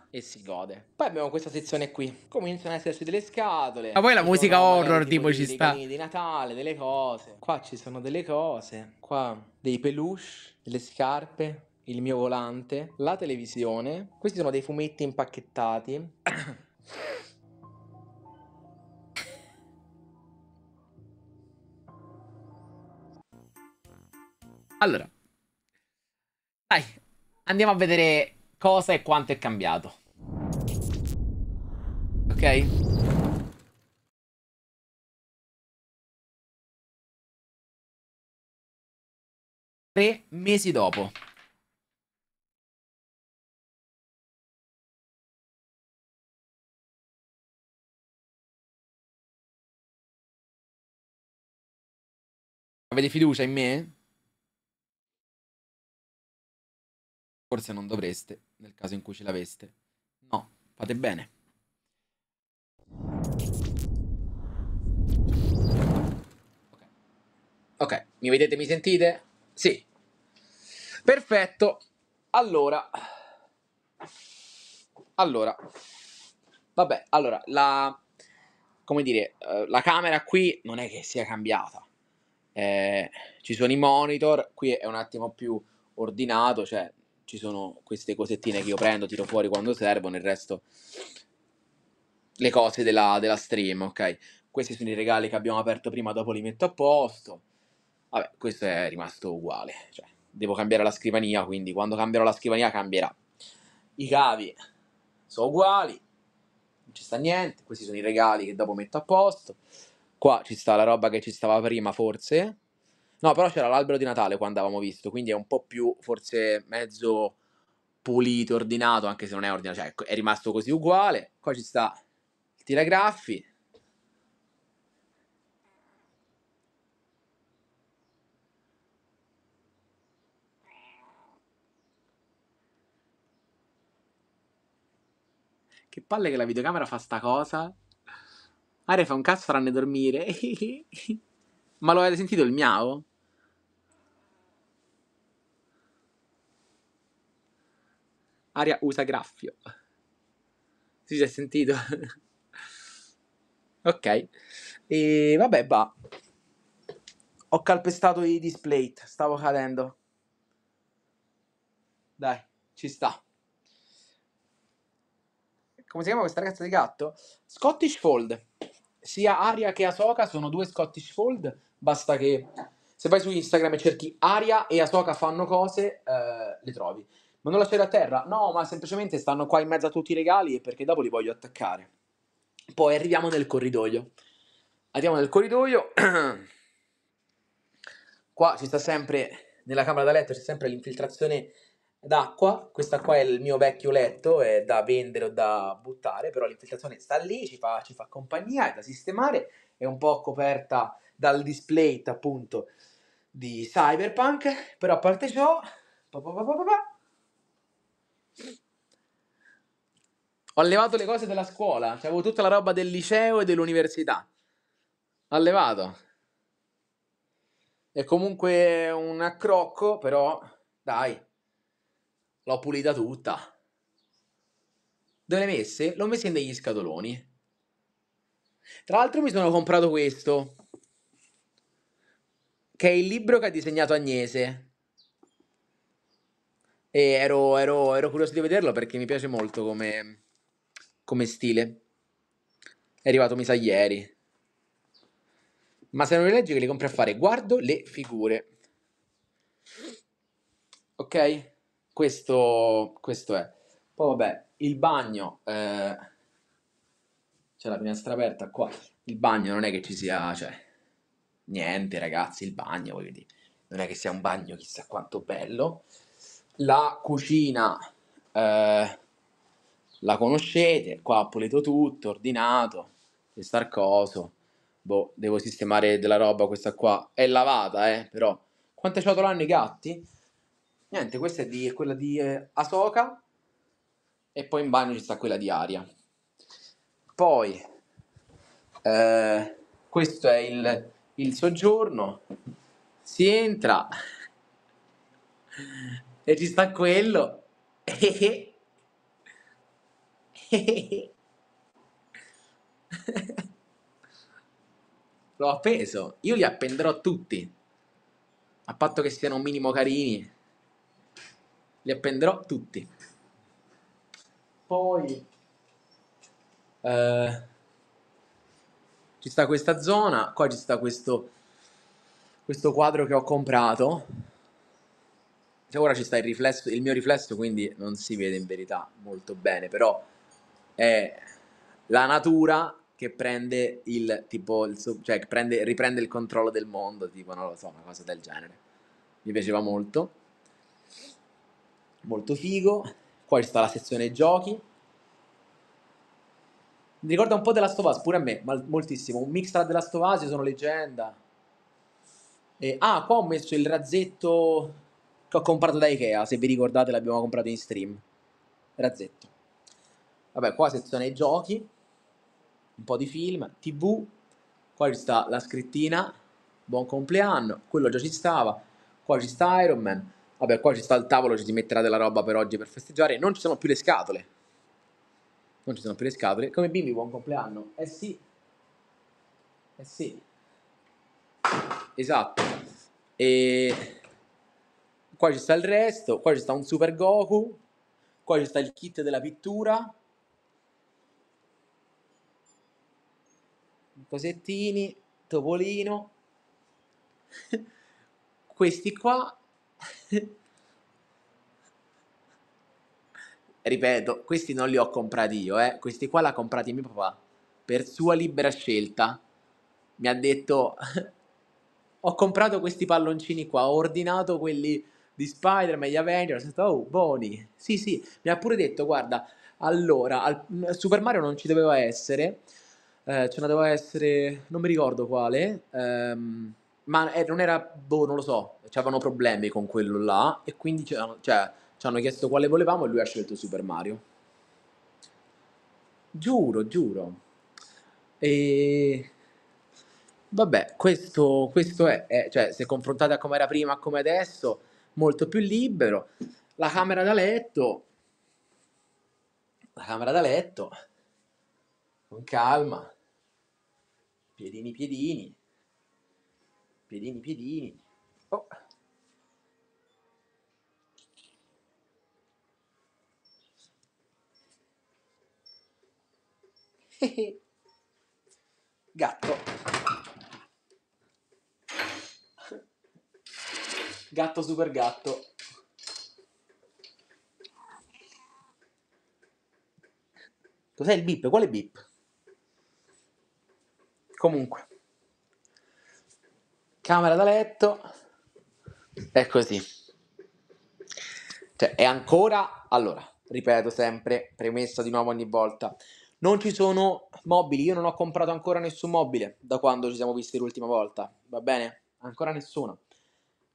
e si gode. Poi abbiamo questa sezione qui. Cominciano ad esserci delle scatole. Ma poi la musica horror tipo, tipo ci sta. Di Natale, delle cose. Qua ci sono delle cose. Qua dei peluche, delle scarpe, il mio volante, la televisione. Questi sono dei fumetti impacchettati. Allora, dai, andiamo a vedere cosa e quanto è cambiato. Ok? Tre mesi dopo. Avete fiducia in me? Forse non dovreste, nel caso in cui ce l'aveste. No, fate bene. Ok, okay. mi vedete, mi sentite? Sì. Perfetto. Allora. Allora. Vabbè, allora, la... Come dire, eh, la camera qui non è che sia cambiata. Eh, ci sono i monitor, qui è un attimo più ordinato, cioè ci sono queste cosettine che io prendo, tiro fuori quando servono, il resto le cose della, della stream, ok? Questi sono i regali che abbiamo aperto prima, dopo li metto a posto. Vabbè, questo è rimasto uguale, cioè, devo cambiare la scrivania, quindi quando cambierò la scrivania cambierà. I cavi sono uguali, non ci sta niente, questi sono i regali che dopo metto a posto. Qua ci sta la roba che ci stava prima, forse, No, però c'era l'albero di Natale quando avevamo visto, quindi è un po' più forse mezzo pulito, ordinato, anche se non è ordinato, cioè ecco, è rimasto così uguale. Qua ci sta il tiragraffi. Che palle che la videocamera fa sta cosa. Aria fa un cazzo, tranne dormire. [laughs] Ma lo avete sentito il miau? Aria usa graffio. Si, si è sentito? [laughs] ok. E vabbè, va. Ho calpestato i display, stavo cadendo. Dai, ci sta. Come si chiama questa ragazza di gatto? Scottish Fold. Sia Aria che Asoka sono due Scottish Fold, basta che se vai su Instagram e cerchi Aria e Asoka fanno cose, eh, le trovi. Ma non la c'è da terra? No, ma semplicemente stanno qua in mezzo a tutti i regali e perché dopo li voglio attaccare. Poi arriviamo nel corridoio. Arriviamo nel corridoio. [clears throat] qua ci sta sempre, nella camera da letto c'è sempre l'infiltrazione d'acqua. Questa qua è il mio vecchio letto, è da vendere o da buttare, però l'infiltrazione sta lì, ci fa, ci fa compagnia, è da sistemare, è un po' coperta dal display appunto di Cyberpunk, però a parte ciò, Pa, pa, pa, pa, pa, pa, Ho allevato le cose della scuola, cioè, avevo tutta la roba del liceo e dell'università. Allevato. È comunque un accrocco, però dai, l'ho pulita tutta. Dove le messe? L'ho messa in degli scatoloni. Tra l'altro mi sono comprato questo, che è il libro che ha disegnato Agnese. E ero, ero, ero curioso di vederlo perché mi piace molto come, come stile. È arrivato mi sa ieri. Ma se non le leggi che le compri a fare, guardo le figure. Ok? Questo, questo è. Poi vabbè, il bagno... Eh, c'è la finestra aperta qua. Il bagno non è che ci sia... Cioè, niente ragazzi, il bagno, voglio dire. Non è che sia un bagno chissà quanto bello. La cucina... Eh, la conoscete, qua ho pulito tutto, ordinato, star coso, boh, devo sistemare della roba, questa qua è lavata, eh, però. Quante ciotole hanno i gatti? Niente, questa è, di, è quella di eh, Asoka e poi in bagno ci sta quella di Aria. Poi, eh, questo è il, il soggiorno, si entra [laughs] e ci sta quello. [laughs] Eh, eh, eh. [laughs] L'ho appeso. Io li appenderò tutti. A patto che siano un minimo carini. Li appenderò tutti. Poi... Eh, ci sta questa zona. Qua ci sta questo, questo quadro che ho comprato ora ci sta il, riflesso, il mio riflesso quindi non si vede in verità molto bene però è la natura che prende il tipo, il sub, cioè prende, riprende il controllo del mondo, tipo, non lo so, una cosa del genere. Mi piaceva molto. Molto figo. Poi sta la sezione giochi. Mi ricorda un po' della Stovaz, pure a me, ma moltissimo. Un mix tra della Stovaz, sono leggenda. E, ah, qua ho messo il razzetto che ho comprato da Ikea, se vi ricordate l'abbiamo comprato in stream. Razzetto. Vabbè, qua sezione giochi, un po' di film, tv, qua ci sta la scrittina, buon compleanno, quello già ci stava, qua ci sta Iron Man, vabbè qua ci sta il tavolo, ci si metterà della roba per oggi per festeggiare, non ci sono più le scatole, non ci sono più le scatole, come bimbi buon compleanno, eh sì, eh sì, esatto, e qua ci sta il resto, qua ci sta un Super Goku, qua ci sta il kit della pittura, Cosettini, Topolino, [laughs] questi qua, [laughs] ripeto, questi non li ho comprati io, eh. questi qua li ha comprati mio papà, per sua libera scelta, mi ha detto, [laughs] ho comprato questi palloncini qua, ho ordinato quelli di Spider-Man, gli Avengers, oh, buoni, sì sì, mi ha pure detto, guarda, allora, al, Super Mario non ci doveva essere, eh, ce ne doveva essere, non mi ricordo quale, ehm, ma eh, non era, boh, non lo so, c'erano problemi con quello là e quindi ci hanno, cioè, ci hanno chiesto quale volevamo e lui ha scelto Super Mario. Giuro, giuro. E... Vabbè, questo, questo è, è- cioè, se confrontate a come era prima a come adesso, molto più libero. La camera da letto, la camera da letto con calma, piedini piedini, piedini piedini. Oh. [laughs] Gatto. Gatto super gatto. Cos'è il bip? Quale bip? Comunque, camera da letto è così. Cioè, è ancora... Allora, ripeto sempre, premessa di nuovo ogni volta, non ci sono mobili, io non ho comprato ancora nessun mobile da quando ci siamo visti l'ultima volta, va bene? Ancora nessuno.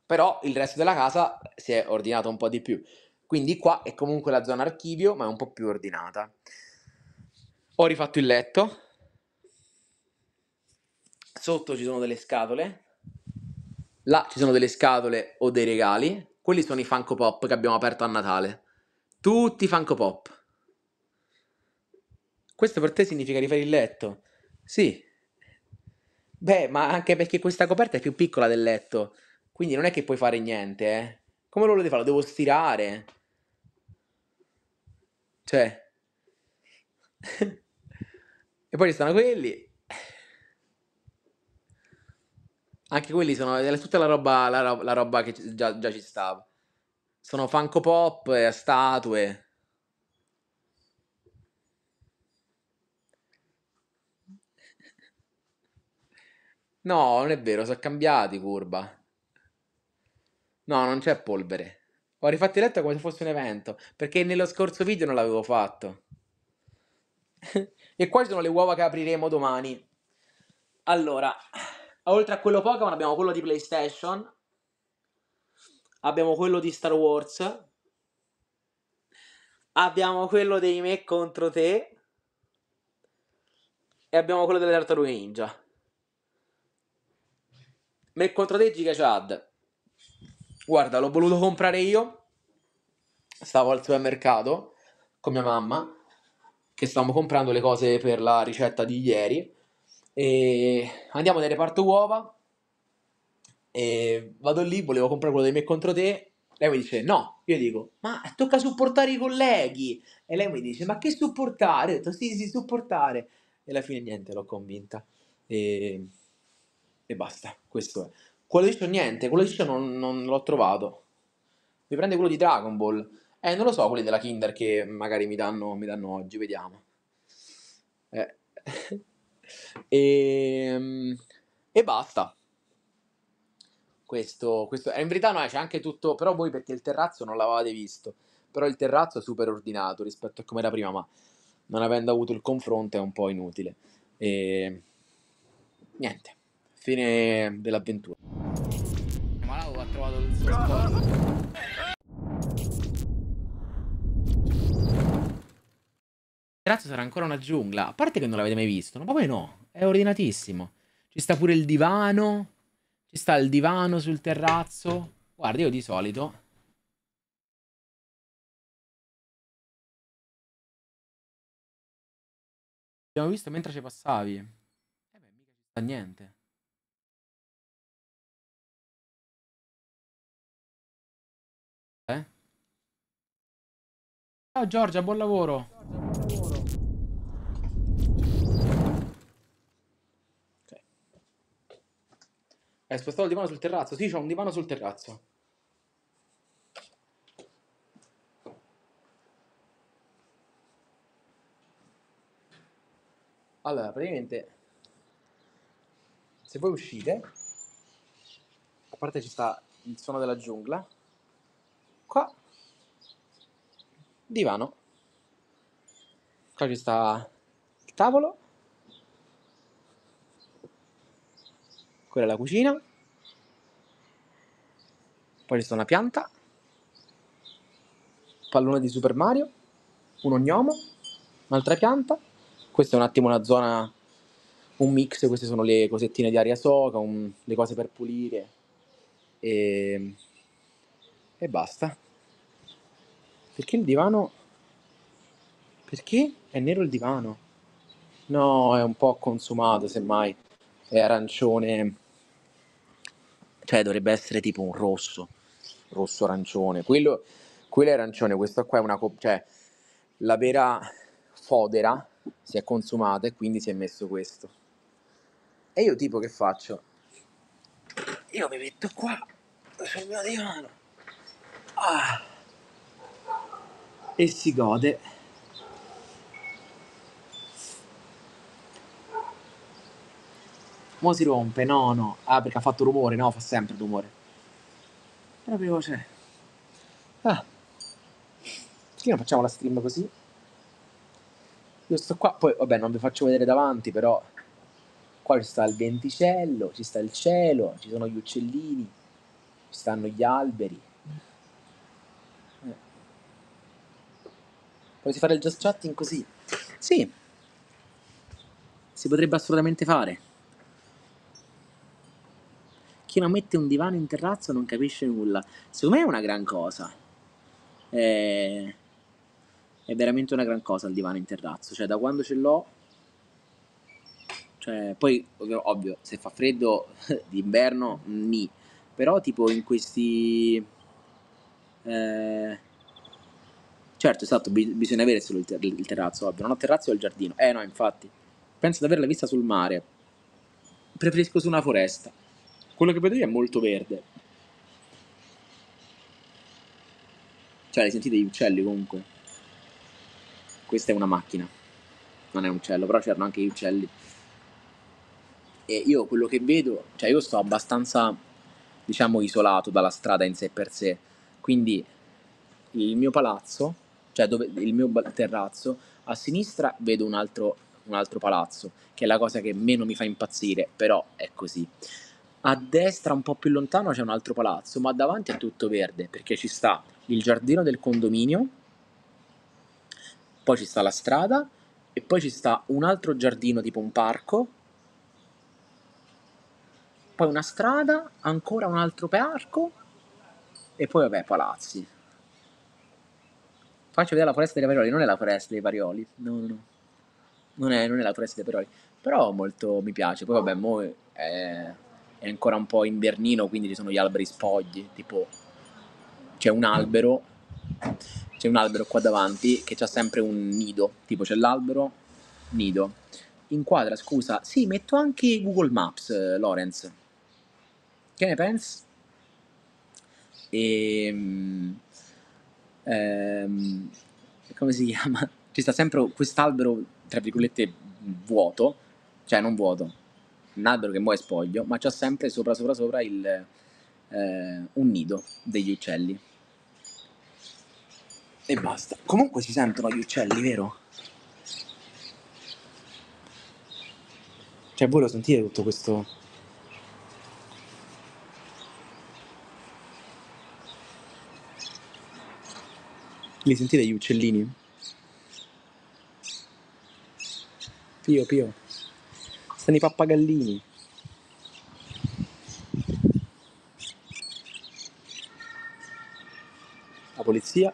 Però il resto della casa si è ordinato un po' di più. Quindi qua è comunque la zona archivio, ma è un po' più ordinata. Ho rifatto il letto, sotto ci sono delle scatole, là ci sono delle scatole o dei regali, quelli sono i Funko Pop che abbiamo aperto a Natale, tutti i Funko Pop. Questo per te significa rifare il letto? Sì. Beh, ma anche perché questa coperta è più piccola del letto, quindi non è che puoi fare niente, eh. Come lo volete fare? Lo devo stirare? Cioè... [laughs] e poi ci stanno quelli, Anche quelli sono è tutta la roba, la roba, la roba che già, già ci stava. Sono Funko Pop, e statue. No, non è vero, sono cambiati, curva. No, non c'è polvere. Ho rifatto il letto come se fosse un evento, perché nello scorso video non l'avevo fatto. [laughs] e qua sono le uova che apriremo domani. Allora, Oltre a quello Pokémon abbiamo quello di PlayStation. Abbiamo quello di Star Wars. Abbiamo quello dei me contro te. E abbiamo quello delle tartarughe ninja. Me contro te Giga Chad. Guarda, l'ho voluto comprare io. Stavo al supermercato con mia mamma che stavamo comprando le cose per la ricetta di ieri e andiamo nel reparto uova. E vado lì, volevo comprare quello dei me contro te. Lei mi dice no, io dico ma tocca supportare i colleghi. E lei mi dice ma che supportare? Io ho detto sì, sì, supportare. E alla fine niente, l'ho convinta. E... e, basta, questo è. Quello di ciò niente, quello di ciò non, non l'ho trovato. Mi prende quello di Dragon Ball. Eh, non lo so, quelli della Kinder che magari mi danno, mi danno oggi, vediamo. Eh. [laughs] E, ehm, e basta. Questo, questo, eh, in verità no, eh, c'è anche tutto, però voi perché il terrazzo non l'avevate visto, però il terrazzo è super ordinato rispetto a come era prima, ma non avendo avuto il confronto è un po' inutile. E ehm, niente, fine dell'avventura. Malato ha trovato il suo spot. terrazzo sarà ancora una giungla. A parte che non l'avete mai visto, ma poi no, è ordinatissimo. Ci sta pure il divano. Ci sta il divano sul terrazzo. Guarda, io di solito... Abbiamo visto mentre ci passavi. Eh beh, mica ci sta niente. Eh? Ciao Giorgia, buon lavoro. Giorgia, buon lavoro. Hai spostato il divano sul terrazzo? Sì, c'ho un divano sul terrazzo. Allora, praticamente, se voi uscite, a parte ci sta il suono della giungla, qua, divano, qua ci sta il tavolo, quella è la cucina, poi ci una pianta, pallone di Super Mario, un ognomo, un'altra pianta, questa è un attimo una zona, un mix, queste sono le cosettine di aria soca, un, le cose per pulire e, e basta. Perché il divano... Perché è nero il divano? No, è un po' consumato, semmai. È arancione cioè dovrebbe essere tipo un rosso, rosso-arancione. Quello, quello è arancione, questa qua è una... co- Cioè la vera fodera si è consumata e quindi si è messo questo. E io tipo che faccio? Io mi metto qua sul mio divano ah, e si gode Mo si rompe, no, no. Ah, perché ha fatto rumore, no, fa sempre rumore. Proprio, c'è. Ah. Perché non facciamo la stream così? Io sto qua, poi, vabbè, non vi faccio vedere davanti, però... Qua ci sta il venticello, ci sta il cielo, ci sono gli uccellini, ci stanno gli alberi. Eh. fare il just chatting così? Sì. Si potrebbe assolutamente fare macchina, mette un divano in terrazzo, non capisce nulla. Secondo me è una gran cosa. È... è veramente una gran cosa il divano in terrazzo. Cioè, da quando ce l'ho... Cioè, poi, ovvio, ovvio se fa freddo [laughs] d'inverno, mi. Però, tipo, in questi... Eh... Certo, esatto, bi- bisogna avere solo il, ter- il terrazzo, ovvio. Non ho terrazzo, ho il giardino. Eh no, infatti. Penso di averla vista sul mare. Preferisco su una foresta. Quello che vedete è molto verde. Cioè, li sentite gli uccelli comunque. Questa è una macchina. Non è un uccello, però c'erano anche gli uccelli. E io quello che vedo, cioè io sto abbastanza, diciamo, isolato dalla strada in sé per sé. Quindi il mio palazzo, cioè dove, il mio terrazzo, a sinistra vedo un altro, un altro palazzo, che è la cosa che meno mi fa impazzire, però è così. A destra, un po' più lontano, c'è un altro palazzo, ma davanti è tutto verde perché ci sta il giardino del condominio, poi ci sta la strada e poi ci sta un altro giardino tipo un parco, poi una strada, ancora un altro parco e poi vabbè palazzi. Faccio vedere la foresta dei Parioli, non è la foresta dei Parioli, no no no, non è, non è la foresta dei Parioli, però molto mi piace, poi vabbè mo è eh, è ancora un po' invernino, quindi ci sono gli alberi spogli, tipo c'è un albero, c'è un albero qua davanti che ha sempre un nido, tipo c'è l'albero, nido. Inquadra, scusa, sì, metto anche Google Maps, eh, Lorenz. Che ne pensi? E, ehm, ehm, come si chiama? Ci sta sempre quest'albero, tra virgolette, vuoto, cioè non vuoto, un albero che muove spoglio, ma c'ha sempre sopra sopra sopra il, eh, un nido degli uccelli. E basta. Comunque si sentono gli uccelli, vero? Cioè, voi lo sentite tutto questo... Li sentite gli uccellini? Pio, pio. Sono i pappagallini. La polizia.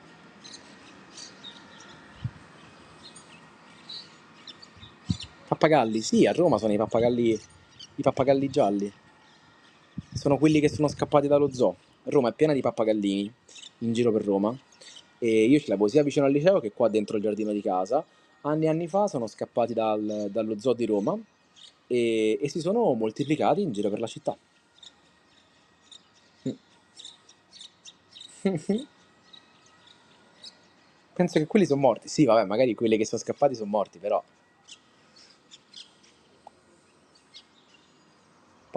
Pappagalli, sì, a Roma sono i pappagalli, i pappagalli gialli. Sono quelli che sono scappati dallo zoo. Roma è piena di pappagallini in giro per Roma. E io ce l'avevo sia vicino al liceo che qua dentro il giardino di casa. Anni e anni fa sono scappati dal, dallo zoo di Roma e, e si sono moltiplicati in giro per la città. [laughs] Penso che quelli sono morti. Sì, vabbè, magari quelli che sono scappati sono morti, però.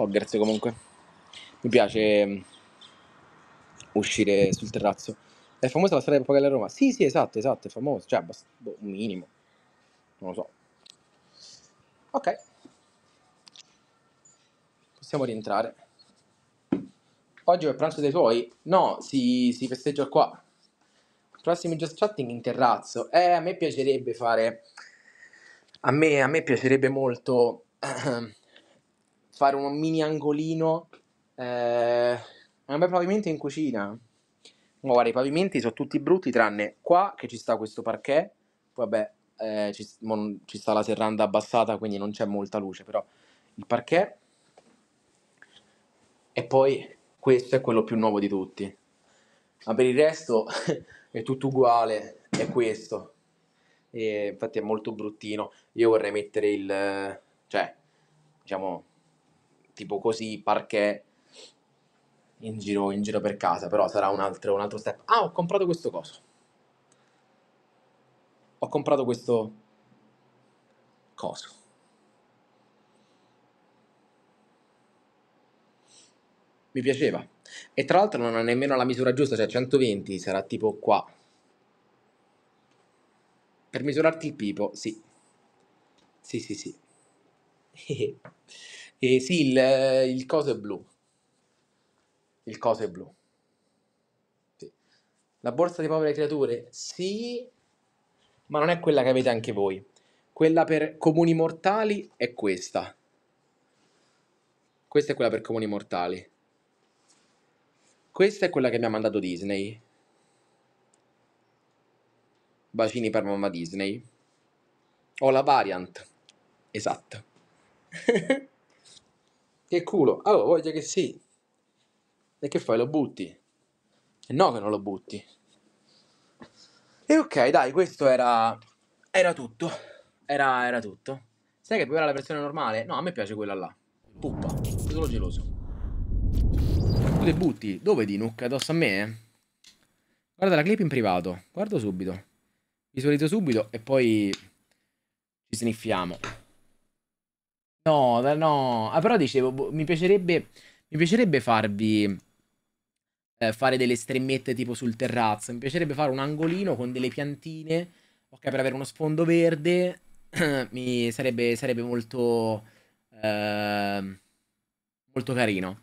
grazie comunque. Mi piace mm, uscire sul terrazzo. È famosa la strada di Pocella Roma? Sì, sì, esatto, esatto, è famosa. Cioè, bast- boh, minimo. Non lo so. Ok possiamo rientrare. Oggi è il pranzo dei tuoi? No, si, si festeggia qua. Prossimi just chatting in terrazzo. Eh, a me piacerebbe fare... A me, a me piacerebbe molto [clears throat] fare un mini angolino. Eh, un bel pavimento in cucina. guarda, i pavimenti sono tutti brutti tranne qua che ci sta questo parquet. Vabbè, eh, ci, mon, ci sta la serranda abbassata, quindi non c'è molta luce, però il parquet e poi questo è quello più nuovo di tutti. Ma per il resto [laughs] è tutto uguale, è questo. E infatti è molto bruttino. Io vorrei mettere il... cioè, diciamo, tipo così, parquet, in giro, in giro per casa, però sarà un altro, un altro step. Ah, ho comprato questo coso. Ho comprato questo coso. mi piaceva. E tra l'altro non ha nemmeno la misura giusta, cioè 120 sarà tipo qua. Per misurarti il pipo, sì. Sì, sì, sì. [laughs] e sì, il, il coso è blu. Il coso è blu. Sì. La borsa di povere creature, sì, ma non è quella che avete anche voi. Quella per comuni mortali è questa. Questa è quella per comuni mortali. Questa è quella che mi ha mandato Disney. Bacini per mamma Disney. Ho la variant. Esatto. [laughs] che culo. Allora, voglia che sì. E che fai? Lo butti? E eh, no che non lo butti. E ok, dai, questo era... Era tutto. Era, era tutto. Sai che poi era la versione normale? No, a me piace quella là. Puppa. Sono geloso le butti. Dove di nucca? Addosso a me? Guarda la clip in privato. Guardo subito. Visualizzo subito e poi ci sniffiamo. No, no. Ah, però dicevo, boh, mi piacerebbe, mi piacerebbe farvi eh, fare delle stremmette tipo sul terrazzo. Mi piacerebbe fare un angolino con delle piantine. Ok, per avere uno sfondo verde. [clears throat] mi sarebbe, sarebbe molto... Eh, molto carino.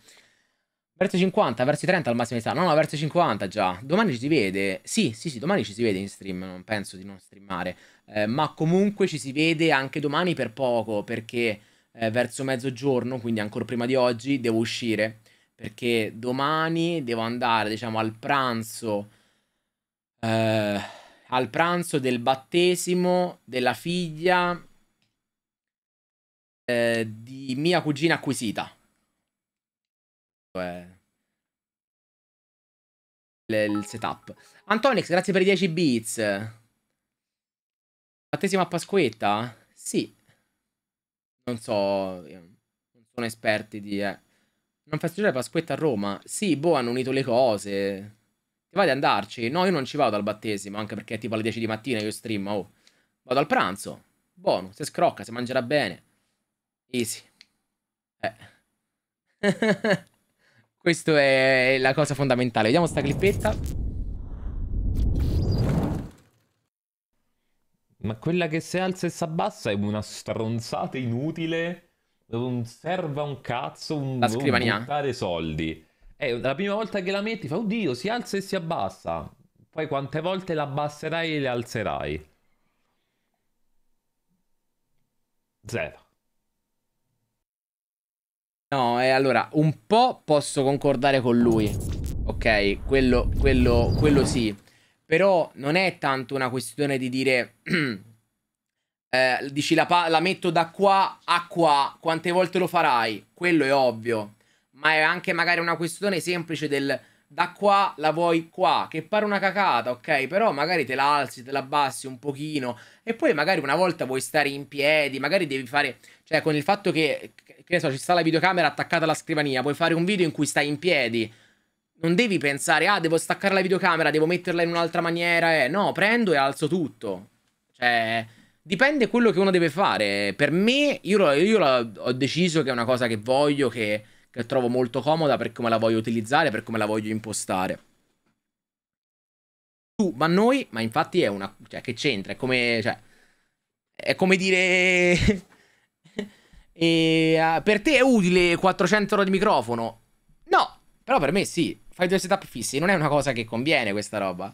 Verso 50, verso 30 al massimo di sta. No, no, verso 50 già. Domani ci si vede. Sì, sì, sì, domani ci si vede in stream. Non penso di non streamare. Eh, ma comunque ci si vede anche domani per poco. Perché eh, verso mezzogiorno, quindi ancora prima di oggi, devo uscire. Perché domani devo andare, diciamo, al pranzo. Eh, al pranzo del battesimo della figlia eh, di mia cugina acquisita. Cioè, il setup. Antonix, grazie per i 10 bits. Battesimo a Pasquetta? Sì. Non so, eh, non sono esperti di... Eh. Non faccio Pasquetta a Roma? Sì, boh, hanno unito le cose. Ti va di andarci? No, io non ci vado al battesimo, anche perché è tipo alle 10 di mattina io stream, oh. Vado al pranzo. Buono, se scrocca, si mangerà bene. Easy. Eh. [laughs] Questa è la cosa fondamentale. Vediamo sta clippetta. Ma quella che si alza e si abbassa è una stronzata inutile. Non serve a un cazzo un, la scrivania. buttare soldi. Eh, la prima volta che la metti, fa oddio, si alza e si abbassa. Poi quante volte la abbasserai e le alzerai? Zero. No, eh, allora, un po' posso concordare con lui. Ok, quello, quello, quello sì. Però non è tanto una questione di dire... [clears throat] eh, dici la, la metto da qua a qua, quante volte lo farai? Quello è ovvio. Ma è anche magari una questione semplice del da qua la vuoi qua, che pare una cacata, ok? Però magari te la alzi, te la abbassi un pochino e poi magari una volta vuoi stare in piedi, magari devi fare, cioè con il fatto che che ne so, ci sta la videocamera attaccata alla scrivania, puoi fare un video in cui stai in piedi. Non devi pensare, ah, devo staccare la videocamera, devo metterla in un'altra maniera. Eh. No, prendo e alzo tutto. Cioè, dipende quello che uno deve fare. Per me, io, io ho deciso che è una cosa che voglio, che, che trovo molto comoda per come la voglio utilizzare, per come la voglio impostare. Tu, ma noi, ma infatti è una... Cioè, che c'entra? È come... Cioè, è come dire... E uh, per te è utile 400 euro di microfono? No, però per me sì. Fai due setup fissi, non è una cosa che conviene questa roba.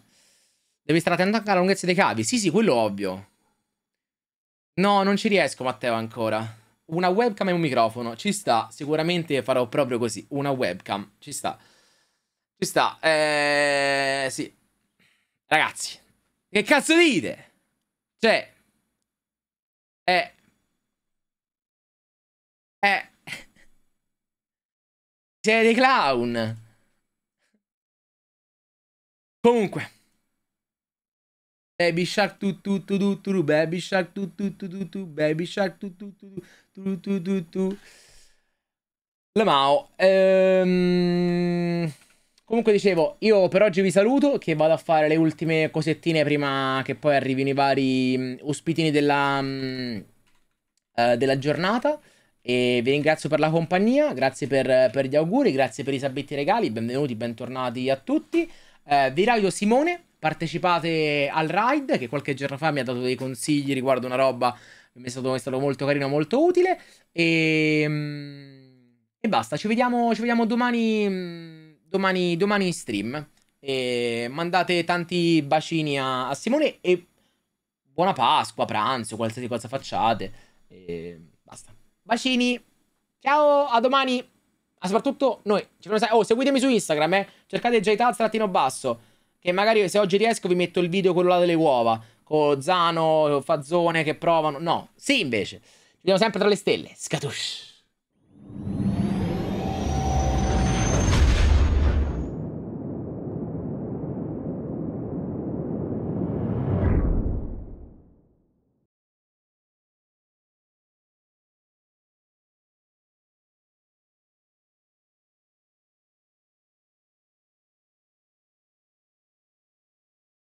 Devi stare attento anche alla lunghezza dei cavi. Sì, sì, quello è ovvio. No, non ci riesco, Matteo, ancora. Una webcam e un microfono. Ci sta. Sicuramente farò proprio così. Una webcam. Ci sta. Ci sta. Eh, sì. Ragazzi. Che cazzo dite? Cioè. Eh. Eh. Siete dei clown. Comunque. Baby Shark tu tu tu tu tu Baby Shark tu tu tu tu tu Baby Shark tu tu tu tu tu tu tu Le Mao ehm... Comunque dicevo Io per oggi vi saluto Che vado a fare le ultime cosettine Prima che poi arrivino i vari ospitini della, uh, della giornata e vi ringrazio per la compagnia, grazie per, per gli auguri, grazie per i sabetti regali, benvenuti, bentornati a tutti. Eh, vi raglio Simone, partecipate al ride che qualche giorno fa mi ha dato dei consigli riguardo una roba che mi è stato, è stato molto carino, molto utile. E, ehm, e basta, ci vediamo, ci vediamo domani, domani, domani in stream. E mandate tanti bacini a, a, Simone e buona Pasqua, pranzo, qualsiasi cosa facciate. E basta. Bacini. Ciao, a domani. Ma soprattutto noi. Oh, seguitemi su Instagram, eh. Cercate JTaz trattino basso. Che magari se oggi riesco vi metto il video quello là delle uova. Con Zano, Fazzone che provano. No, sì invece. Ci vediamo sempre tra le stelle. Scatush.